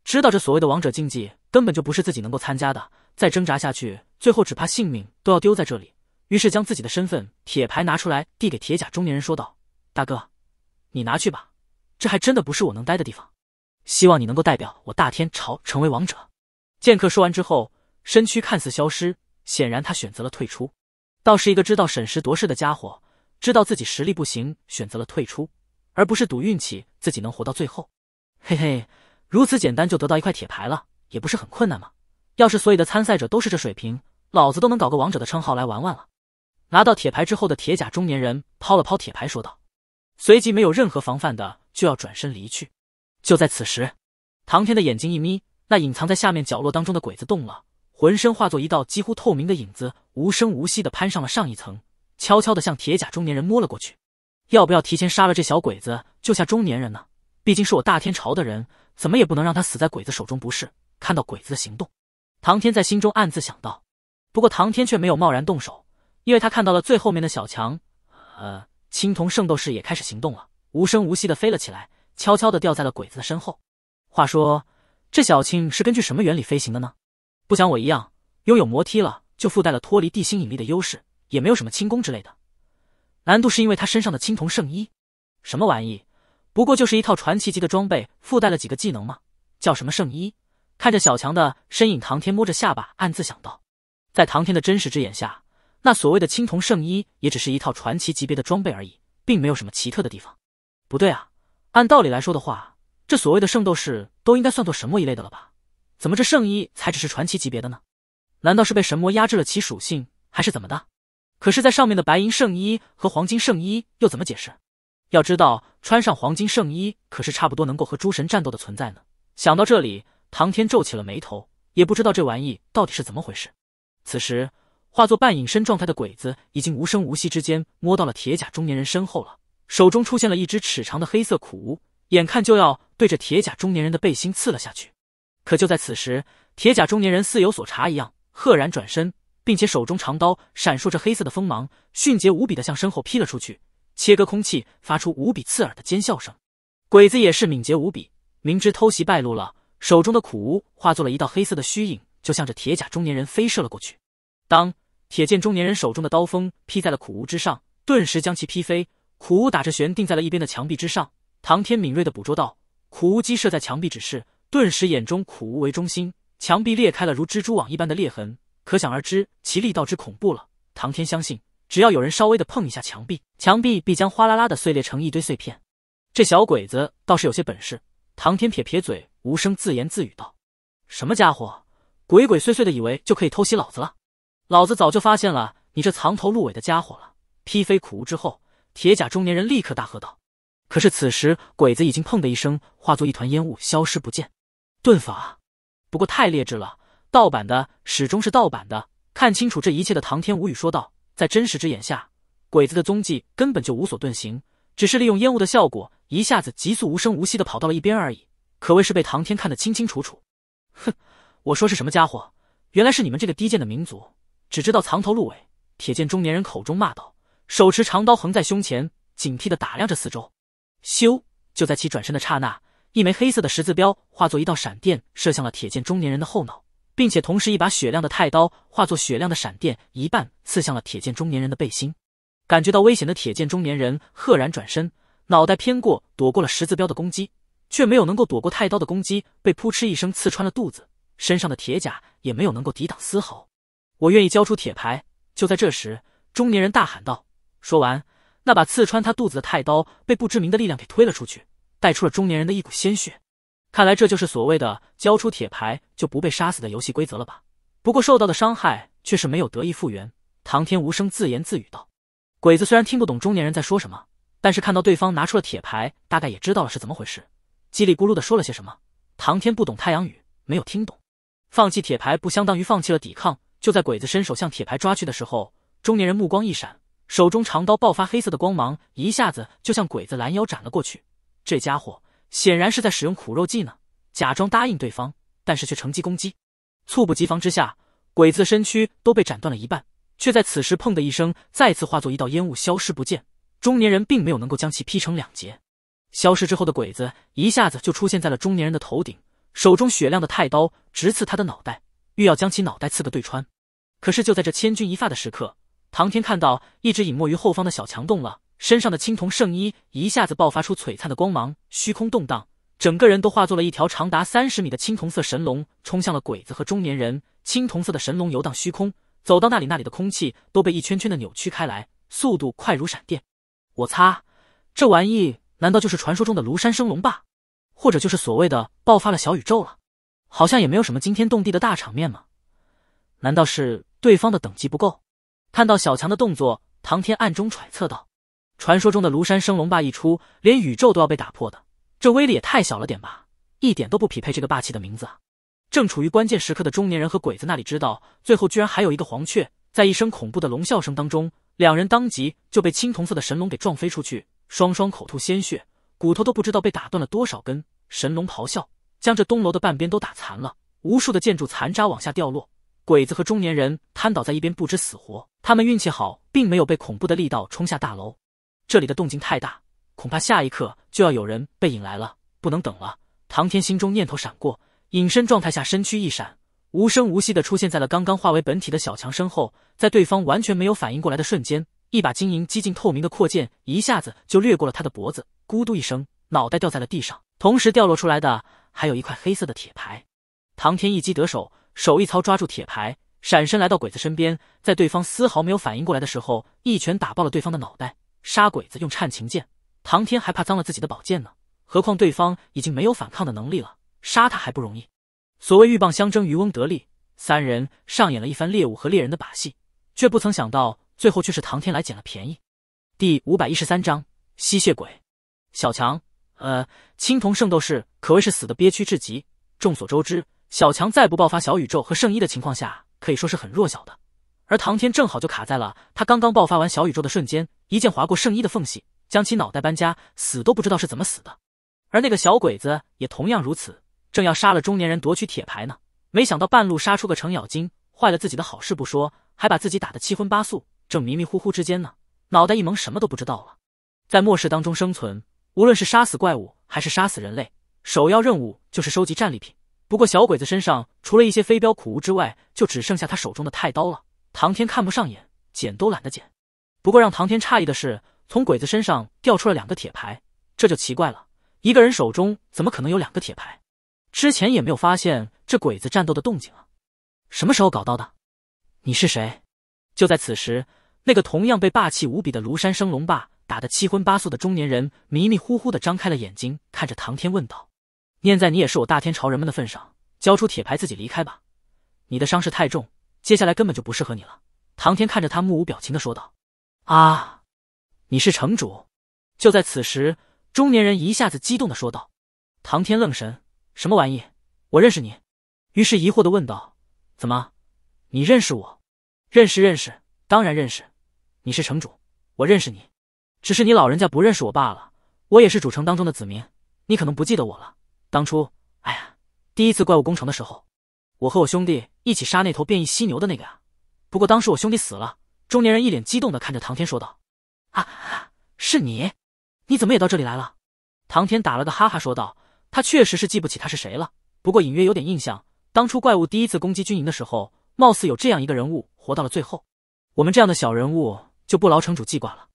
知道这所谓的王者竞技根本就不是自己能够参加的，再挣扎下去，最后只怕性命都要丢在这里。于是将自己的身份铁牌拿出来，递给铁甲中年人，说道：“大哥，你拿去吧，这还真的不是我能待的地方。希望你能够代表我大天朝成为王者。”剑客说完之后，身躯看似消失，显然他选择了退出。倒是一个知道审时度势的家伙，知道自己实力不行，选择了退出。而不是赌运气，自己能活到最后。嘿嘿，如此简单就得到一块铁牌了，也不是很困难嘛。要是所有的参赛者都是这水平，老子都能搞个王者的称号来玩玩了。拿到铁牌之后的铁甲中年人抛了抛铁牌说道，随即没有任何防范的就要转身离去。就在此时，唐天的眼睛一眯，那隐藏在下面角落当中的鬼子动了，浑身化作一道几乎透明的影子，无声无息的攀上了上一层，悄悄的向铁甲中年人摸了过去。要不要提前杀了这小鬼子，救下中年人呢？毕竟是我大天朝的人，怎么也不能让他死在鬼子手中，不是？看到鬼子的行动，唐天在心中暗自想到。不过唐天却没有贸然动手，因为他看到了最后面的小强，呃，青铜圣斗士也开始行动了，无声无息的飞了起来，悄悄的掉在了鬼子的身后。话说，这小青是根据什么原理飞行的呢？不像我一样，拥有魔梯了就附带了脱离地心引力的优势，也没有什么轻功之类的。难度是因为他身上的青铜圣衣，什么玩意？不过就是一套传奇级的装备，附带了几个技能吗？叫什么圣衣？看着小强的身影，唐天摸着下巴暗自想到，在唐天的真实之眼下，那所谓的青铜圣衣也只是一套传奇级别的装备而已，并没有什么奇特的地方。不对啊，按道理来说的话，这所谓的圣斗士都应该算作神魔一类的了吧？怎么这圣衣才只是传奇级别的呢？难道是被神魔压制了其属性，还是怎么的？可是，在上面的白银圣衣和黄金圣衣又怎么解释？要知道，穿上黄金圣衣可是差不多能够和诸神战斗的存在呢。想到这里，唐天皱起了眉头，也不知道这玩意到底是怎么回事。此时，化作半隐身状态的鬼子已经无声无息之间摸到了铁甲中年人身后了，手中出现了一只尺长的黑色苦无，眼看就要对着铁甲中年人的背心刺了下去。可就在此时，铁甲中年人似有所察一样，赫然转身。并且手中长刀闪烁着黑色的锋芒，迅捷无比的向身后劈了出去，切割空气，发出无比刺耳的尖笑声。鬼子也是敏捷无比，明知偷袭败露了，手中的苦无化作了一道黑色的虚影，就向着铁甲中年人飞射了过去。当铁剑中年人手中的刀锋劈在了苦无之上，顿时将其劈飞，苦无打着旋定在了一边的墙壁之上。唐天敏锐的捕捉到苦无击射在墙壁之势，顿时眼中苦无为中心，墙壁裂开了如蜘蛛网一般的裂痕。可想而知，其力道之恐怖了。唐天相信，只要有人稍微的碰一下墙壁，墙壁必将哗啦啦的碎裂成一堆碎片。这小鬼子倒是有些本事。唐天撇撇嘴，无声自言自语道：“什么家伙，鬼鬼祟祟的，以为就可以偷袭老子了？老子早就发现了你这藏头露尾的家伙了。”劈飞苦无之后，铁甲中年人立刻大喝道：“可是此时，鬼子已经砰的一声，化作一团烟雾，消失不见。”遁法，不过太劣质了。盗版的始终是盗版的。看清楚这一切的唐天无语说道：“在真实之眼下，鬼子的踪迹根本就无所遁形，只是利用烟雾的效果，一下子急速无声无息的跑到了一边而已，可谓是被唐天看得清清楚楚。”哼，我说是什么家伙，原来是你们这个低贱的民族，只知道藏头露尾。”铁剑中年人口中骂道，手持长刀横在胸前，警惕的打量着四周。咻！就在其转身的刹那，一枚黑色的十字镖化作一道闪电，射向了铁剑中年人的后脑。并且同时，一把雪亮的太刀化作雪亮的闪电，一半刺向了铁剑中年人的背心。感觉到危险的铁剑中年人赫然转身，脑袋偏过，躲过了十字镖的攻击，却没有能够躲过太刀的攻击，被扑哧一声刺穿了肚子，身上的铁甲也没有能够抵挡丝毫。我愿意交出铁牌。就在这时，中年人大喊道。说完，那把刺穿他肚子的太刀被不知名的力量给推了出去，带出了中年人的一股鲜血。看来这就是所谓的交出铁牌就不被杀死的游戏规则了吧？不过受到的伤害却是没有得以复原。唐天无声自言自语道：“鬼子虽然听不懂中年人在说什么，但是看到对方拿出了铁牌，大概也知道了是怎么回事。”叽里咕噜的说了些什么。唐天不懂太阳语，没有听懂。放弃铁牌不相当于放弃了抵抗？就在鬼子伸手向铁牌抓去的时候，中年人目光一闪，手中长刀爆发黑色的光芒，一下子就向鬼子拦腰斩了过去。这家伙。显然是在使用苦肉计呢，假装答应对方，但是却乘机攻击。猝不及防之下，鬼子身躯都被斩断了一半，却在此时砰的一声，再次化作一道烟雾消失不见。中年人并没有能够将其劈成两截。消失之后的鬼子一下子就出现在了中年人的头顶，手中雪亮的太刀直刺他的脑袋，欲要将其脑袋刺个对穿。可是就在这千钧一发的时刻，唐天看到一直隐没于后方的小墙洞了。身上的青铜圣衣一下子爆发出璀璨的光芒，虚空动荡，整个人都化作了一条长达三十米的青铜色神龙，冲向了鬼子和中年人。青铜色的神龙游荡虚空，走到那里，那里的空气都被一圈圈的扭曲开来，速度快如闪电。我擦，这玩意难道就是传说中的庐山升龙霸，或者就是所谓的爆发了小宇宙了？好像也没有什么惊天动地的大场面嘛。难道是对方的等级不够？看到小强的动作，唐天暗中揣测道。传说中的庐山升龙霸一出，连宇宙都要被打破的，这威力也太小了点吧，一点都不匹配这个霸气的名字。正处于关键时刻的中年人和鬼子那里知道，最后居然还有一个黄雀，在一声恐怖的龙啸声当中，两人当即就被青铜色的神龙给撞飞出去，双双口吐鲜血，骨头都不知道被打断了多少根。神龙咆哮，将这东楼的半边都打残了，无数的建筑残渣往下掉落，鬼子和中年人瘫倒在一边不知死活。他们运气好，并没有被恐怖的力道冲下大楼。这里的动静太大，恐怕下一刻就要有人被引来了，不能等了。唐天心中念头闪过，隐身状态下身躯一闪，无声无息的出现在了刚刚化为本体的小强身后，在对方完全没有反应过来的瞬间，一把晶莹、几近透明的阔剑一下子就掠过了他的脖子，咕嘟一声，脑袋掉在了地上，同时掉落出来的还有一块黑色的铁牌。唐天一击得手，手一操抓住铁牌，闪身来到鬼子身边，在对方丝毫没有反应过来的时候，一拳打爆了对方的脑袋。杀鬼子用颤琴剑，唐天还怕脏了自己的宝剑呢。何况对方已经没有反抗的能力了，杀他还不容易。所谓鹬蚌相争，渔翁得利。三人上演了一番猎物和猎人的把戏，却不曾想到最后却是唐天来捡了便宜。第五百一十三章吸血鬼小强，呃，青铜圣斗士可谓是死的憋屈至极。众所周知，小强再不爆发小宇宙和圣衣的情况下，可以说是很弱小的。而唐天正好就卡在了他刚刚爆发完小宇宙的瞬间。一剑划过圣衣的缝隙，将其脑袋搬家，死都不知道是怎么死的。而那个小鬼子也同样如此，正要杀了中年人夺取铁牌呢，没想到半路杀出个程咬金，坏了自己的好事不说，还把自己打得七荤八素。正迷迷糊糊之间呢，脑袋一蒙，什么都不知道了。在末世当中生存，无论是杀死怪物还是杀死人类，首要任务就是收集战利品。不过小鬼子身上除了一些飞镖、苦无之外，就只剩下他手中的太刀了。唐天看不上眼，捡都懒得捡。不过让唐天诧异的是，从鬼子身上掉出了两个铁牌，这就奇怪了，一个人手中怎么可能有两个铁牌？之前也没有发现这鬼子战斗的动静啊，什么时候搞到的？你是谁？就在此时，那个同样被霸气无比的庐山升龙霸打得七荤八素的中年人迷迷糊糊的张开了眼睛，看着唐天问道：“念在你也是我大天朝人们的份上，交出铁牌自己离开吧，你的伤势太重，接下来根本就不适合你了。”唐天看着他，目无表情的说道。啊！你是城主？就在此时，中年人一下子激动的说道。唐天愣神，什么玩意？我认识你？于是疑惑的问道。怎么？你认识我？认识认识，当然认识。你是城主，我认识你。只是你老人家不认识我罢了。我也是主城当中的子民，你可能不记得我了。当初，哎呀，第一次怪物攻城的时候，我和我兄弟一起杀那头变异犀牛的那个啊。不过当时我兄弟死了。中年人一脸激动的看着唐天说道：“啊，是你？你怎么也到这里来了？”唐天打了个哈哈说道：“他确实是记不起他是谁了，不过隐约有点印象。当初怪物第一次攻击军营的时候，貌似有这样一个人物活到了最后。我们这样的小人物就不劳城主记挂了。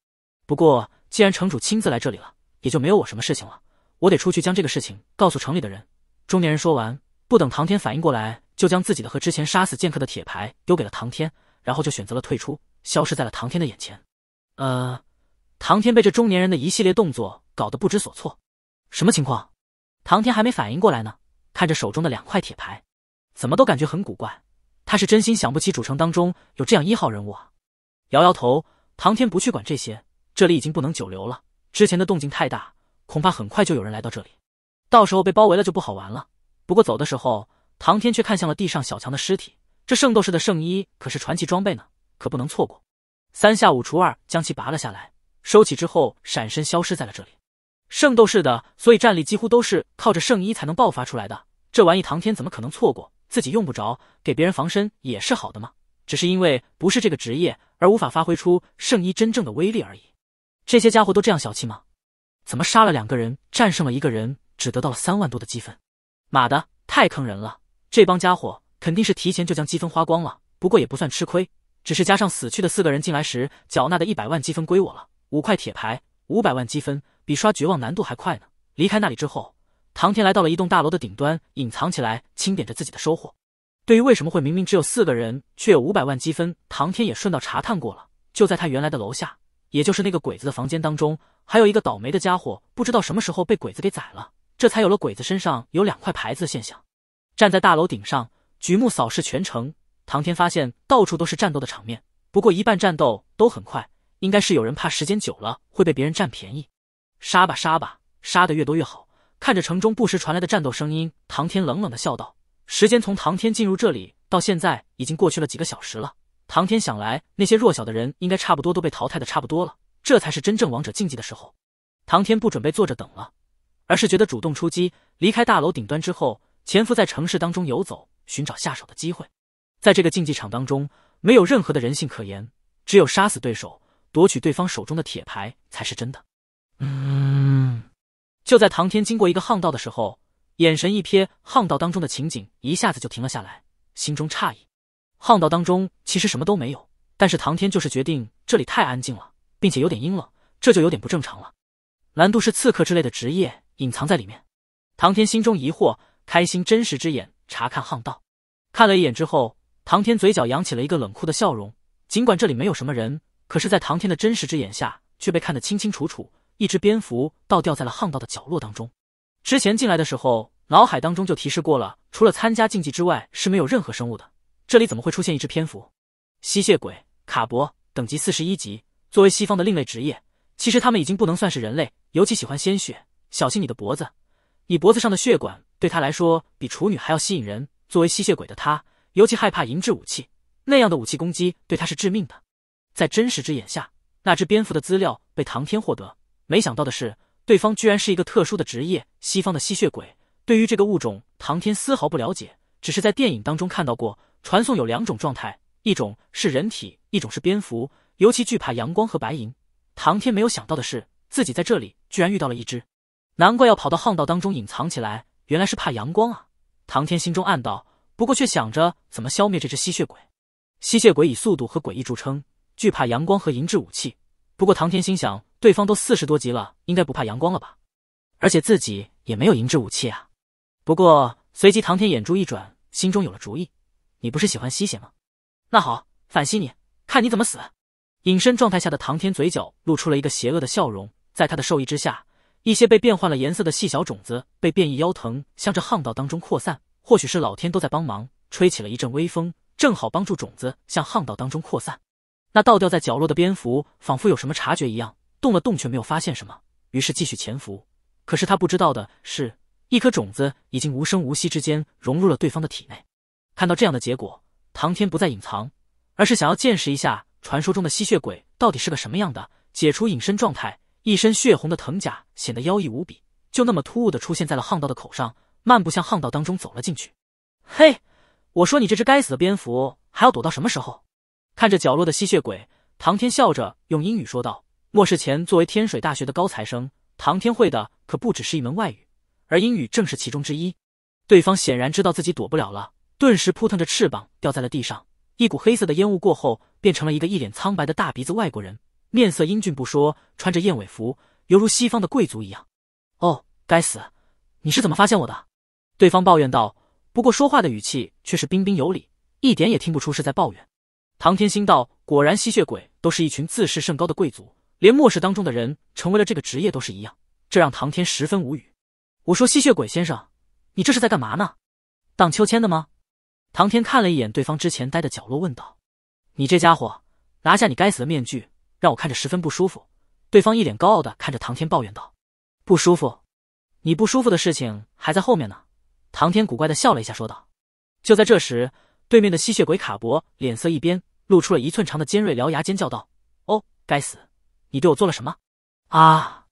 不过既然城主亲自来这里了，也就没有我什么事情了。我得出去将这个事情告诉城里的人。”中年人说完，不等唐天反应过来，就将自己的和之前杀死剑客的铁牌丢给了唐天，然后就选择了退出。消失在了唐天的眼前，呃，唐天被这中年人的一系列动作搞得不知所措，什么情况？唐天还没反应过来呢，看着手中的两块铁牌，怎么都感觉很古怪。他是真心想不起主城当中有这样一号人物啊。摇摇头，唐天不去管这些，这里已经不能久留了。之前的动静太大，恐怕很快就有人来到这里，到时候被包围了就不好玩了。不过走的时候，唐天却看向了地上小强的尸体，这圣斗士的圣衣可是传奇装备呢。可不能错过，三下五除二将其拔了下来，收起之后闪身消失在了这里。圣斗士的，所以战力几乎都是靠着圣衣才能爆发出来的。这玩意唐天怎么可能错过？自己用不着，给别人防身也是好的嘛。只是因为不是这个职业而无法发挥出圣衣真正的威力而已。这些家伙都这样小气吗？怎么杀了两个人，战胜了一个人，只得到了三万多的积分？妈的，太坑人了！这帮家伙肯定是提前就将积分花光了，不过也不算吃亏。只是加上死去的四个人进来时缴纳的一百万积分归我了，五块铁牌，五百万积分，比刷绝望难度还快呢。离开那里之后，唐天来到了一栋大楼的顶端，隐藏起来，清点着自己的收获。对于为什么会明明只有四个人却有五百万积分，唐天也顺道查探过了。就在他原来的楼下，也就是那个鬼子的房间当中，还有一个倒霉的家伙，不知道什么时候被鬼子给宰了，这才有了鬼子身上有两块牌子的现象。站在大楼顶上，举目扫视全城。唐天发现到处都是战斗的场面，不过一半战斗都很快，应该是有人怕时间久了会被别人占便宜。杀吧杀吧，杀的越多越好。看着城中不时传来的战斗声音，唐天冷冷的笑道：“时间从唐天进入这里到现在已经过去了几个小时了。”唐天想来，那些弱小的人应该差不多都被淘汰的差不多了，这才是真正王者竞技的时候。唐天不准备坐着等了，而是觉得主动出击。离开大楼顶端之后，潜伏在城市当中游走，寻找下手的机会。在这个竞技场当中，没有任何的人性可言，只有杀死对手，夺取对方手中的铁牌才是真的。嗯，就在唐天经过一个巷道的时候，眼神一瞥，巷道当中的情景一下子就停了下来，心中诧异。巷道当中其实什么都没有，但是唐天就是决定这里太安静了，并且有点阴冷，这就有点不正常了。难度是刺客之类的职业隐藏在里面，唐天心中疑惑，开心真实之眼查看巷道，看了一眼之后。唐天嘴角扬起了一个冷酷的笑容，尽管这里没有什么人，可是，在唐天的真实之眼下，却被看得清清楚楚。一只蝙蝠倒掉在了巷道的角落当中。之前进来的时候，脑海当中就提示过了，除了参加竞技之外，是没有任何生物的。这里怎么会出现一只蝙蝠？吸血鬼卡博等级四十一级，作为西方的另类职业，其实他们已经不能算是人类，尤其喜欢鲜血。小心你的脖子，你脖子上的血管对他来说比处女还要吸引人。作为吸血鬼的他。尤其害怕银质武器，那样的武器攻击对他是致命的。在真实之眼下，那只蝙蝠的资料被唐天获得。没想到的是，对方居然是一个特殊的职业——西方的吸血鬼。对于这个物种，唐天丝毫不了解，只是在电影当中看到过。传送有两种状态，一种是人体，一种是蝙蝠。尤其惧怕阳光和白银。唐天没有想到的是，自己在这里居然遇到了一只，难怪要跑到巷道当中隐藏起来，原来是怕阳光啊！唐天心中暗道。不过却想着怎么消灭这只吸血鬼。吸血鬼以速度和诡异著称，惧怕阳光和银质武器。不过唐天心想，对方都四十多级了，应该不怕阳光了吧？而且自己也没有银质武器啊。不过随即唐天眼珠一转，心中有了主意。你不是喜欢吸血吗？那好，反吸你看你怎么死！隐身状态下的唐天嘴角露出了一个邪恶的笑容。在他的授意之下，一些被变换了颜色的细小种子被变异妖藤向着巷道当中扩散。或许是老天都在帮忙，吹起了一阵微风，正好帮助种子向巷道当中扩散。那倒吊在角落的蝙蝠仿佛有什么察觉一样，动了动，却没有发现什么，于是继续潜伏。可是他不知道的是，一颗种子已经无声无息之间融入了对方的体内。看到这样的结果，唐天不再隐藏，而是想要见识一下传说中的吸血鬼到底是个什么样的。解除隐身状态，一身血红的藤甲显得妖异无比，就那么突兀的出现在了巷道的口上。漫步向巷道当中走了进去。嘿，我说你这只该死的蝙蝠，还要躲到什么时候？看着角落的吸血鬼，唐天笑着用英语说道：“末世前，作为天水大学的高材生，唐天会的可不只是一门外语，而英语正是其中之一。”对方显然知道自己躲不了了，顿时扑腾着翅膀掉在了地上。一股黑色的烟雾过后，变成了一个一脸苍白的大鼻子外国人，面色英俊不说，穿着燕尾服，犹如西方的贵族一样。哦，该死，你是怎么发现我的？对方抱怨道：“不过说话的语气却是彬彬有礼，一点也听不出是在抱怨。”唐天心道：“果然，吸血鬼都是一群自视甚高的贵族，连末世当中的人成为了这个职业都是一样。”这让唐天十分无语。“我说，吸血鬼先生，你这是在干嘛呢？荡秋千的吗？”唐天看了一眼对方之前待的角落，问道：“你这家伙，拿下你该死的面具，让我看着十分不舒服。”对方一脸高傲的看着唐天，抱怨道：“不舒服？你不舒服的事情还在后面呢。”唐天古怪的笑了一下，说道：“就在这时，对面的吸血鬼卡博脸色一变，露出了一寸长的尖锐獠牙，尖叫道：‘哦，该死！你对我做了什么？啊！’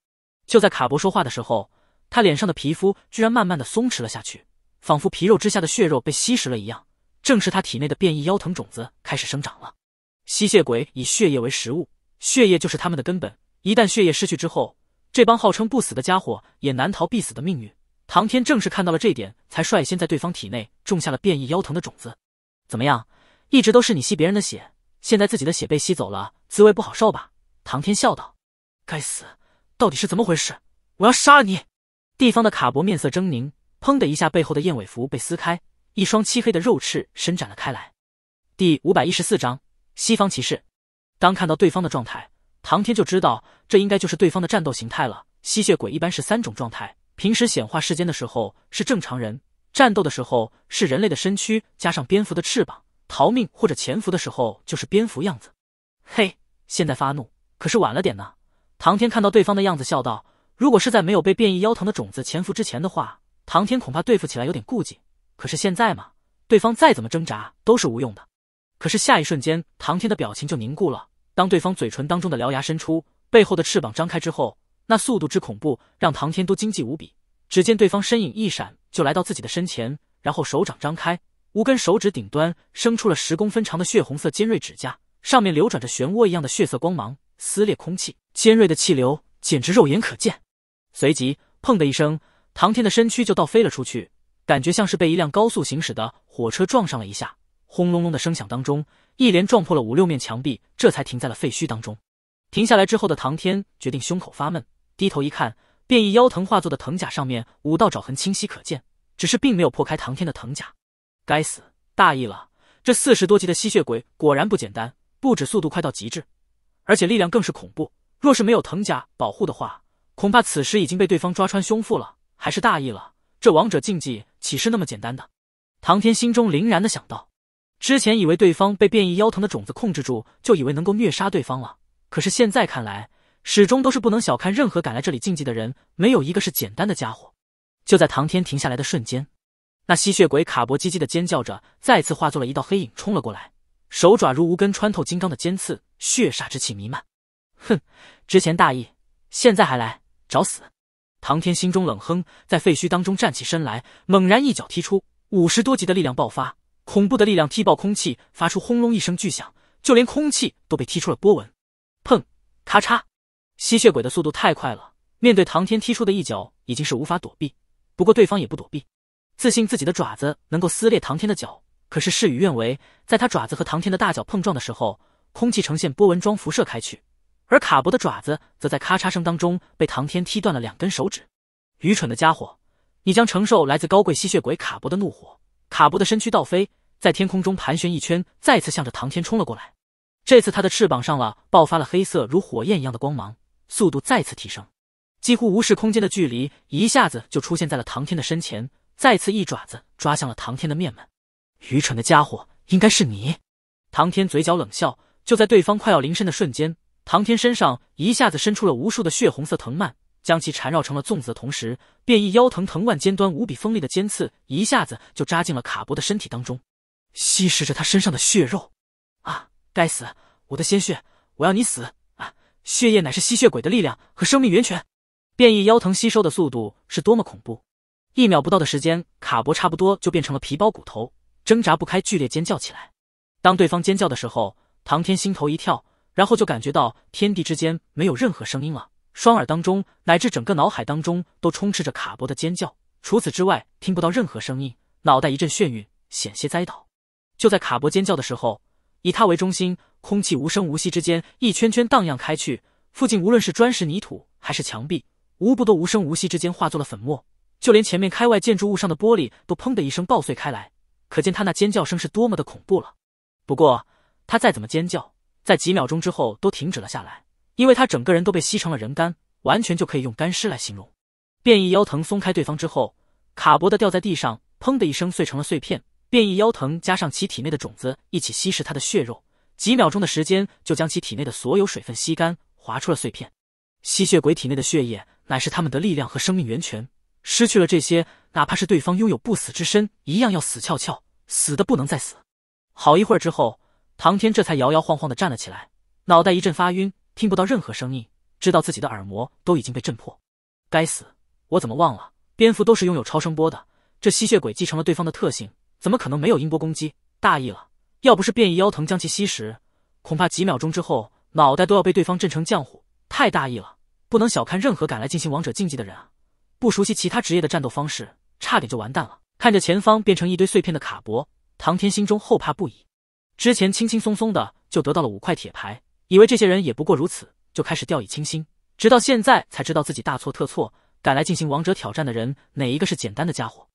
就在卡博说话的时候，他脸上的皮肤居然慢慢的松弛了下去，仿佛皮肉之下的血肉被吸食了一样。正是他体内的变异妖藤种子开始生长了。吸血鬼以血液为食物，血液就是他们的根本。一旦血液失去之后，这帮号称不死的家伙也难逃必死的命运。”唐天正是看到了这点，才率先在对方体内种下了变异妖藤的种子。怎么样，一直都是你吸别人的血，现在自己的血被吸走了，滋味不好受吧？唐天笑道。该死，到底是怎么回事？我要杀了你！地方的卡博面色狰狞，砰的一下，背后的燕尾服被撕开，一双漆黑的肉翅伸展了开来。第五百一十四章西方骑士。当看到对方的状态，唐天就知道这应该就是对方的战斗形态了。吸血鬼一般是三种状态。平时显化世间的时候是正常人，战斗的时候是人类的身躯加上蝙蝠的翅膀，逃命或者潜伏的时候就是蝙蝠样子。嘿，现在发怒可是晚了点呢。唐天看到对方的样子，笑道：“如果是在没有被变异妖藤的种子潜伏之前的话，唐天恐怕对付起来有点顾忌。可是现在嘛，对方再怎么挣扎都是无用的。”可是下一瞬间，唐天的表情就凝固了。当对方嘴唇当中的獠牙伸出，背后的翅膀张开之后。那速度之恐怖，让唐天都惊悸无比。只见对方身影一闪，就来到自己的身前，然后手掌张开，五根手指顶端生出了十公分长的血红色尖锐指甲，上面流转着漩涡一样的血色光芒，撕裂空气，尖锐的气流简直肉眼可见。随即，砰的一声，唐天的身躯就倒飞了出去，感觉像是被一辆高速行驶的火车撞上了一下。轰隆隆的声响当中，一连撞破了五六面墙壁，这才停在了废墟当中。停下来之后的唐天，决定胸口发闷。低头一看，变异妖藤化作的藤甲上面五道爪痕清晰可见，只是并没有破开唐天的藤甲。该死，大意了！这四十多级的吸血鬼果然不简单，不止速度快到极致，而且力量更是恐怖。若是没有藤甲保护的话，恐怕此时已经被对方抓穿胸腹了。还是大意了，这王者竞技岂是那么简单的？唐天心中凛然的想到。之前以为对方被变异妖藤的种子控制住，就以为能够虐杀对方了，可是现在看来。始终都是不能小看任何敢来这里竞技的人，没有一个是简单的家伙。就在唐天停下来的瞬间，那吸血鬼卡博基基的尖叫着，再次化作了一道黑影冲了过来，手爪如无根穿透金刚的尖刺，血煞之气弥漫。哼，之前大意，现在还来找死！唐天心中冷哼，在废墟当中站起身来，猛然一脚踢出，五十多级的力量爆发，恐怖的力量踢爆空气，发出轰隆一声巨响，就连空气都被踢出了波纹。砰，咔嚓。吸血鬼的速度太快了，面对唐天踢出的一脚，已经是无法躲避。不过对方也不躲避，自信自己的爪子能够撕裂唐天的脚。可是事与愿违，在他爪子和唐天的大脚碰撞的时候，空气呈现波纹状辐射开去，而卡博的爪子则在咔嚓声当中被唐天踢断了两根手指。愚蠢的家伙，你将承受来自高贵吸血鬼卡博的怒火。卡博的身躯倒飞在天空中盘旋一圈，再次向着唐天冲了过来。这次他的翅膀上了爆发了黑色如火焰一样的光芒。速度再次提升，几乎无视空间的距离，一下子就出现在了唐天的身前，再次一爪子抓向了唐天的面门。愚蠢的家伙，应该是你！唐天嘴角冷笑。就在对方快要临身的瞬间，唐天身上一下子伸出了无数的血红色藤蔓，将其缠绕成了粽子的同时，变异腰藤藤蔓尖端无比锋利的尖刺一下子就扎进了卡博的身体当中，吸食着他身上的血肉。啊！该死，我的鲜血！我要你死！血液乃是吸血鬼的力量和生命源泉，变异妖藤吸收的速度是多么恐怖！一秒不到的时间，卡博差不多就变成了皮包骨头，挣扎不开，剧烈尖叫起来。当对方尖叫的时候，唐天心头一跳，然后就感觉到天地之间没有任何声音了，双耳当中乃至整个脑海当中都充斥着卡博的尖叫，除此之外听不到任何声音，脑袋一阵眩晕，险些栽倒。就在卡博尖叫的时候。以它为中心，空气无声无息之间一圈圈荡漾开去，附近无论是砖石、泥土还是墙壁，无不都无声无息之间化作了粉末。就连前面开外建筑物上的玻璃都砰的一声爆碎开来，可见他那尖叫声是多么的恐怖了。不过他再怎么尖叫，在几秒钟之后都停止了下来，因为他整个人都被吸成了人干，完全就可以用干尸来形容。变异腰藤松开对方之后，卡脖的掉在地上，砰的一声碎成了碎片。变异腰藤加上其体内的种子一起吸食他的血肉，几秒钟的时间就将其体内的所有水分吸干，划出了碎片。吸血鬼体内的血液乃是他们的力量和生命源泉，失去了这些，哪怕是对方拥有不死之身，一样要死翘翘，死的不能再死。好一会儿之后，唐天这才摇摇晃晃的站了起来，脑袋一阵发晕，听不到任何声音，知道自己的耳膜都已经被震破。该死，我怎么忘了，蝙蝠都是拥有超声波的，这吸血鬼继承了对方的特性。怎么可能没有音波攻击？大意了！要不是变异腰疼将其吸食，恐怕几秒钟之后脑袋都要被对方震成浆糊。太大意了，不能小看任何敢来进行王者竞技的人啊！不熟悉其他职业的战斗方式，差点就完蛋了。看着前方变成一堆碎片的卡博，唐天心中后怕不已。之前轻轻松松的就得到了五块铁牌，以为这些人也不过如此，就开始掉以轻心，直到现在才知道自己大错特错。敢来进行王者挑战的人，哪一个是简单的家伙？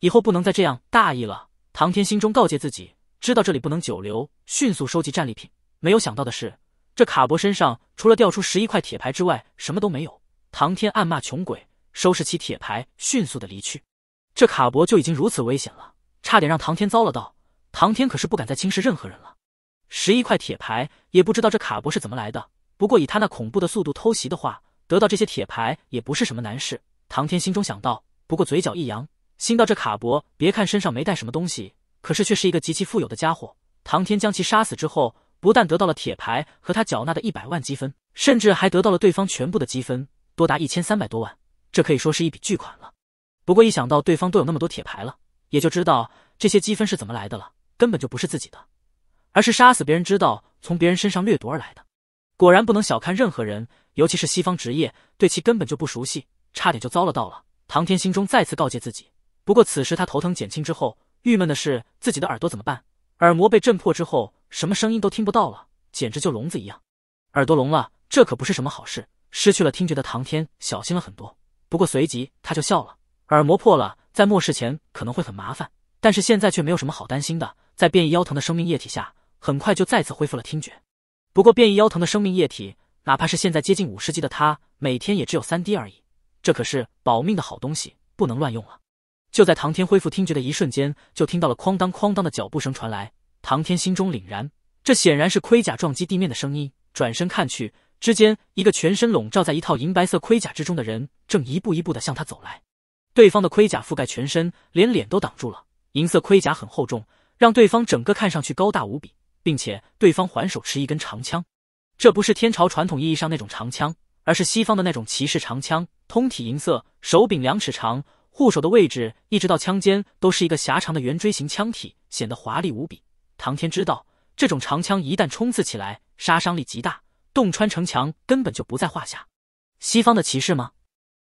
以后不能再这样大意了。唐天心中告诫自己，知道这里不能久留，迅速收集战利品。没有想到的是，这卡博身上除了掉出十一块铁牌之外，什么都没有。唐天暗骂穷鬼，收拾起铁牌，迅速的离去。这卡博就已经如此危险了，差点让唐天遭了道。唐天可是不敢再轻视任何人了。十一块铁牌，也不知道这卡博是怎么来的。不过以他那恐怖的速度偷袭的话，得到这些铁牌也不是什么难事。唐天心中想到，不过嘴角一扬。心到这卡博，别看身上没带什么东西，可是却是一个极其富有的家伙。唐天将其杀死之后，不但得到了铁牌和他缴纳的一百万积分，甚至还得到了对方全部的积分，多达一千三百多万，这可以说是一笔巨款了。不过一想到对方都有那么多铁牌了，也就知道这些积分是怎么来的了，根本就不是自己的，而是杀死别人，知道从别人身上掠夺而来的。果然不能小看任何人，尤其是西方职业，对其根本就不熟悉，差点就遭了。到了唐天心中再次告诫自己。不过此时他头疼减轻之后，郁闷的是自己的耳朵怎么办？耳膜被震破之后，什么声音都听不到了，简直就聋子一样。耳朵聋了，这可不是什么好事。失去了听觉的唐天小心了很多。不过随即他就笑了，耳膜破了，在末世前可能会很麻烦，但是现在却没有什么好担心的。在变异腰疼的生命液体下，很快就再次恢复了听觉。不过变异腰疼的生命液体，哪怕是现在接近五十级的他，每天也只有三滴而已。这可是保命的好东西，不能乱用了。就在唐天恢复听觉的一瞬间，就听到了哐当哐当的脚步声传来。唐天心中凛然，这显然是盔甲撞击地面的声音。转身看去，之间一个全身笼罩在一套银白色盔甲之中的人，正一步一步的向他走来。对方的盔甲覆盖全身，连脸都挡住了。银色盔甲很厚重，让对方整个看上去高大无比，并且对方还手持一根长枪。这不是天朝传统意义上那种长枪，而是西方的那种骑士长枪，通体银色，手柄两尺长。护手的位置一直到枪尖都是一个狭长的圆锥形枪体，显得华丽无比。唐天知道，这种长枪一旦冲刺起来，杀伤力极大，洞穿城墙根本就不在话下。西方的骑士吗？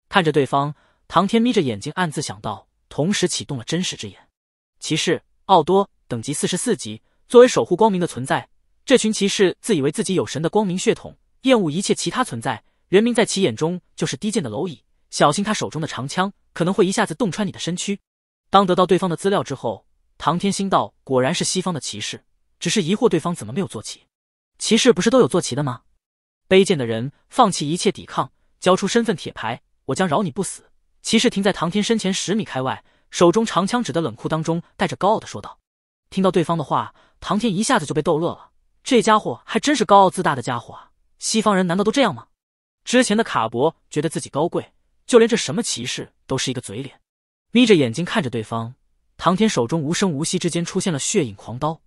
看着对方，唐天眯着眼睛暗自想到，同时启动了真实之眼。骑士奥多，等级四十四级。作为守护光明的存在，这群骑士自以为自己有神的光明血统，厌恶一切其他存在。人民在其眼中就是低贱的蝼蚁。小心他手中的长枪。可能会一下子洞穿你的身躯。当得到对方的资料之后，唐天心道：果然是西方的骑士，只是疑惑对方怎么没有坐骑。骑士不是都有坐骑的吗？卑贱的人，放弃一切抵抗，交出身份铁牌，我将饶你不死。骑士停在唐天身前十米开外，手中长枪指的冷酷当中，带着高傲的说道。听到对方的话，唐天一下子就被逗乐了。这家伙还真是高傲自大的家伙啊！西方人难道都这样吗？之前的卡博觉得自己高贵。就连这什么骑士都是一个嘴脸，眯着眼睛看着对方。唐天手中无声无息之间出现了血影狂刀。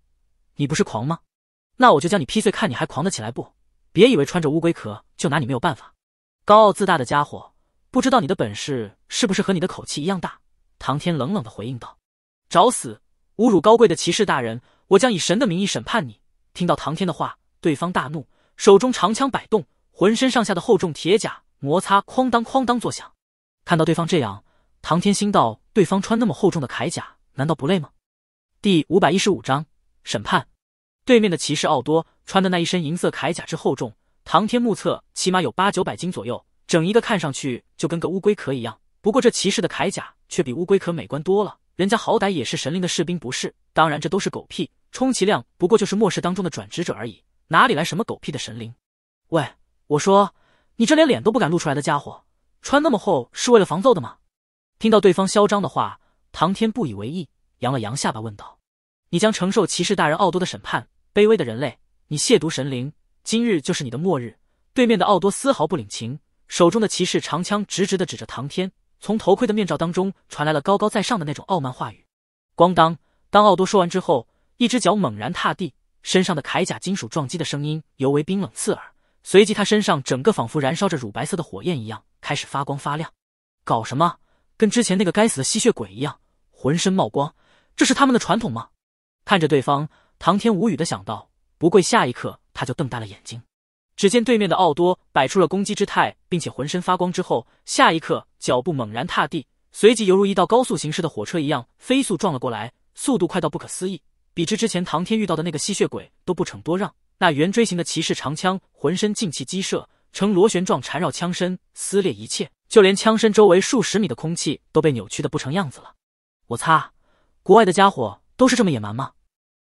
你不是狂吗？那我就将你劈碎，看你还狂得起来不？别以为穿着乌龟壳就拿你没有办法。高傲自大的家伙，不知道你的本事是不是和你的口气一样大？唐天冷冷的回应道：“找死！侮辱高贵的骑士大人，我将以神的名义审判你！”听到唐天的话，对方大怒，手中长枪摆动，浑身上下的厚重铁甲。摩擦哐当哐当作响，看到对方这样，唐天心道：对方穿那么厚重的铠甲，难道不累吗？第五百一十五章审判。对面的骑士奥多穿的那一身银色铠甲之厚重，唐天目测起码有八九百斤左右，整一个看上去就跟个乌龟壳一样。不过这骑士的铠甲却比乌龟壳美观多了，人家好歹也是神灵的士兵不是？当然这都是狗屁，充其量不过就是末世当中的转职者而已，哪里来什么狗屁的神灵？喂，我说。你这连脸都不敢露出来的家伙，穿那么厚是为了防揍的吗？听到对方嚣张的话，唐天不以为意，扬了扬下巴问道：“你将承受骑士大人奥多的审判，卑微的人类，你亵渎神灵，今日就是你的末日。”对面的奥多丝毫不领情，手中的骑士长枪直直的指着唐天，从头盔的面罩当中传来了高高在上的那种傲慢话语。咣当！当奥多说完之后，一只脚猛然踏地，身上的铠甲金属撞击的声音尤为冰冷刺耳。随即，他身上整个仿佛燃烧着乳白色的火焰一样，开始发光发亮。搞什么？跟之前那个该死的吸血鬼一样，浑身冒光，这是他们的传统吗？看着对方，唐天无语的想到。不跪，下一刻他就瞪大了眼睛。只见对面的奥多摆出了攻击之态，并且浑身发光之后，下一刻脚步猛然踏地，随即犹如一道高速行驶的火车一样，飞速撞了过来，速度快到不可思议，比之之前唐天遇到的那个吸血鬼都不逞多让。那圆锥形的骑士长枪，浑身劲气激射，呈螺旋状缠绕枪身，撕裂一切，就连枪身周围数十米的空气都被扭曲的不成样子了。我擦，国外的家伙都是这么野蛮吗？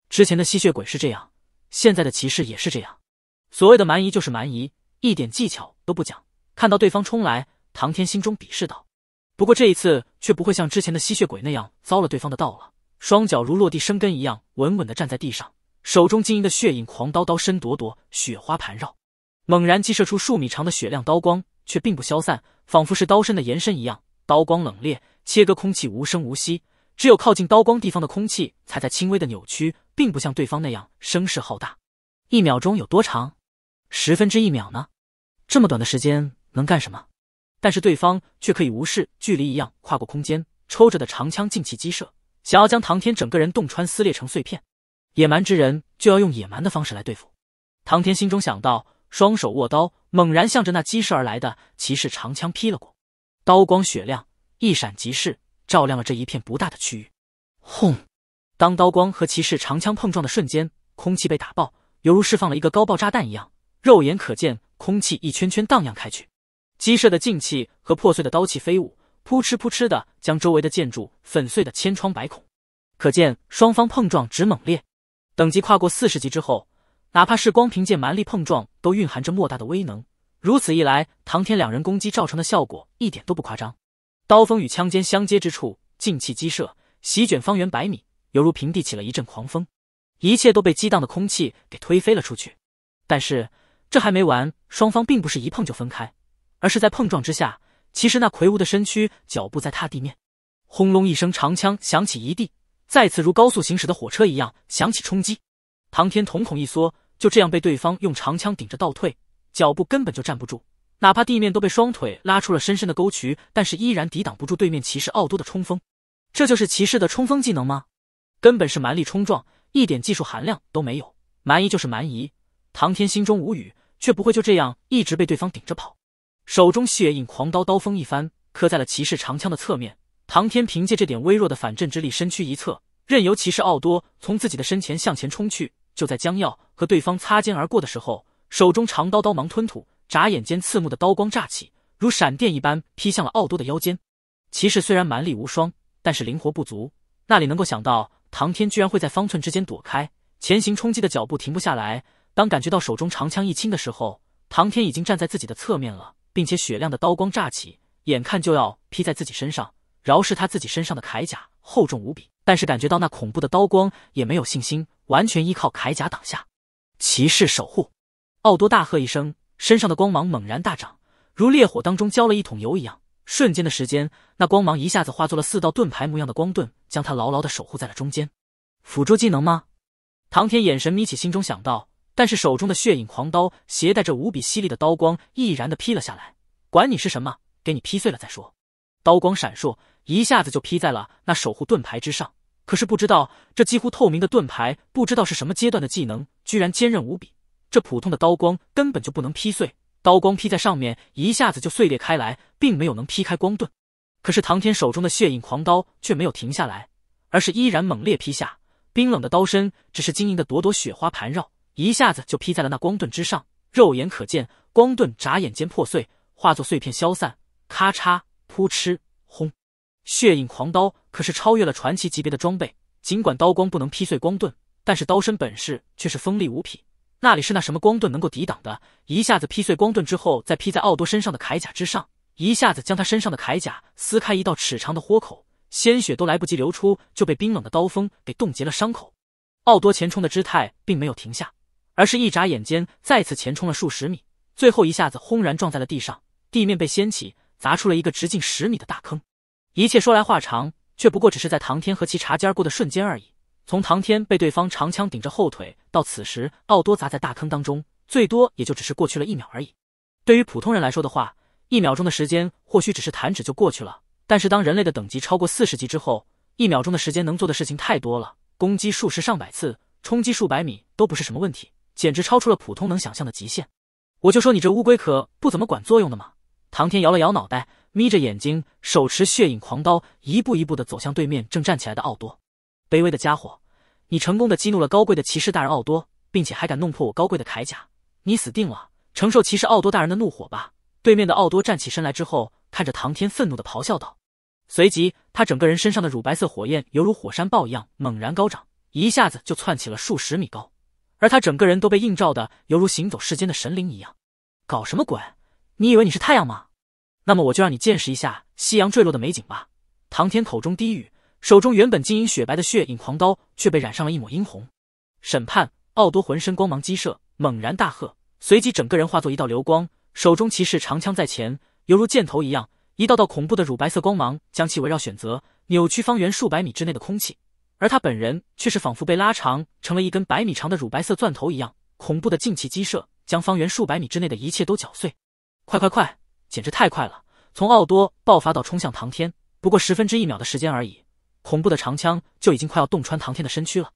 之前的吸血鬼是这样，现在的骑士也是这样。所谓的蛮夷就是蛮夷，一点技巧都不讲。看到对方冲来，唐天心中鄙视道。不过这一次却不会像之前的吸血鬼那样遭了对方的道了，双脚如落地生根一样稳稳的站在地上。手中晶莹的血影狂刀，刀身朵朵雪花盘绕，猛然击射出数米长的雪亮刀光，却并不消散，仿佛是刀身的延伸一样。刀光冷冽，切割空气无声无息，只有靠近刀光地方的空气才在轻微的扭曲，并不像对方那样声势浩大。一秒钟有多长？十分之一秒呢？这么短的时间能干什么？但是对方却可以无视距离一样跨过空间，抽着的长枪进气击射，想要将唐天整个人洞穿撕裂成碎片。野蛮之人就要用野蛮的方式来对付，唐天心中想到，双手握刀，猛然向着那激势而来的骑士长枪劈了过，刀光雪亮，一闪即逝，照亮了这一片不大的区域。轰！当刀光和骑士长枪碰撞的瞬间，空气被打爆，犹如释放了一个高爆炸弹一样，肉眼可见空气一圈圈荡漾开去，激射的劲气和破碎的刀气飞舞，扑哧扑哧的将周围的建筑粉碎的千疮百孔，可见双方碰撞之猛烈。等级跨过四十级之后，哪怕是光凭借蛮力碰撞，都蕴含着莫大的威能。如此一来，唐天两人攻击造成的效果一点都不夸张。刀锋与枪尖相接之处，劲气激射，席卷方圆百米，犹如平地起了一阵狂风，一切都被激荡的空气给推飞了出去。但是这还没完，双方并不是一碰就分开，而是在碰撞之下，其实那魁梧的身躯脚步在踏地面，轰隆一声，长枪响起一地。再次如高速行驶的火车一样响起冲击，唐天瞳孔一缩，就这样被对方用长枪顶着倒退，脚步根本就站不住，哪怕地面都被双腿拉出了深深的沟渠，但是依然抵挡不住对面骑士奥多的冲锋。这就是骑士的冲锋技能吗？根本是蛮力冲撞，一点技术含量都没有。蛮夷就是蛮夷。唐天心中无语，却不会就这样一直被对方顶着跑，手中血印狂刀刀锋一翻，磕在了骑士长枪的侧面。唐天凭借这点微弱的反震之力，身躯一侧，任由骑士奥多从自己的身前向前冲去。就在将要和对方擦肩而过的时候，手中长刀刀芒吞吐，眨眼间刺目的刀光乍起，如闪电一般劈向了奥多的腰间。骑士虽然蛮力无双，但是灵活不足，那里能够想到唐天居然会在方寸之间躲开？前行冲击的脚步停不下来。当感觉到手中长枪一倾的时候，唐天已经站在自己的侧面了，并且雪亮的刀光乍起，眼看就要劈在自己身上。饶是他自己身上的铠甲厚重无比，但是感觉到那恐怖的刀光，也没有信心完全依靠铠甲挡下。骑士守护，奥多大喝一声，身上的光芒猛然大涨，如烈火当中浇了一桶油一样。瞬间的时间，那光芒一下子化作了四道盾牌模样的光盾，将他牢牢的守护在了中间。辅助技能吗？唐天眼神眯起，心中想到，但是手中的血影狂刀携带着无比犀利的刀光，毅然的劈了下来。管你是什么，给你劈碎了再说。刀光闪烁。一下子就劈在了那守护盾牌之上，可是不知道这几乎透明的盾牌，不知道是什么阶段的技能，居然坚韧无比。这普通的刀光根本就不能劈碎，刀光劈在上面，一下子就碎裂开来，并没有能劈开光盾。可是唐天手中的血影狂刀却没有停下来，而是依然猛烈劈下，冰冷的刀身只是晶莹的朵朵雪花盘绕，一下子就劈在了那光盾之上，肉眼可见，光盾眨眼间破碎，化作碎片消散。咔嚓，扑哧，轰。血影狂刀可是超越了传奇级别的装备，尽管刀光不能劈碎光盾，但是刀身本事却是锋利无匹。那里是那什么光盾能够抵挡的？一下子劈碎光盾之后，再劈在奥多身上的铠甲之上，一下子将他身上的铠甲撕开一道尺长的豁口，鲜血都来不及流出，就被冰冷的刀锋给冻结了伤口。奥多前冲的姿态并没有停下，而是一眨眼间再次前冲了数十米，最后一下子轰然撞在了地上，地面被掀起，砸出了一个直径十米的大坑。一切说来话长，却不过只是在唐天和其擦肩而过的瞬间而已。从唐天被对方长枪顶着后腿，到此时奥多砸在大坑当中，最多也就只是过去了一秒而已。对于普通人来说的话，一秒钟的时间或许只是弹指就过去了。但是当人类的等级超过四十级之后，一秒钟的时间能做的事情太多了，攻击数十上百次，冲击数百米都不是什么问题，简直超出了普通能想象的极限。我就说你这乌龟壳不怎么管作用的吗？唐天摇了摇脑袋。眯着眼睛，手持血影狂刀，一步一步的走向对面正站起来的奥多。卑微的家伙，你成功的激怒了高贵的骑士大人奥多，并且还敢弄破我高贵的铠甲，你死定了！承受骑士奥多大人的怒火吧！对面的奥多站起身来之后，看着唐天愤怒的咆哮道。随即，他整个人身上的乳白色火焰犹如火山爆一样猛然高涨，一下子就窜起了数十米高，而他整个人都被映照的犹如行走世间的神灵一样。搞什么鬼？你以为你是太阳吗？那么我就让你见识一下夕阳坠落的美景吧。唐天口中低语，手中原本晶莹雪白的血影狂刀却被染上了一抹殷红。审判奥多浑身光芒激射，猛然大喝，随即整个人化作一道流光，手中骑士长枪在前，犹如箭头一样，一道道恐怖的乳白色光芒将其围绕。选择扭曲方圆数百米之内的空气，而他本人却是仿佛被拉长成了一根百米长的乳白色钻头一样，恐怖的劲气激射，将方圆数百米之内的一切都搅碎。快快快！简直太快了！从奥多爆发到冲向唐天，不过十分之一秒的时间而已，恐怖的长枪就已经快要洞穿唐天的身躯了。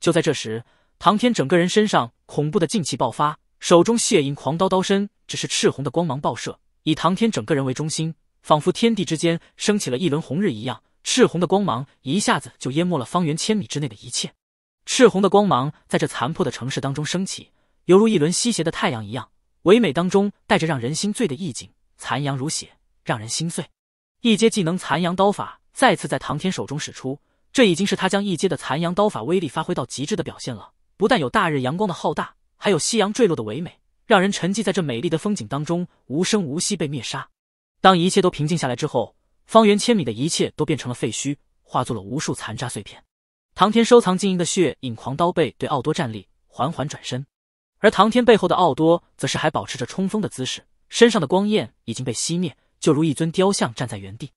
就在这时，唐天整个人身上恐怖的劲气爆发，手中血银狂刀刀身只是赤红的光芒爆射，以唐天整个人为中心，仿佛天地之间升起了一轮红日一样，赤红的光芒一下子就淹没了方圆千米之内的一切。赤红的光芒在这残破的城市当中升起，犹如一轮西斜的太阳一样，唯美当中带着让人心醉的意境。残阳如血，让人心碎。一阶技能“残阳刀法”再次在唐天手中使出，这已经是他将一阶的“残阳刀法”威力发挥到极致的表现了。不但有大日阳光的浩大，还有夕阳坠落的唯美，让人沉寂在这美丽的风景当中，无声无息被灭杀。当一切都平静下来之后，方圆千米的一切都变成了废墟，化作了无数残渣碎片。唐天收藏晶莹的血影狂刀背对奥多站立，缓缓转身，而唐天背后的奥多则是还保持着冲锋的姿势。身上的光焰已经被熄灭，就如一尊雕像站在原地。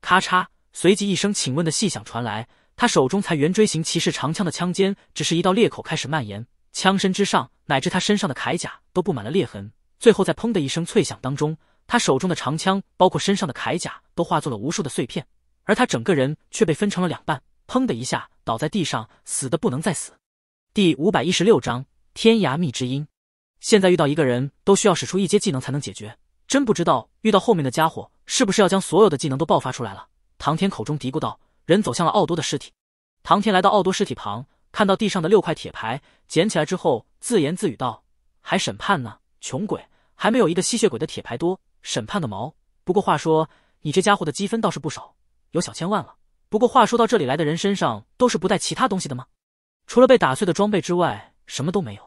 咔嚓，随即一声请问的细响传来，他手中才圆锥形骑士长枪的枪尖，只是一道裂口开始蔓延，枪身之上乃至他身上的铠甲都布满了裂痕。最后在砰的一声脆响当中，他手中的长枪包括身上的铠甲都化作了无数的碎片，而他整个人却被分成了两半，砰的一下倒在地上，死的不能再死。第五百一十六章天涯觅知音。现在遇到一个人都需要使出一阶技能才能解决，真不知道遇到后面的家伙是不是要将所有的技能都爆发出来了。唐天口中嘀咕道：“人走向了奥多的尸体。”唐天来到奥多尸体旁，看到地上的六块铁牌，捡起来之后自言自语道：“还审判呢，穷鬼，还没有一个吸血鬼的铁牌多，审判个毛！不过话说，你这家伙的积分倒是不少，有小千万了。不过话说到这里，来的人身上都是不带其他东西的吗？除了被打碎的装备之外，什么都没有。”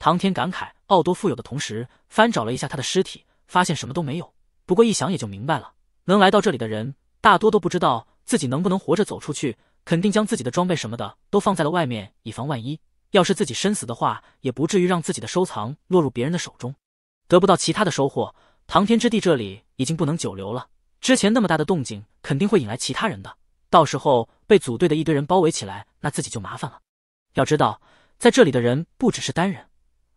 唐天感慨奥多富有的同时，翻找了一下他的尸体，发现什么都没有。不过一想也就明白了，能来到这里的人，大多都不知道自己能不能活着走出去，肯定将自己的装备什么的都放在了外面，以防万一。要是自己身死的话，也不至于让自己的收藏落入别人的手中，得不到其他的收获。唐天之地这里已经不能久留了，之前那么大的动静，肯定会引来其他人的，到时候被组队的一堆人包围起来，那自己就麻烦了。要知道，在这里的人不只是单人。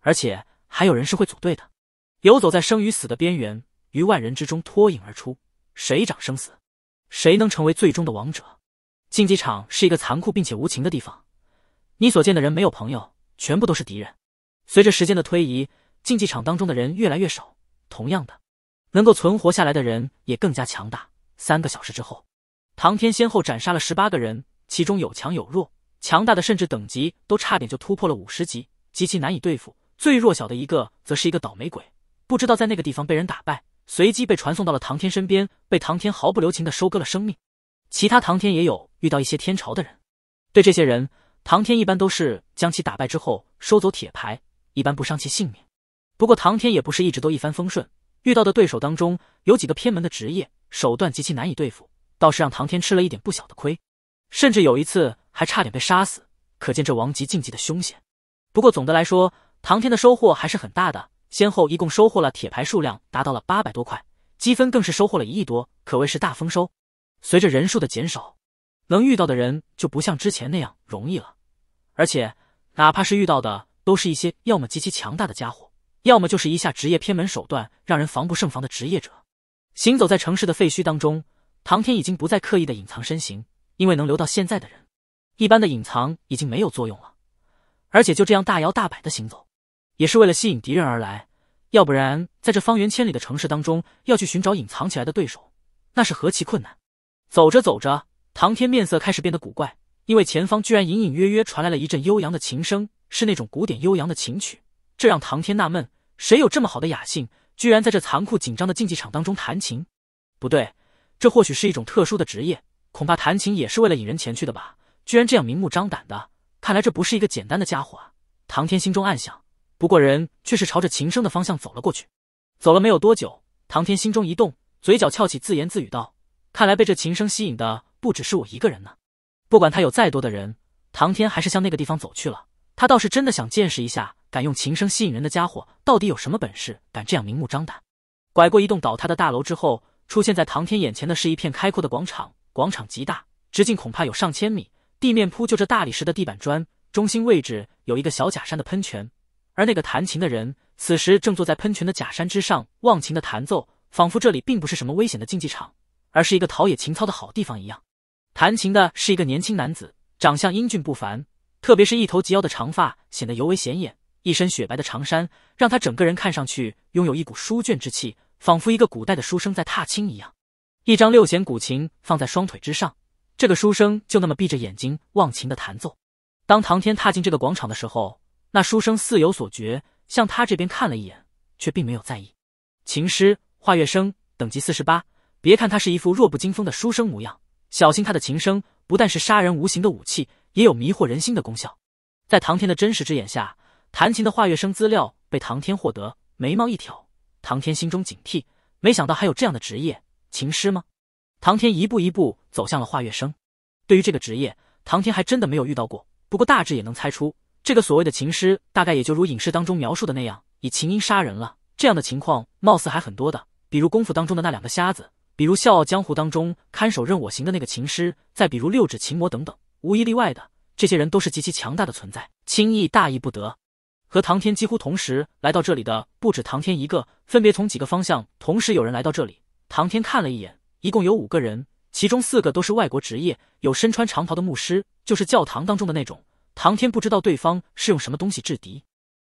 而且还有人是会组队的，游走在生与死的边缘，于万人之中脱颖而出，谁掌生死，谁能成为最终的王者？竞技场是一个残酷并且无情的地方，你所见的人没有朋友，全部都是敌人。随着时间的推移，竞技场当中的人越来越少，同样的，能够存活下来的人也更加强大。三个小时之后，唐天先后斩杀了十八个人，其中有强有弱，强大的甚至等级都差点就突破了五十级，极其难以对付。最弱小的一个，则是一个倒霉鬼，不知道在那个地方被人打败，随即被传送到了唐天身边，被唐天毫不留情的收割了生命。其他唐天也有遇到一些天朝的人，对这些人，唐天一般都是将其打败之后收走铁牌，一般不伤其性命。不过唐天也不是一直都一帆风顺，遇到的对手当中有几个偏门的职业，手段极其难以对付，倒是让唐天吃了一点不小的亏，甚至有一次还差点被杀死，可见这王级晋级的凶险。不过总的来说。唐天的收获还是很大的，先后一共收获了铁牌数量达到了八百多块，积分更是收获了一亿多，可谓是大丰收。随着人数的减少，能遇到的人就不像之前那样容易了，而且哪怕是遇到的，都是一些要么极其强大的家伙，要么就是一下职业偏门手段让人防不胜防的职业者。行走在城市的废墟当中，唐天已经不再刻意的隐藏身形，因为能留到现在的人，一般的隐藏已经没有作用了，而且就这样大摇大摆的行走。也是为了吸引敌人而来，要不然在这方圆千里的城市当中，要去寻找隐藏起来的对手，那是何其困难！走着走着，唐天面色开始变得古怪，因为前方居然隐隐约约传来了一阵悠扬的琴声，是那种古典悠扬的琴曲，这让唐天纳闷，谁有这么好的雅兴，居然在这残酷紧张的竞技场当中弹琴？不对，这或许是一种特殊的职业，恐怕弹琴也是为了引人前去的吧？居然这样明目张胆的，看来这不是一个简单的家伙啊！唐天心中暗想。不过人却是朝着琴声的方向走了过去。走了没有多久，唐天心中一动，嘴角翘起，自言自语道：“看来被这琴声吸引的不只是我一个人呢。不管他有再多的人，唐天还是向那个地方走去了。他倒是真的想见识一下，敢用琴声吸引人的家伙到底有什么本事，敢这样明目张胆。”拐过一栋倒塌的大楼之后，出现在唐天眼前的是一片开阔的广场。广场极大，直径恐怕有上千米，地面铺就着大理石的地板砖。中心位置有一个小假山的喷泉。而那个弹琴的人，此时正坐在喷泉的假山之上，忘情的弹奏，仿佛这里并不是什么危险的竞技场，而是一个陶冶情操的好地方一样。弹琴的是一个年轻男子，长相英俊不凡，特别是一头及腰的长发显得尤为显眼，一身雪白的长衫让他整个人看上去拥有一股书卷之气，仿佛一个古代的书生在踏青一样。一张六弦古琴放在双腿之上，这个书生就那么闭着眼睛忘情的弹奏。当唐天踏进这个广场的时候。那书生似有所觉，向他这边看了一眼，却并没有在意。琴师华月生，等级四十八。别看他是一副弱不禁风的书生模样，小心他的琴声，不但是杀人无形的武器，也有迷惑人心的功效。在唐天的真实之眼下，弹琴的华月生资料被唐天获得，眉毛一挑，唐天心中警惕。没想到还有这样的职业，琴师吗？唐天一步一步走向了华月生。对于这个职业，唐天还真的没有遇到过，不过大致也能猜出。这个所谓的情师，大概也就如影视当中描述的那样，以琴音杀人了。这样的情况貌似还很多的，比如功夫当中的那两个瞎子，比如笑傲江湖当中看守任我行的那个琴师，再比如六指琴魔等等，无一例外的，这些人都是极其强大的存在，轻易大意不得。和唐天几乎同时来到这里的不止唐天一个，分别从几个方向同时有人来到这里。唐天看了一眼，一共有五个人，其中四个都是外国职业，有身穿长袍的牧师，就是教堂当中的那种。唐天不知道对方是用什么东西制敌，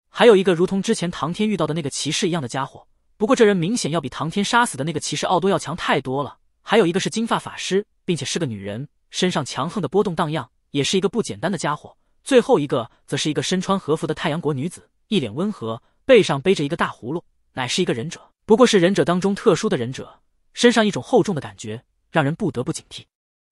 还有一个如同之前唐天遇到的那个骑士一样的家伙，不过这人明显要比唐天杀死的那个骑士奥多要强太多了。还有一个是金发法师，并且是个女人，身上强横的波动荡漾，也是一个不简单的家伙。最后一个则是一个身穿和服的太阳国女子，一脸温和，背上背着一个大葫芦，乃是一个忍者，不过是忍者当中特殊的忍者，身上一种厚重的感觉，让人不得不警惕。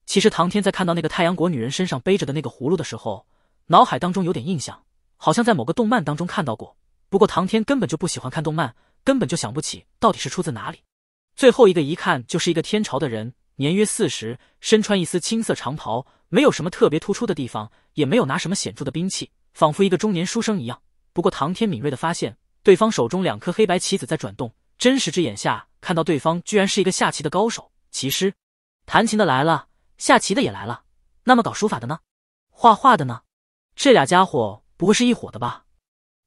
其实唐天在看到那个太阳国女人身上背着的那个葫芦的时候，脑海当中有点印象，好像在某个动漫当中看到过。不过唐天根本就不喜欢看动漫，根本就想不起到底是出自哪里。最后一个一看就是一个天朝的人，年约四十，身穿一丝青色长袍，没有什么特别突出的地方，也没有拿什么显著的兵器，仿佛一个中年书生一样。不过唐天敏锐的发现，对方手中两颗黑白棋子在转动，真实之眼下看到对方居然是一个下棋的高手棋师。弹琴的来了，下棋的也来了，那么搞书法的呢？画画的呢？这俩家伙不会是一伙的吧？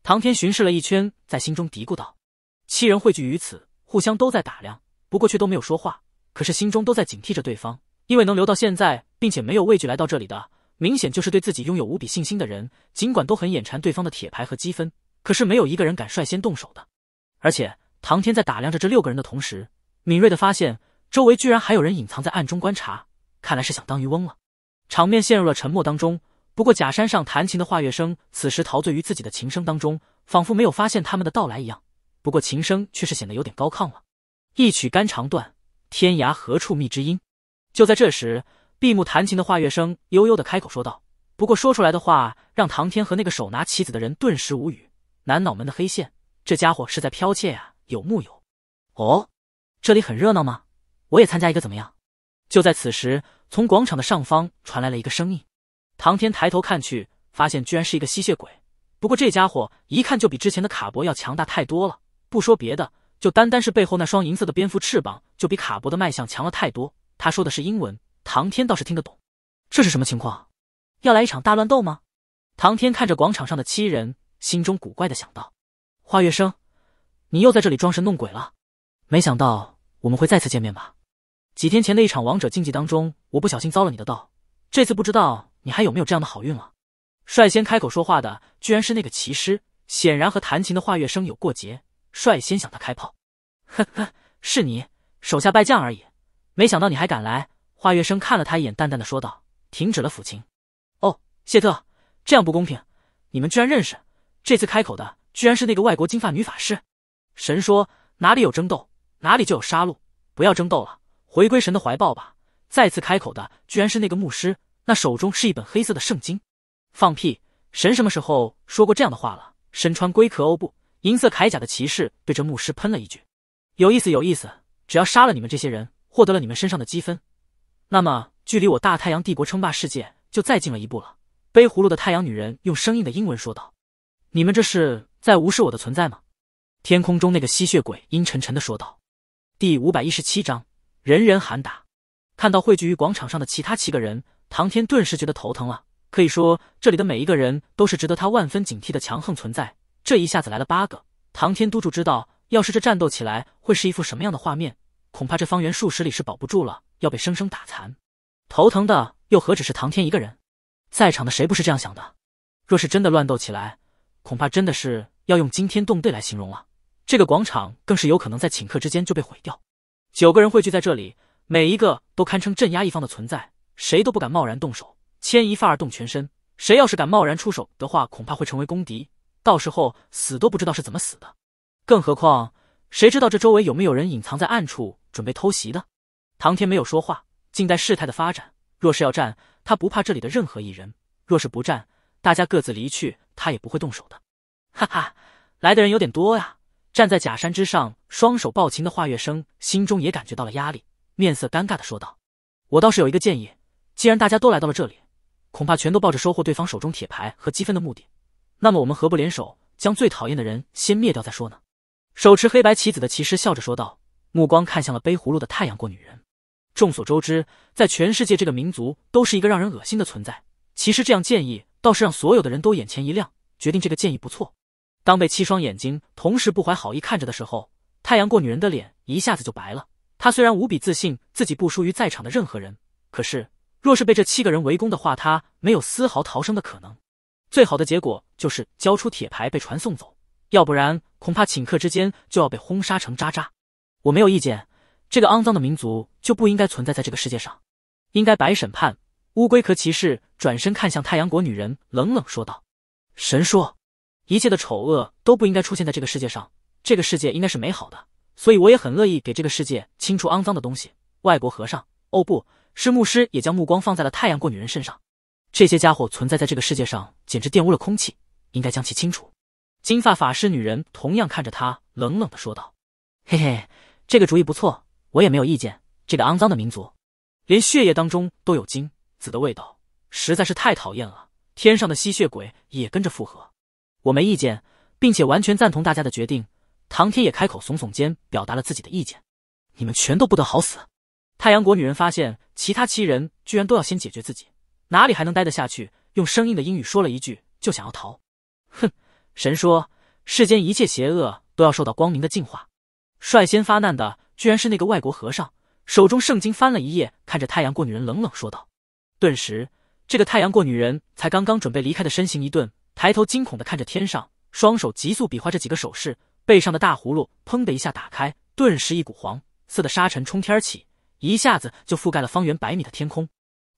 唐天巡视了一圈，在心中嘀咕道。七人汇聚于此，互相都在打量，不过却都没有说话。可是心中都在警惕着对方，因为能留到现在，并且没有畏惧来到这里的，明显就是对自己拥有无比信心的人。尽管都很眼馋对方的铁牌和积分，可是没有一个人敢率先动手的。而且唐天在打量着这六个人的同时，敏锐的发现周围居然还有人隐藏在暗中观察，看来是想当渔翁了。场面陷入了沉默当中。不过，假山上弹琴的华月笙此时陶醉于自己的琴声当中，仿佛没有发现他们的到来一样。不过，琴声却是显得有点高亢了。一曲肝肠断，天涯何处觅知音？就在这时，闭目弹琴的华月笙悠悠的开口说道：“不过，说出来的话让唐天和那个手拿棋子的人顿时无语，南脑门的黑线。这家伙是在剽窃呀，有木有？”哦，这里很热闹吗？我也参加一个怎么样？就在此时，从广场的上方传来了一个声音。唐天抬头看去，发现居然是一个吸血鬼。不过这家伙一看就比之前的卡博要强大太多了。不说别的，就单单是背后那双银色的蝙蝠翅膀，就比卡博的脉象强了太多。他说的是英文，唐天倒是听得懂。这是什么情况？要来一场大乱斗吗？唐天看着广场上的七人，心中古怪的想到：“花月生，你又在这里装神弄鬼了。没想到我们会再次见面吧？几天前的一场王者竞技当中，我不小心遭了你的道。这次不知道。”你还有没有这样的好运了？率先开口说话的居然是那个骑师，显然和弹琴的华月生有过节，率先向他开炮。呵呵，是你手下败将而已，没想到你还敢来。华月生看了他一眼，淡淡的说道，停止了抚琴。哦，谢特，这样不公平，你们居然认识？这次开口的居然是那个外国金发女法师。神说哪里有争斗，哪里就有杀戮，不要争斗了，回归神的怀抱吧。再次开口的居然是那个牧师。那手中是一本黑色的圣经，放屁！神什么时候说过这样的话了？身穿龟壳欧布银色铠甲的骑士对着牧师喷了一句：“有意思，有意思！只要杀了你们这些人，获得了你们身上的积分，那么距离我大太阳帝国称霸世界就再近了一步了。”背葫芦的太阳女人用生硬的英文说道：“你们这是在无视我的存在吗？”天空中那个吸血鬼阴沉沉的说道：“第五百一十七章，人人喊打。看到汇聚于广场上的其他七个人。”唐天顿时觉得头疼了。可以说，这里的每一个人都是值得他万分警惕的强横存在。这一下子来了八个，唐天都主知道，要是这战斗起来，会是一副什么样的画面？恐怕这方圆数十里是保不住了，要被生生打残。头疼的又何止是唐天一个人？在场的谁不是这样想的？若是真的乱斗起来，恐怕真的是要用惊天动地来形容了。这个广场更是有可能在顷刻之间就被毁掉。九个人汇聚在这里，每一个都堪称镇压一方的存在。谁都不敢贸然动手，牵一发而动全身。谁要是敢贸然出手的话，恐怕会成为公敌，到时候死都不知道是怎么死的。更何况，谁知道这周围有没有人隐藏在暗处准备偷袭的？唐天没有说话，静待事态的发展。若是要战，他不怕这里的任何一人；若是不战，大家各自离去，他也不会动手的。哈哈，来的人有点多呀！站在假山之上，双手抱琴的华月生心中也感觉到了压力，面色尴尬的说道：“我倒是有一个建议。”既然大家都来到了这里，恐怕全都抱着收获对方手中铁牌和积分的目的，那么我们何不联手将最讨厌的人先灭掉再说呢？手持黑白棋子的骑士笑着说道，目光看向了背葫芦的太阳过女人。众所周知，在全世界这个民族都是一个让人恶心的存在。其实这样建议倒是让所有的人都眼前一亮，决定这个建议不错。当被七双眼睛同时不怀好意看着的时候，太阳过女人的脸一下子就白了。她虽然无比自信自己不输于在场的任何人，可是。若是被这七个人围攻的话，他没有丝毫逃生的可能。最好的结果就是交出铁牌被传送走，要不然恐怕顷刻之间就要被轰杀成渣渣。我没有意见，这个肮脏的民族就不应该存在在这个世界上，应该白审判乌龟壳骑士转身看向太阳国女人，冷冷说道：“神说一切的丑恶都不应该出现在这个世界上，这个世界应该是美好的，所以我也很乐意给这个世界清除肮脏的东西。”外国和尚，哦不。是牧师也将目光放在了太阳过女人身上，这些家伙存在在这个世界上，简直玷污了空气，应该将其清除。金发法师女人同样看着他，冷冷的说道：“嘿嘿，这个主意不错，我也没有意见。这个肮脏的民族，连血液当中都有金子的味道，实在是太讨厌了。”天上的吸血鬼也跟着附和：“我没意见，并且完全赞同大家的决定。”唐天也开口，耸耸肩，表达了自己的意见：“你们全都不得好死。”太阳国女人发现其他七人居然都要先解决自己，哪里还能待得下去？用生硬的英语说了一句，就想要逃。哼，神说世间一切邪恶都要受到光明的净化。率先发难的居然是那个外国和尚，手中圣经翻了一页，看着太阳过女人冷冷说道。顿时，这个太阳过女人才刚刚准备离开的身形一顿，抬头惊恐的看着天上，双手急速比划着几个手势，背上的大葫芦砰的一下打开，顿时一股黄色的沙尘冲天起。一下子就覆盖了方圆百米的天空，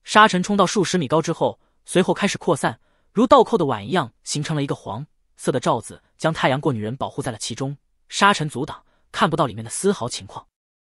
沙尘冲到数十米高之后，随后开始扩散，如倒扣的碗一样形成了一个黄色的罩子，将太阳过女人保护在了其中。沙尘阻挡，看不到里面的丝毫情况。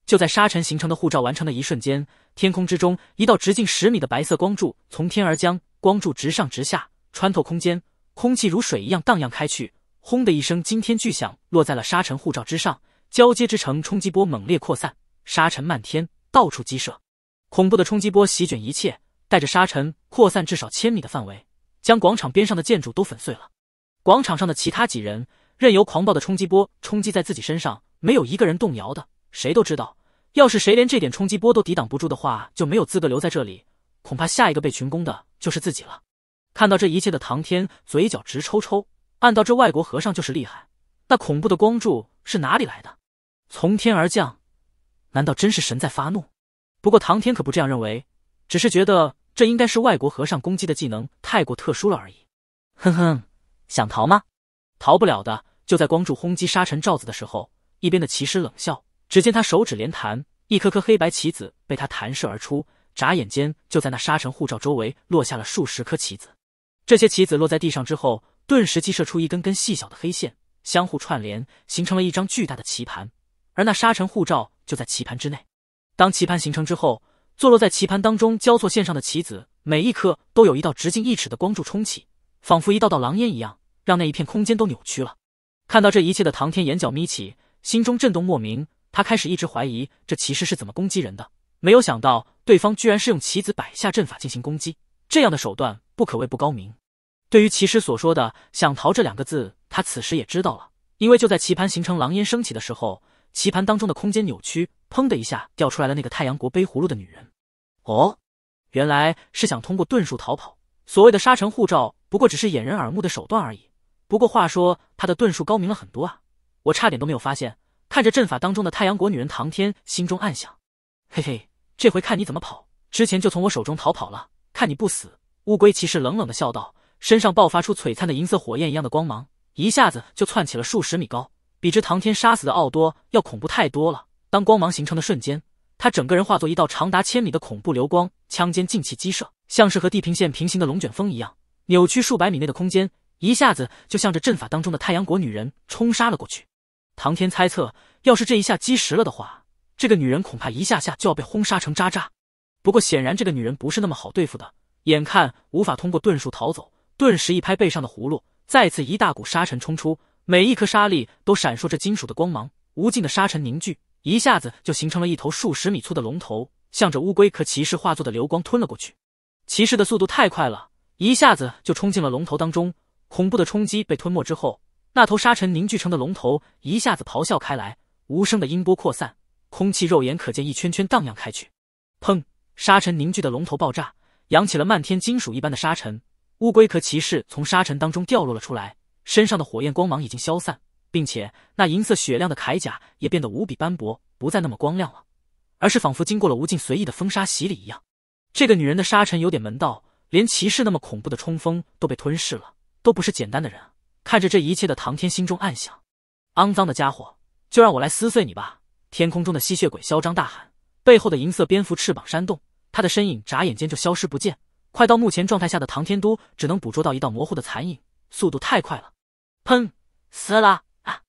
就在沙尘形成的护罩完成的一瞬间，天空之中一道直径十米的白色光柱从天而降，光柱直上直下，穿透空间，空气如水一样荡漾开去。轰的一声惊天巨响落在了沙尘护罩之上，交接之城冲击波猛烈扩散，沙尘漫天。到处鸡射，恐怖的冲击波席卷一切，带着沙尘扩散至少千米的范围，将广场边上的建筑都粉碎了。广场上的其他几人任由狂暴的冲击波冲击在自己身上，没有一个人动摇的。谁都知道，要是谁连这点冲击波都抵挡不住的话，就没有资格留在这里。恐怕下一个被群攻的就是自己了。看到这一切的唐天嘴角直抽抽，暗道这外国和尚就是厉害。那恐怖的光柱是哪里来的？从天而降。难道真是神在发怒？不过唐天可不这样认为，只是觉得这应该是外国和尚攻击的技能太过特殊了而已。哼哼，想逃吗？逃不了的。就在光柱轰击沙尘罩子的时候，一边的骑师冷笑。只见他手指连弹，一颗颗黑白棋子被他弹射而出，眨眼间就在那沙尘护罩周围落下了数十颗棋子。这些棋子落在地上之后，顿时激射出一根根细小的黑线，相互串联，形成了一张巨大的棋盘。而那沙尘护罩。就在棋盘之内，当棋盘形成之后，坐落在棋盘当中交错线上的棋子，每一颗都有一道直径一尺的光柱冲起，仿佛一道道狼烟一样，让那一片空间都扭曲了。看到这一切的唐天眼角眯起，心中震动莫名。他开始一直怀疑这棋师是怎么攻击人的，没有想到对方居然是用棋子摆下阵法进行攻击，这样的手段不可谓不高明。对于棋师所说的“想逃”这两个字，他此时也知道了，因为就在棋盘形成狼烟升起的时候。棋盘当中的空间扭曲，砰的一下掉出来了那个太阳国背葫芦的女人。哦，原来是想通过遁术逃跑。所谓的沙尘护照，不过只是掩人耳目的手段而已。不过话说，他的遁术高明了很多啊，我差点都没有发现。看着阵法当中的太阳国女人，唐天心中暗想：嘿嘿，这回看你怎么跑！之前就从我手中逃跑了，看你不死！乌龟骑士冷冷的笑道，身上爆发出璀璨的银色火焰一样的光芒，一下子就窜起了数十米高。比之唐天杀死的奥多要恐怖太多了。当光芒形成的瞬间，他整个人化作一道长达千米的恐怖流光，枪尖劲气激射，像是和地平线平行的龙卷风一样，扭曲数百米内的空间，一下子就向着阵法当中的太阳国女人冲杀了过去。唐天猜测，要是这一下击实了的话，这个女人恐怕一下下就要被轰杀成渣渣。不过显然，这个女人不是那么好对付的。眼看无法通过遁术逃走，顿时一拍背上的葫芦，再次一大股沙尘冲出。每一颗沙粒都闪烁着金属的光芒，无尽的沙尘凝聚，一下子就形成了一头数十米粗的龙头，向着乌龟壳骑士化作的流光吞了过去。骑士的速度太快了，一下子就冲进了龙头当中。恐怖的冲击被吞没之后，那头沙尘凝聚成的龙头一下子咆哮开来，无声的音波扩散，空气肉眼可见一圈圈荡漾开去。砰！沙尘凝聚的龙头爆炸，扬起了漫天金属一般的沙尘。乌龟壳骑士从沙尘当中掉落了出来。身上的火焰光芒已经消散，并且那银色雪亮的铠甲也变得无比斑驳，不再那么光亮了，而是仿佛经过了无尽随意的风沙洗礼一样。这个女人的沙尘有点门道，连骑士那么恐怖的冲锋都被吞噬了，都不是简单的人。看着这一切的唐天心中暗想：肮脏的家伙，就让我来撕碎你吧！天空中的吸血鬼嚣张大喊，背后的银色蝙蝠翅膀扇动，他的身影眨眼间就消失不见。快到目前状态下的唐天都只能捕捉到一道模糊的残影，速度太快了。砰，死了啊！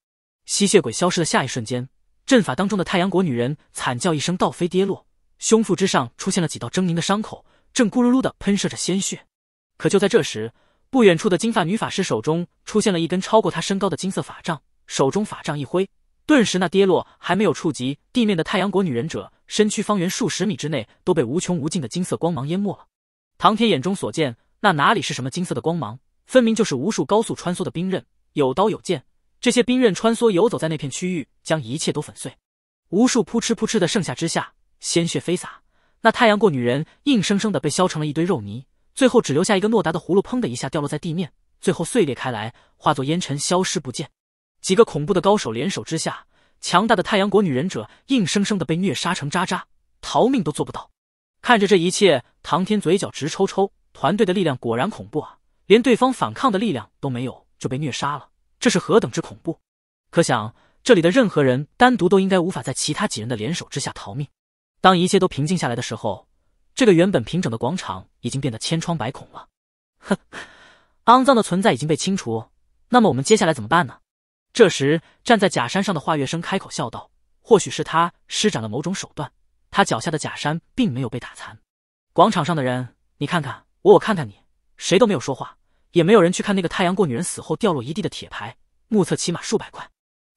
吸血鬼消失的下一瞬间，阵法当中的太阳国女人惨叫一声，倒飞跌落，胸腹之上出现了几道狰狞的伤口，正咕噜噜的喷射着鲜血。可就在这时，不远处的金发女法师手中出现了一根超过她身高的金色法杖，手中法杖一挥，顿时那跌落还没有触及地面的太阳国女忍者身躯方圆数十米之内都被无穷无尽的金色光芒淹没了。唐天眼中所见，那哪里是什么金色的光芒，分明就是无数高速穿梭的冰刃。有刀有剑，这些兵刃穿梭游走在那片区域，将一切都粉碎。无数扑哧扑哧的盛夏之下，鲜血飞洒，那太阳过女人硬生生的被削成了一堆肉泥，最后只留下一个诺达的葫芦，砰的一下掉落在地面，最后碎裂开来，化作烟尘消失不见。几个恐怖的高手联手之下，强大的太阳国女忍者硬生生的被虐杀成渣渣，逃命都做不到。看着这一切，唐天嘴角直抽抽，团队的力量果然恐怖啊，连对方反抗的力量都没有。就被虐杀了，这是何等之恐怖！可想这里的任何人单独都应该无法在其他几人的联手之下逃命。当一切都平静下来的时候，这个原本平整的广场已经变得千疮百孔了。哼，肮脏的存在已经被清除，那么我们接下来怎么办呢？这时，站在假山上的华月笙开口笑道：“或许是他施展了某种手段，他脚下的假山并没有被打残。”广场上的人，你看看我，我看看你，谁都没有说话。也没有人去看那个太阳过女人死后掉落一地的铁牌，目测起码数百块。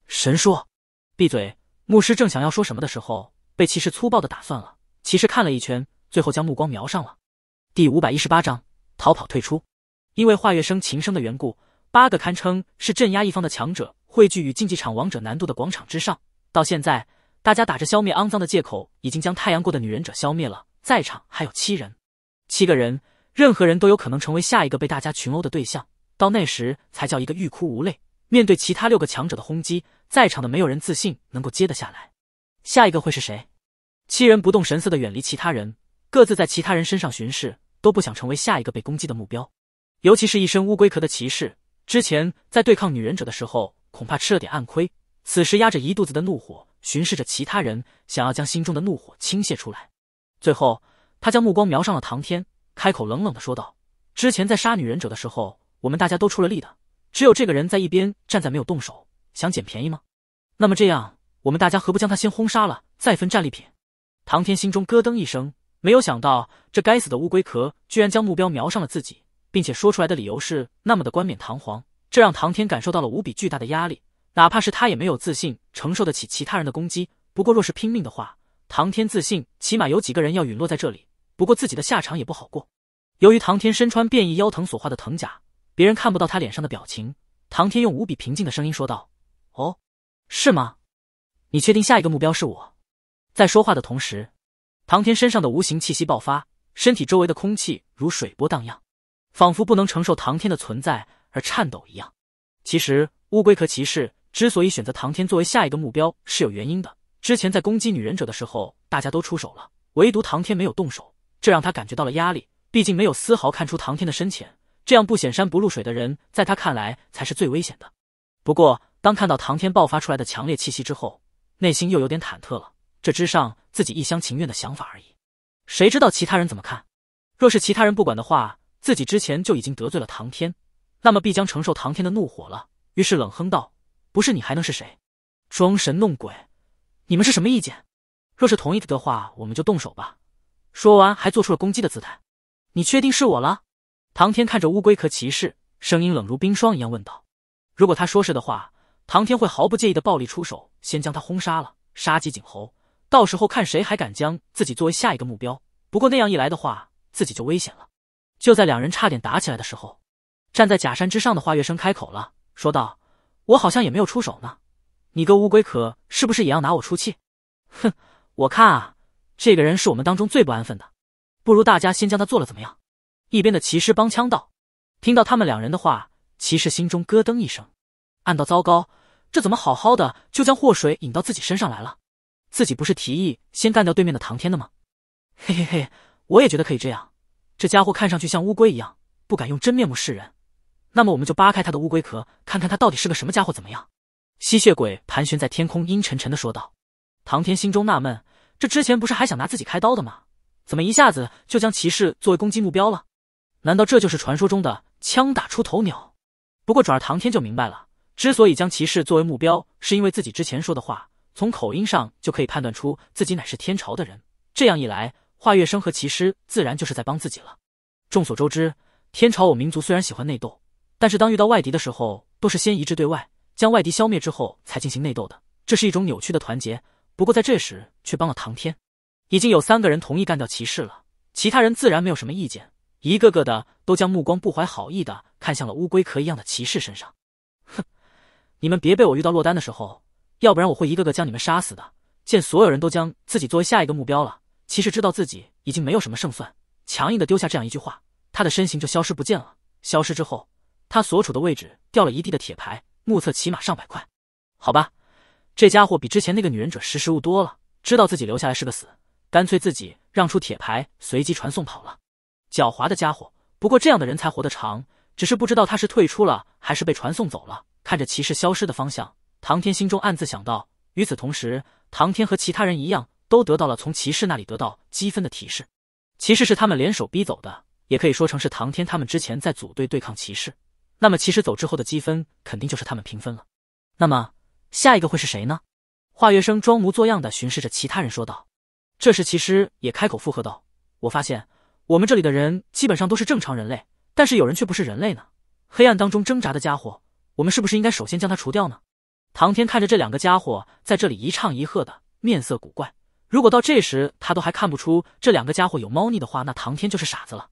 神说，闭嘴！牧师正想要说什么的时候，被骑士粗暴的打断了。骑士看了一圈，最后将目光瞄上了。第五百一十八章逃跑退出。因为话月声琴声的缘故，八个堪称是镇压一方的强者汇聚于竞技场王者难度的广场之上。到现在，大家打着消灭肮脏的借口，已经将太阳过的女忍者消灭了。在场还有七人，七个人。任何人都有可能成为下一个被大家群殴的对象，到那时才叫一个欲哭无泪。面对其他六个强者的轰击，在场的没有人自信能够接得下来。下一个会是谁？七人不动神色的远离其他人，各自在其他人身上巡视，都不想成为下一个被攻击的目标。尤其是一身乌龟壳的骑士，之前在对抗女忍者的时候恐怕吃了点暗亏，此时压着一肚子的怒火，巡视着其他人，想要将心中的怒火倾泻出来。最后，他将目光瞄上了唐天。开口冷冷的说道：“之前在杀女忍者的时候，我们大家都出了力的，只有这个人在一边站在没有动手，想捡便宜吗？那么这样，我们大家何不将他先轰杀了，再分战利品？”唐天心中咯噔一声，没有想到这该死的乌龟壳居然将目标瞄上了自己，并且说出来的理由是那么的冠冕堂皇，这让唐天感受到了无比巨大的压力。哪怕是他也没有自信承受得起其他人的攻击，不过若是拼命的话，唐天自信起码有几个人要陨落在这里。不过自己的下场也不好过。由于唐天身穿变异妖藤所化的藤甲，别人看不到他脸上的表情。唐天用无比平静的声音说道：“哦，是吗？你确定下一个目标是我？”在说话的同时，唐天身上的无形气息爆发，身体周围的空气如水波荡漾，仿佛不能承受唐天的存在而颤抖一样。其实，乌龟壳骑士之所以选择唐天作为下一个目标是有原因的。之前在攻击女忍者的时候，大家都出手了，唯独唐天没有动手。这让他感觉到了压力，毕竟没有丝毫看出唐天的深浅，这样不显山不露水的人，在他看来才是最危险的。不过，当看到唐天爆发出来的强烈气息之后，内心又有点忐忑了。这之上，自己一厢情愿的想法而已，谁知道其他人怎么看？若是其他人不管的话，自己之前就已经得罪了唐天，那么必将承受唐天的怒火了。于是冷哼道：“不是你还能是谁？装神弄鬼！你们是什么意见？若是同意的话，我们就动手吧。”说完，还做出了攻击的姿态。你确定是我了？唐天看着乌龟壳骑士，声音冷如冰霜一样问道：“如果他说是的话，唐天会毫不介意的暴力出手，先将他轰杀了，杀鸡儆猴。到时候看谁还敢将自己作为下一个目标。不过那样一来的话，自己就危险了。”就在两人差点打起来的时候，站在假山之上的花月生开口了，说道：“我好像也没有出手呢，你个乌龟壳，是不是也要拿我出气？哼，我看啊。”这个人是我们当中最不安分的，不如大家先将他做了怎么样？一边的骑士帮腔道。听到他们两人的话，骑士心中咯噔一声，暗道糟糕，这怎么好好的就将祸水引到自己身上来了？自己不是提议先干掉对面的唐天的吗？嘿嘿嘿，我也觉得可以这样。这家伙看上去像乌龟一样，不敢用真面目示人，那么我们就扒开他的乌龟壳，看看他到底是个什么家伙怎么样？吸血鬼盘旋在天空，阴沉沉的说道。唐天心中纳闷。这之前不是还想拿自己开刀的吗？怎么一下子就将骑士作为攻击目标了？难道这就是传说中的枪打出头鸟？不过转而唐天就明白了，之所以将骑士作为目标，是因为自己之前说的话，从口音上就可以判断出自己乃是天朝的人。这样一来，华月生和骑士自然就是在帮自己了。众所周知，天朝我民族虽然喜欢内斗，但是当遇到外敌的时候，都是先一致对外，将外敌消灭之后才进行内斗的，这是一种扭曲的团结。不过在这时却帮了唐天，已经有三个人同意干掉骑士了，其他人自然没有什么意见，一个个的都将目光不怀好意的看向了乌龟壳一样的骑士身上。哼，你们别被我遇到落单的时候，要不然我会一个个将你们杀死的。见所有人都将自己作为下一个目标了，骑士知道自己已经没有什么胜算，强硬的丢下这样一句话，他的身形就消失不见了。消失之后，他所处的位置掉了一地的铁牌，目测起码上百块。好吧。这家伙比之前那个女忍者识时务多了，知道自己留下来是个死，干脆自己让出铁牌，随机传送跑了。狡猾的家伙，不过这样的人才活得长。只是不知道他是退出了，还是被传送走了。看着骑士消失的方向，唐天心中暗自想到。与此同时，唐天和其他人一样，都得到了从骑士那里得到积分的提示。骑士是他们联手逼走的，也可以说成是唐天他们之前在组队对抗骑士。那么骑士走之后的积分肯定就是他们平分了。那么。下一个会是谁呢？华月生装模作样的巡视着其他人，说道。这时，其实也开口附和道：“我发现我们这里的人基本上都是正常人类，但是有人却不是人类呢。黑暗当中挣扎的家伙，我们是不是应该首先将他除掉呢？”唐天看着这两个家伙在这里一唱一和的，面色古怪。如果到这时他都还看不出这两个家伙有猫腻的话，那唐天就是傻子了。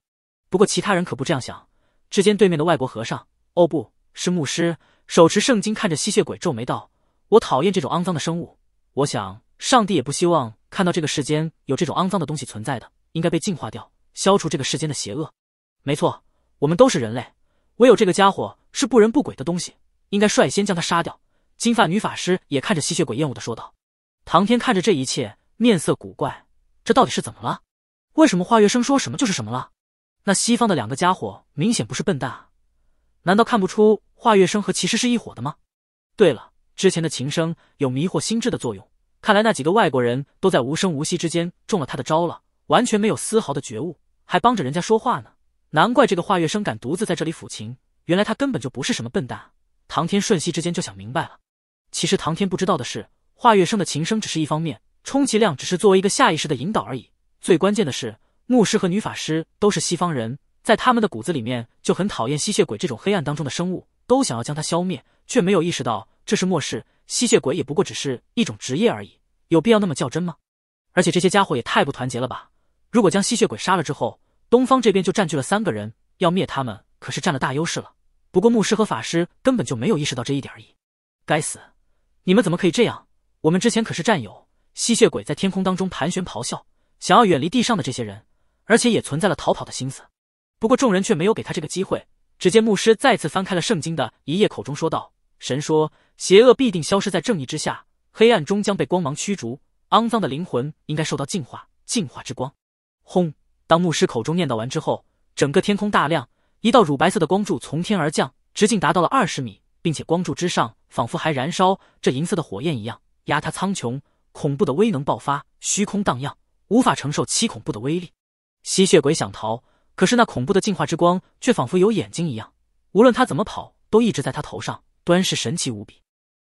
不过其他人可不这样想。只见对面的外国和尚，哦，不是牧师，手持圣经看着吸血鬼皱眉道。我讨厌这种肮脏的生物，我想上帝也不希望看到这个世间有这种肮脏的东西存在的，应该被净化掉，消除这个世间的邪恶。没错，我们都是人类，唯有这个家伙是不人不鬼的东西，应该率先将他杀掉。金发女法师也看着吸血鬼厌恶的说道。唐天看着这一切，面色古怪，这到底是怎么了？为什么华月生说什么就是什么了？那西方的两个家伙明显不是笨蛋啊，难道看不出华月生和骑士是一伙的吗？对了。之前的琴声有迷惑心智的作用，看来那几个外国人都在无声无息之间中了他的招了，完全没有丝毫的觉悟，还帮着人家说话呢。难怪这个华月生敢独自在这里抚琴，原来他根本就不是什么笨蛋。唐天瞬息之间就想明白了。其实唐天不知道的是，华月生的琴声只是一方面，充其量只是作为一个下意识的引导而已。最关键的是，牧师和女法师都是西方人，在他们的骨子里面就很讨厌吸血鬼这种黑暗当中的生物，都想要将它消灭，却没有意识到。这是末世，吸血鬼也不过只是一种职业而已，有必要那么较真吗？而且这些家伙也太不团结了吧！如果将吸血鬼杀了之后，东方这边就占据了三个人，要灭他们可是占了大优势了。不过牧师和法师根本就没有意识到这一点而已。该死，你们怎么可以这样？我们之前可是战友！吸血鬼在天空当中盘旋咆哮，想要远离地上的这些人，而且也存在了逃跑的心思。不过众人却没有给他这个机会。只见牧师再次翻开了圣经的一页，口中说道。神说：“邪恶必定消失在正义之下，黑暗终将被光芒驱逐。肮脏的灵魂应该受到净化。净化之光！”轰！当牧师口中念叨完之后，整个天空大亮，一道乳白色的光柱从天而降，直径达到了二十米，并且光柱之上仿佛还燃烧着银色的火焰一样，压塌苍穹。恐怖的威能爆发，虚空荡漾，无法承受其恐怖的威力。吸血鬼想逃，可是那恐怖的净化之光却仿佛有眼睛一样，无论他怎么跑，都一直在他头上。端是神奇无比，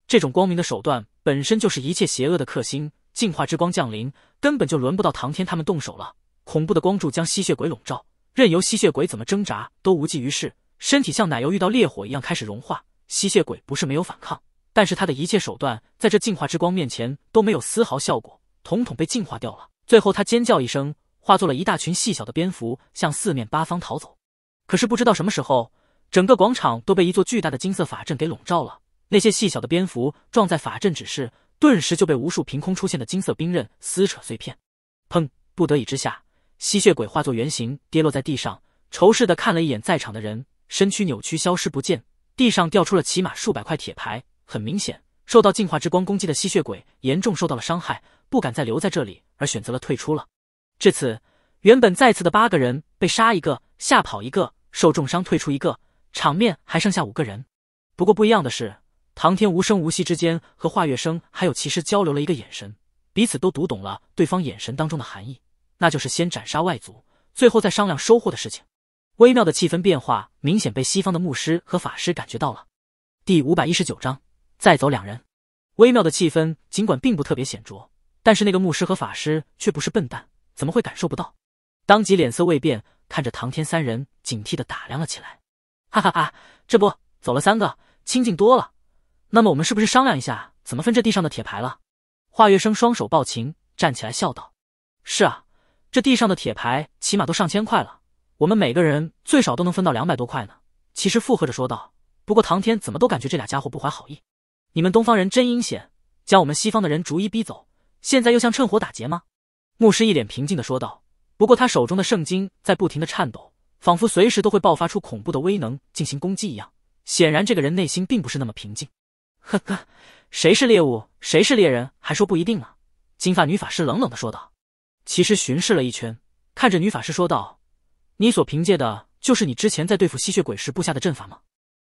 这种光明的手段本身就是一切邪恶的克星。净化之光降临，根本就轮不到唐天他们动手了。恐怖的光柱将吸血鬼笼罩，任由吸血鬼怎么挣扎都无济于事，身体像奶油遇到烈火一样开始融化。吸血鬼不是没有反抗，但是他的一切手段在这净化之光面前都没有丝毫效果，统统被净化掉了。最后他尖叫一声，化作了一大群细小的蝙蝠向四面八方逃走。可是不知道什么时候。整个广场都被一座巨大的金色法阵给笼罩了。那些细小的蝙蝠撞在法阵指示，顿时就被无数凭空出现的金色兵刃撕扯碎片。砰！不得已之下，吸血鬼化作原形跌落在地上，仇视的看了一眼在场的人，身躯扭曲消失不见。地上掉出了起码数百块铁牌，很明显，受到净化之光攻击的吸血鬼严重受到了伤害，不敢再留在这里，而选择了退出了。至此，原本再次的八个人被杀一个，吓跑一个，受重伤退出一个。场面还剩下五个人，不过不一样的是，唐天无声无息之间和华月生还有骑士交流了一个眼神，彼此都读懂了对方眼神当中的含义，那就是先斩杀外族，最后再商量收获的事情。微妙的气氛变化明显被西方的牧师和法师感觉到了。第五百一十九章，再走两人。微妙的气氛尽管并不特别显著，但是那个牧师和法师却不是笨蛋，怎么会感受不到？当即脸色未变，看着唐天三人警惕的打量了起来。哈哈哈，这不走了三个，清静多了。那么我们是不是商量一下怎么分这地上的铁牌了？华月生双手抱琴，站起来笑道：“是啊，这地上的铁牌起码都上千块了，我们每个人最少都能分到两百多块呢。”其实附和着说道。不过唐天怎么都感觉这俩家伙不怀好意。你们东方人真阴险，将我们西方的人逐一逼走，现在又像趁火打劫吗？牧师一脸平静的说道，不过他手中的圣经在不停的颤抖。仿佛随时都会爆发出恐怖的威能进行攻击一样，显然这个人内心并不是那么平静。呵呵，谁是猎物，谁是猎人，还说不一定呢？金发女法师冷冷的说道。其实巡视了一圈，看着女法师说道：“你所凭借的就是你之前在对付吸血鬼时布下的阵法吗？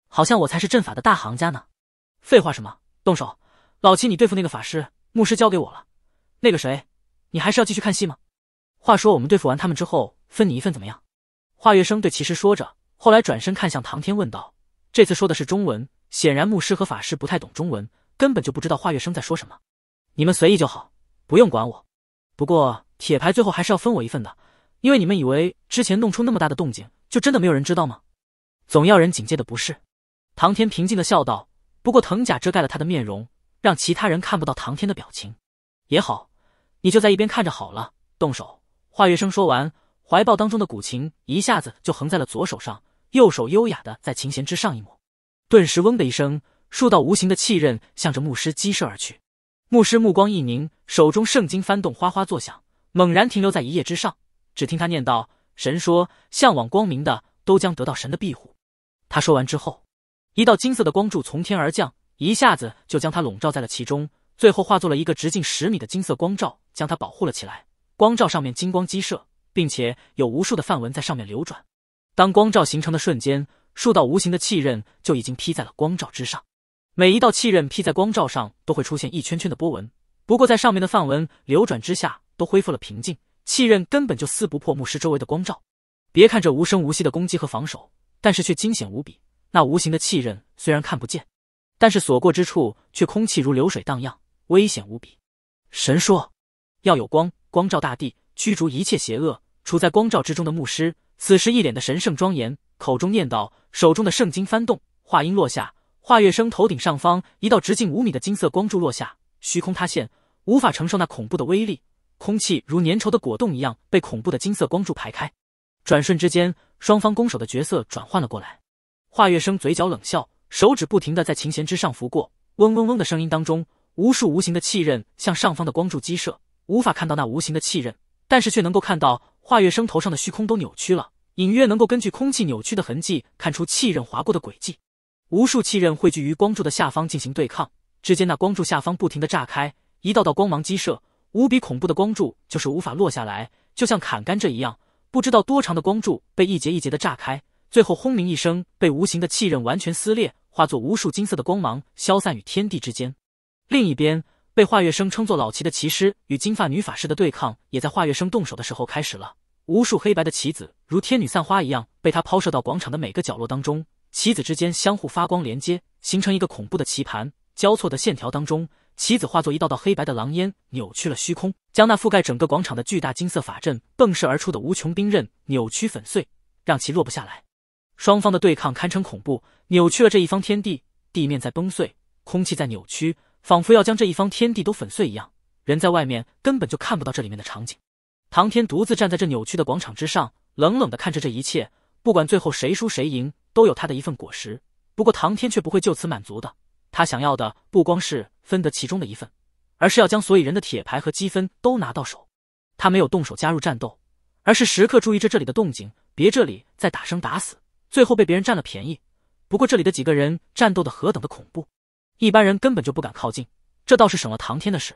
好像我才是阵法的大行家呢。”废话什么？动手！老七，你对付那个法师、牧师，交给我了。那个谁，你还是要继续看戏吗？话说，我们对付完他们之后，分你一份怎么样？华月生对骑士说着，后来转身看向唐天，问道：“这次说的是中文，显然牧师和法师不太懂中文，根本就不知道华月生在说什么。你们随意就好，不用管我。不过铁牌最后还是要分我一份的，因为你们以为之前弄出那么大的动静，就真的没有人知道吗？总要人警戒的不是？”唐天平静的笑道。不过藤甲遮盖了他的面容，让其他人看不到唐天的表情。也好，你就在一边看着好了。动手。”华月生说完。怀抱当中的古琴一下子就横在了左手上，右手优雅的在琴弦之上一抹，顿时嗡的一声，数道无形的气刃向着牧师击射而去。牧师目光一凝，手中圣经翻动，哗哗作响，猛然停留在一页之上。只听他念道：“神说，向往光明的都将得到神的庇护。”他说完之后，一道金色的光柱从天而降，一下子就将他笼罩在了其中，最后化作了一个直径十米的金色光罩，将他保护了起来。光罩上面金光激射。并且有无数的范文在上面流转。当光照形成的瞬间，数道无形的气刃就已经劈在了光照之上。每一道气刃劈在光照上，都会出现一圈圈的波纹。不过在上面的范文流转之下，都恢复了平静。气刃根本就撕不破牧师周围的光照。别看这无声无息的攻击和防守，但是却惊险无比。那无形的气刃虽然看不见，但是所过之处却空气如流水荡漾，危险无比。神说，要有光，光照大地。驱逐一切邪恶，处在光照之中的牧师此时一脸的神圣庄严，口中念叨，手中的圣经翻动，话音落下，华月生头顶上方一道直径五米的金色光柱落下，虚空塌陷，无法承受那恐怖的威力，空气如粘稠的果冻一样被恐怖的金色光柱排开，转瞬之间，双方攻守的角色转换了过来，华月生嘴角冷笑，手指不停的在琴弦之上拂过，嗡嗡嗡的声音当中，无数无形的气刃向上方的光柱击射，无法看到那无形的气刃。但是却能够看到华月生头上的虚空都扭曲了，隐约能够根据空气扭曲的痕迹看出气刃划过的轨迹。无数气刃汇聚于光柱的下方进行对抗，只见那光柱下方不停的炸开，一道道光芒激射，无比恐怖的光柱就是无法落下来，就像砍甘蔗一样，不知道多长的光柱被一节一节的炸开，最后轰鸣一声被无形的气刃完全撕裂，化作无数金色的光芒消散于天地之间。另一边。被华月生称作老齐的棋师与金发女法师的对抗，也在华月生动手的时候开始了。无数黑白的棋子如天女散花一样被他抛射到广场的每个角落当中，棋子之间相互发光连接，形成一个恐怖的棋盘。交错的线条当中，棋子化作一道道黑白的狼烟，扭曲了虚空，将那覆盖整个广场的巨大金色法阵迸射而出的无穷兵刃扭曲粉碎，让其落不下来。双方的对抗堪称恐怖，扭曲了这一方天地，地面在崩碎，空气在扭曲。仿佛要将这一方天地都粉碎一样，人在外面根本就看不到这里面的场景。唐天独自站在这扭曲的广场之上，冷冷的看着这一切。不管最后谁输谁赢，都有他的一份果实。不过唐天却不会就此满足的，他想要的不光是分得其中的一份，而是要将所有人的铁牌和积分都拿到手。他没有动手加入战斗，而是时刻注意着这里的动静，别这里再打生打死，最后被别人占了便宜。不过这里的几个人战斗的何等的恐怖。一般人根本就不敢靠近，这倒是省了唐天的事。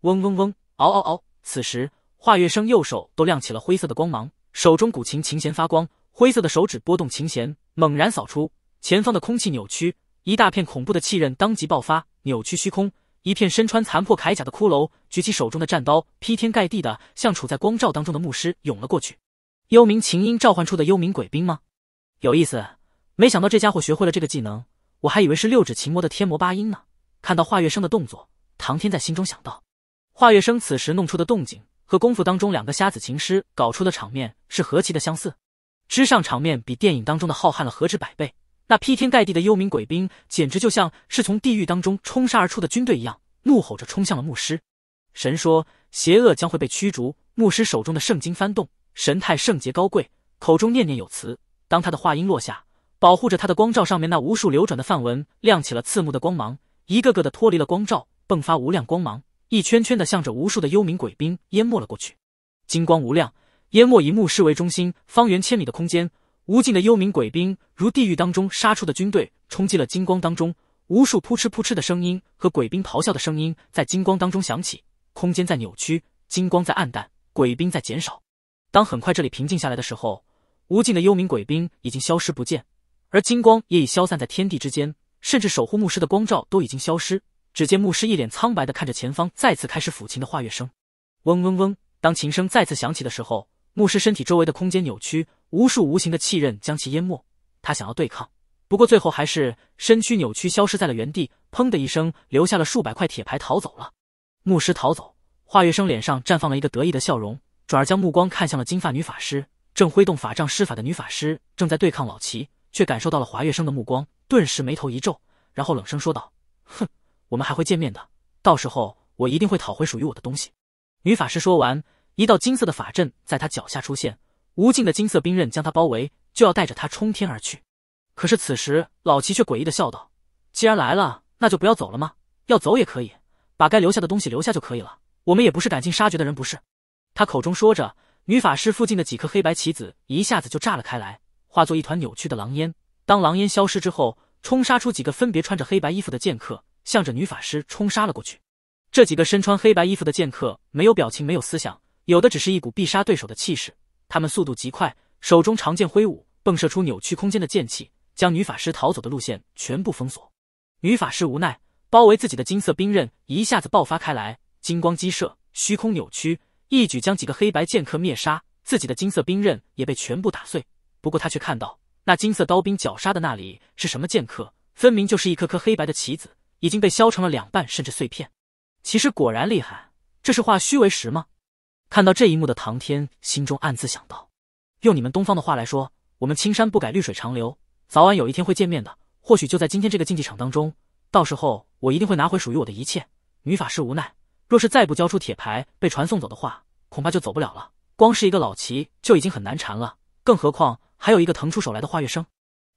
嗡嗡嗡，嗷嗷嗷！此时，华月生右手都亮起了灰色的光芒，手中古琴琴弦发光，灰色的手指拨动琴弦，猛然扫出，前方的空气扭曲，一大片恐怖的气刃当即爆发，扭曲虚空。一片身穿残破铠甲的骷髅举起手中的战刀，劈天盖地的向处在光照当中的牧师涌了过去。幽冥琴音召唤出的幽冥鬼兵吗？有意思，没想到这家伙学会了这个技能。我还以为是六指琴魔的天魔八音呢。看到华月生的动作，唐天在心中想到，华月生此时弄出的动静和功夫当中两个瞎子琴师搞出的场面是何其的相似。之上场面比电影当中的浩瀚了何止百倍。那劈天盖地的幽冥鬼兵简直就像是从地狱当中冲杀而出的军队一样，怒吼着冲向了牧师。神说，邪恶将会被驱逐。牧师手中的圣经翻动，神态圣洁高贵，口中念念有词。当他的话音落下。保护着他的光照上面那无数流转的梵文亮起了刺目的光芒，一个个的脱离了光照，迸发无量光芒，一圈圈的向着无数的幽冥鬼兵淹没了过去。金光无量，淹没以墓室为中心方圆千米的空间，无尽的幽冥鬼兵如地狱当中杀出的军队冲击了金光当中，无数扑哧扑哧的声音和鬼兵咆哮的声音在金光当中响起，空间在扭曲，金光在暗淡，鬼兵在减少。当很快这里平静下来的时候，无尽的幽冥鬼兵已经消失不见。而金光也已消散在天地之间，甚至守护牧师的光照都已经消失。只见牧师一脸苍白的看着前方，再次开始抚琴的华月生。嗡嗡嗡！当琴声再次响起的时候，牧师身体周围的空间扭曲，无数无形的气刃将其淹没。他想要对抗，不过最后还是身躯扭曲消失在了原地。砰的一声，留下了数百块铁牌逃走了。牧师逃走，华月生脸上绽放了一个得意的笑容，转而将目光看向了金发女法师。正挥动法杖施法的女法师正在对抗老齐。却感受到了华月生的目光，顿时眉头一皱，然后冷声说道：“哼，我们还会见面的，到时候我一定会讨回属于我的东西。”女法师说完，一道金色的法阵在她脚下出现，无尽的金色兵刃将她包围，就要带着她冲天而去。可是此时老齐却诡异的笑道：“既然来了，那就不要走了吗？要走也可以，把该留下的东西留下就可以了。我们也不是赶尽杀绝的人，不是？”他口中说着，女法师附近的几颗黑白棋子一下子就炸了开来。化作一团扭曲的狼烟。当狼烟消失之后，冲杀出几个分别穿着黑白衣服的剑客，向着女法师冲杀了过去。这几个身穿黑白衣服的剑客没有表情，没有思想，有的只是一股必杀对手的气势。他们速度极快，手中长剑挥舞，迸射出扭曲空间的剑气，将女法师逃走的路线全部封锁。女法师无奈，包围自己的金色兵刃一下子爆发开来，金光激射，虚空扭曲，一举将几个黑白剑客灭杀。自己的金色兵刃也被全部打碎。不过他却看到那金色刀兵绞杀的那里是什么剑客，分明就是一颗颗黑白的棋子，已经被削成了两半甚至碎片。其实果然厉害，这是化虚为实吗？看到这一幕的唐天心中暗自想到。用你们东方的话来说，我们青山不改，绿水长流，早晚有一天会见面的，或许就在今天这个竞技场当中。到时候我一定会拿回属于我的一切。女法师无奈，若是再不交出铁牌被传送走的话，恐怕就走不了了。光是一个老棋就已经很难缠了，更何况。还有一个腾出手来的华月生，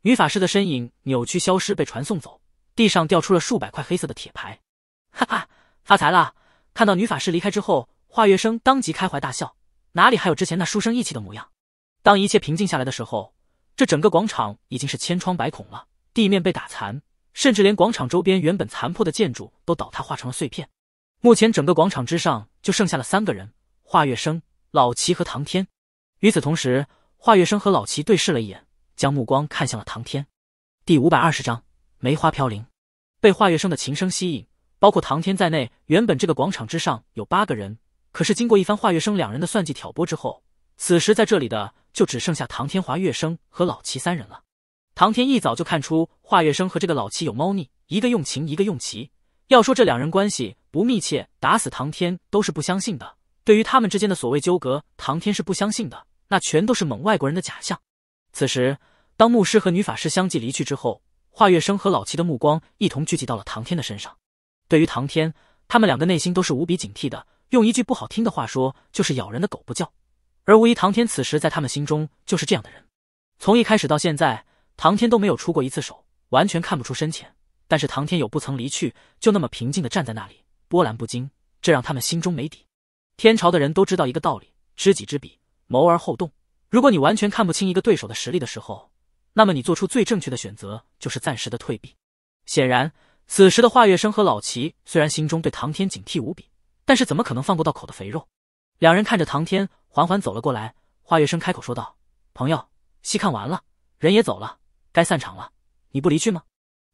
女法师的身影扭曲消失，被传送走。地上掉出了数百块黑色的铁牌，哈哈，发财了！看到女法师离开之后，华月生当即开怀大笑，哪里还有之前那书生意气的模样？当一切平静下来的时候，这整个广场已经是千疮百孔了，地面被打残，甚至连广场周边原本残破的建筑都倒塌，化成了碎片。目前整个广场之上就剩下了三个人：华月生、老齐和唐天。与此同时。华月生和老齐对视了一眼，将目光看向了唐天。第五百二十章梅花飘零，被华月生的琴声吸引，包括唐天在内，原本这个广场之上有八个人，可是经过一番华月生两人的算计挑拨之后，此时在这里的就只剩下唐天、华月生和老齐三人了。唐天一早就看出华月生和这个老齐有猫腻，一个用琴，一个用棋。要说这两人关系不密切，打死唐天都是不相信的。对于他们之间的所谓纠葛，唐天是不相信的。那全都是蒙外国人的假象。此时，当牧师和女法师相继离去之后，华月生和老齐的目光一同聚集到了唐天的身上。对于唐天，他们两个内心都是无比警惕的。用一句不好听的话说，就是“咬人的狗不叫”。而无疑，唐天此时在他们心中就是这样的人。从一开始到现在，唐天都没有出过一次手，完全看不出深浅。但是唐天有不曾离去，就那么平静的站在那里，波澜不惊，这让他们心中没底。天朝的人都知道一个道理：知己知彼。谋而后动。如果你完全看不清一个对手的实力的时候，那么你做出最正确的选择就是暂时的退避。显然，此时的华月生和老齐虽然心中对唐天警惕无比，但是怎么可能放过到口的肥肉？两人看着唐天缓缓走了过来，华月生开口说道：“朋友，戏看完了，人也走了，该散场了，你不离去吗？”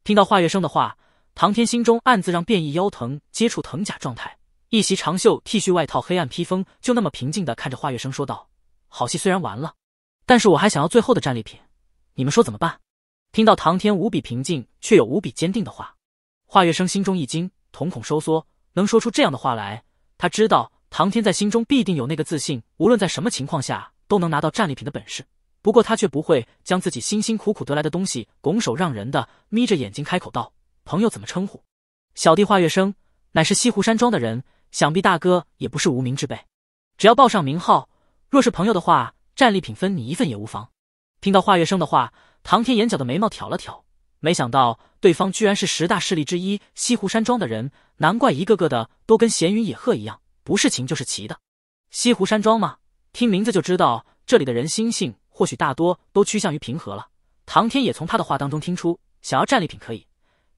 听到华月生的话，唐天心中暗自让变异腰藤接触藤甲状态，一袭长袖 T 恤外套、黑暗披风，就那么平静的看着华月生说道。好戏虽然完了，但是我还想要最后的战利品，你们说怎么办？听到唐天无比平静却又无比坚定的话，华月生心中一惊，瞳孔收缩。能说出这样的话来，他知道唐天在心中必定有那个自信，无论在什么情况下都能拿到战利品的本事。不过他却不会将自己辛辛苦苦得来的东西拱手让人的。眯着眼睛开口道：“朋友怎么称呼？小弟华月生，乃是西湖山庄的人，想必大哥也不是无名之辈，只要报上名号。”若是朋友的话，战利品分你一份也无妨。听到华月生的话，唐天眼角的眉毛挑了挑，没想到对方居然是十大势力之一西湖山庄的人，难怪一个个的都跟闲云野鹤一样，不是秦就是齐的。西湖山庄吗？听名字就知道这里的人心性或许大多都趋向于平和了。唐天也从他的话当中听出，想要战利品可以，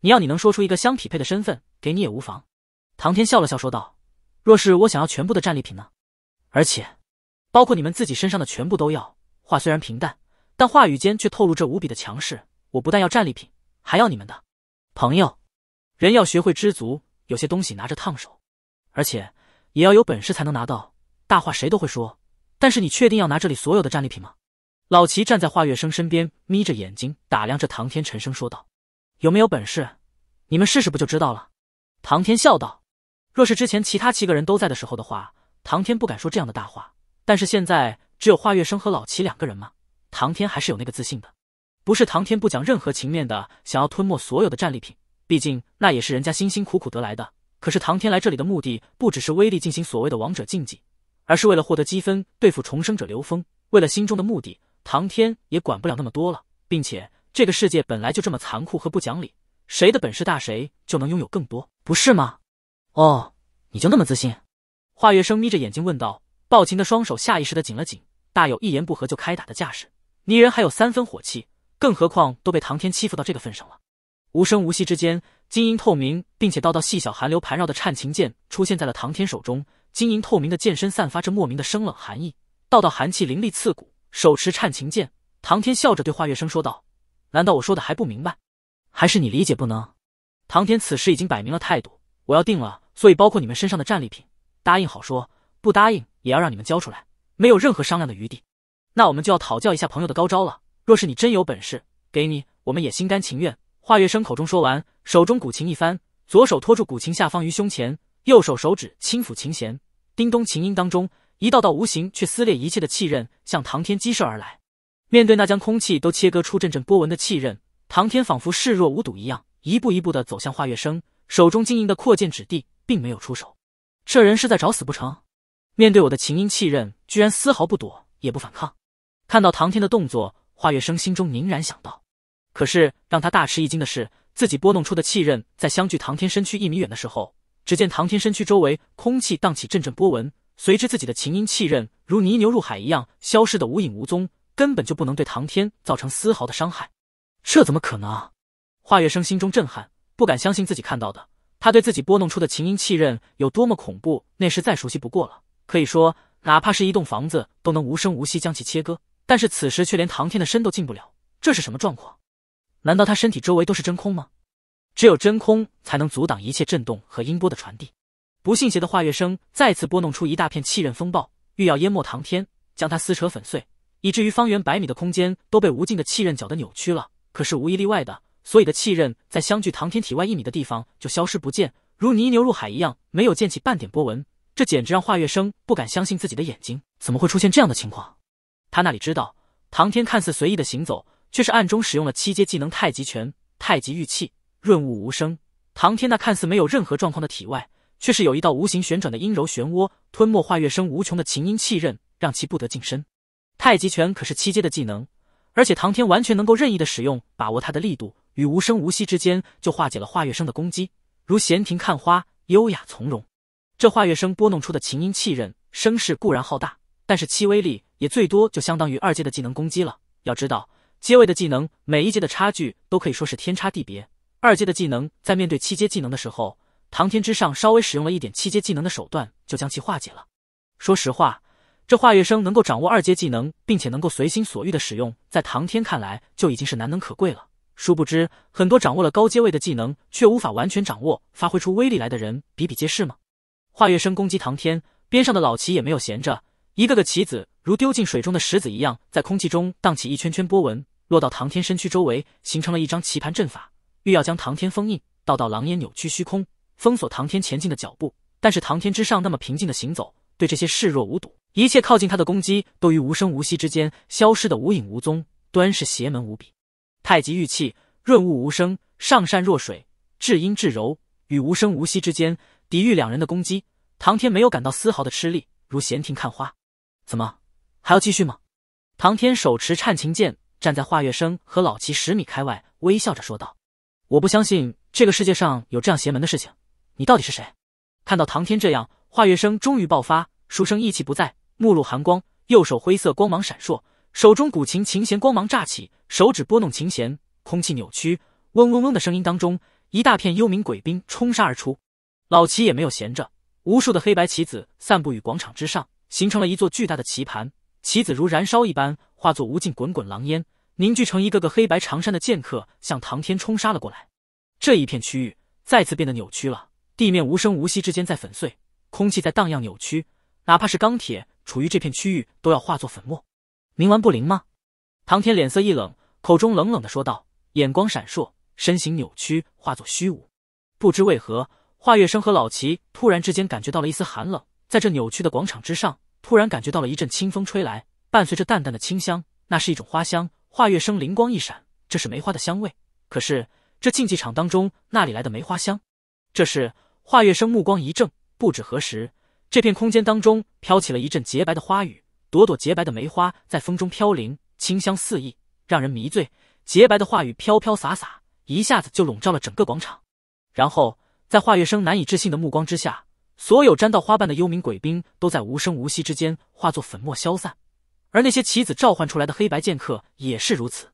你要你能说出一个相匹配的身份，给你也无妨。唐天笑了笑说道：“若是我想要全部的战利品呢？而且……”包括你们自己身上的全部都要。话虽然平淡，但话语间却透露着无比的强势。我不但要战利品，还要你们的朋友。人要学会知足，有些东西拿着烫手，而且也要有本事才能拿到。大话谁都会说，但是你确定要拿这里所有的战利品吗？老齐站在华月生身边，眯着眼睛打量着唐天，沉声说道：“有没有本事？你们试试不就知道了？”唐天笑道：“若是之前其他七个人都在的时候的话，唐天不敢说这样的大话。”但是现在只有华月生和老齐两个人吗？唐天还是有那个自信的，不是唐天不讲任何情面的，想要吞没所有的战利品，毕竟那也是人家辛辛苦苦得来的。可是唐天来这里的目的不只是威力进行所谓的王者竞技，而是为了获得积分对付重生者刘峰。为了心中的目的，唐天也管不了那么多了，并且这个世界本来就这么残酷和不讲理，谁的本事大谁就能拥有更多，不是吗？哦，你就那么自信？华月生眯着眼睛问道。暴琴的双手下意识的紧了紧，大有一言不合就开打的架势。泥人还有三分火气，更何况都被唐天欺负到这个份上了。无声无息之间，晶莹透明并且道道细小寒流盘绕的颤琴剑出现在了唐天手中。晶莹透明的剑身散发着莫名的生冷寒意，道道寒气凌厉刺骨。手持颤琴剑，唐天笑着对华月笙说道：“难道我说的还不明白？还是你理解不能？”唐天此时已经摆明了态度：“我要定了，所以包括你们身上的战利品。答应好说，不答应。”也要让你们交出来，没有任何商量的余地。那我们就要讨教一下朋友的高招了。若是你真有本事，给你我们也心甘情愿。华月生口中说完，手中古琴一翻，左手托住古琴下方于胸前，右手手指轻抚琴弦，叮咚琴音当中，一道道无形却撕裂一切的气刃向唐天激射而来。面对那将空气都切割出阵阵波纹的气刃，唐天仿佛视若无睹一样，一步一步的走向华月生，手中晶莹的扩建纸地，并没有出手。这人是在找死不成？面对我的琴音气刃，居然丝毫不躲也不反抗。看到唐天的动作，华月生心中凝然想到。可是让他大吃一惊的是，自己拨弄出的气刃，在相距唐天身躯一米远的时候，只见唐天身躯周围空气荡起阵阵波纹，随之自己的琴音气刃如泥牛入海一样消失的无影无踪，根本就不能对唐天造成丝毫的伤害。这怎么可能？华月生心中震撼，不敢相信自己看到的。他对自己拨弄出的琴音气刃有多么恐怖，那是再熟悉不过了。可以说，哪怕是一栋房子，都能无声无息将其切割。但是此时却连唐天的身都进不了，这是什么状况？难道他身体周围都是真空吗？只有真空才能阻挡一切震动和音波的传递。不信邪的话，月声再次拨弄出一大片气刃风暴，欲要淹没唐天，将他撕扯粉碎，以至于方圆百米的空间都被无尽的气刃搅得扭曲了。可是无一例外的，所有的气刃在相距唐天体外一米的地方就消失不见，如泥牛入海一样，没有溅起半点波纹。这简直让华月生不敢相信自己的眼睛，怎么会出现这样的情况？他那里知道，唐天看似随意的行走，却是暗中使用了七阶技能太极拳太极玉气，润物无声。唐天那看似没有任何状况的体外，却是有一道无形旋转的阴柔漩涡，吞没华月生无穷的琴音气刃，让其不得近身。太极拳可是七阶的技能，而且唐天完全能够任意的使用，把握它的力度与无声无息之间就化解了华月生的攻击，如闲庭看花，优雅从容。这华月生拨弄出的琴音气刃声势固然浩大，但是其威力也最多就相当于二阶的技能攻击了。要知道，阶位的技能每一阶的差距都可以说是天差地别。二阶的技能在面对七阶技能的时候，唐天之上稍微使用了一点七阶技能的手段，就将其化解了。说实话，这华月生能够掌握二阶技能，并且能够随心所欲的使用，在唐天看来就已经是难能可贵了。殊不知，很多掌握了高阶位的技能，却无法完全掌握、发挥出威力来的人比比皆是吗？华月生攻击唐天，边上的老棋也没有闲着，一个个棋子如丢进水中的石子一样，在空气中荡起一圈圈波纹，落到唐天身躯周围，形成了一张棋盘阵法，欲要将唐天封印。道道狼烟扭曲虚空，封锁唐天前进的脚步。但是唐天之上那么平静的行走，对这些视若无睹，一切靠近他的攻击都于无声无息之间消失的无影无踪，端是邪门无比。太极玉器润物无声，上善若水，至阴至柔，与无声无息之间。抵御两人的攻击，唐天没有感到丝毫的吃力，如闲庭看花。怎么，还要继续吗？唐天手持颤琴剑，站在华月生和老齐十米开外，微笑着说道：“我不相信这个世界上有这样邪门的事情。你到底是谁？”看到唐天这样，华月生终于爆发，书生意气不在，目露寒光，右手灰色光芒闪烁，手中古琴琴弦光芒乍起，手指拨弄琴弦，空气扭曲，嗡嗡嗡的声音当中，一大片幽冥鬼兵冲杀而出。老齐也没有闲着，无数的黑白棋子散布于广场之上，形成了一座巨大的棋盘。棋子如燃烧一般，化作无尽滚滚狼烟，凝聚成一个个黑白长衫的剑客，向唐天冲杀了过来。这一片区域再次变得扭曲了，地面无声无息之间在粉碎，空气在荡漾扭曲，哪怕是钢铁处于这片区域，都要化作粉末。冥顽不灵吗？唐天脸色一冷，口中冷冷的说道，眼光闪烁，身形扭曲，化作虚无。不知为何。华月生和老齐突然之间感觉到了一丝寒冷，在这扭曲的广场之上，突然感觉到了一阵清风吹来，伴随着淡淡的清香，那是一种花香。华月生灵光一闪，这是梅花的香味。可是这竞技场当中那里来的梅花香？这时，华月生目光一怔，不知何时，这片空间当中飘起了一阵洁白的花雨，朵朵洁白的梅花在风中飘零，清香四溢，让人迷醉。洁白的话语飘飘洒洒，一下子就笼罩了整个广场，然后。在华月生难以置信的目光之下，所有沾到花瓣的幽冥鬼兵都在无声无息之间化作粉末消散，而那些棋子召唤出来的黑白剑客也是如此。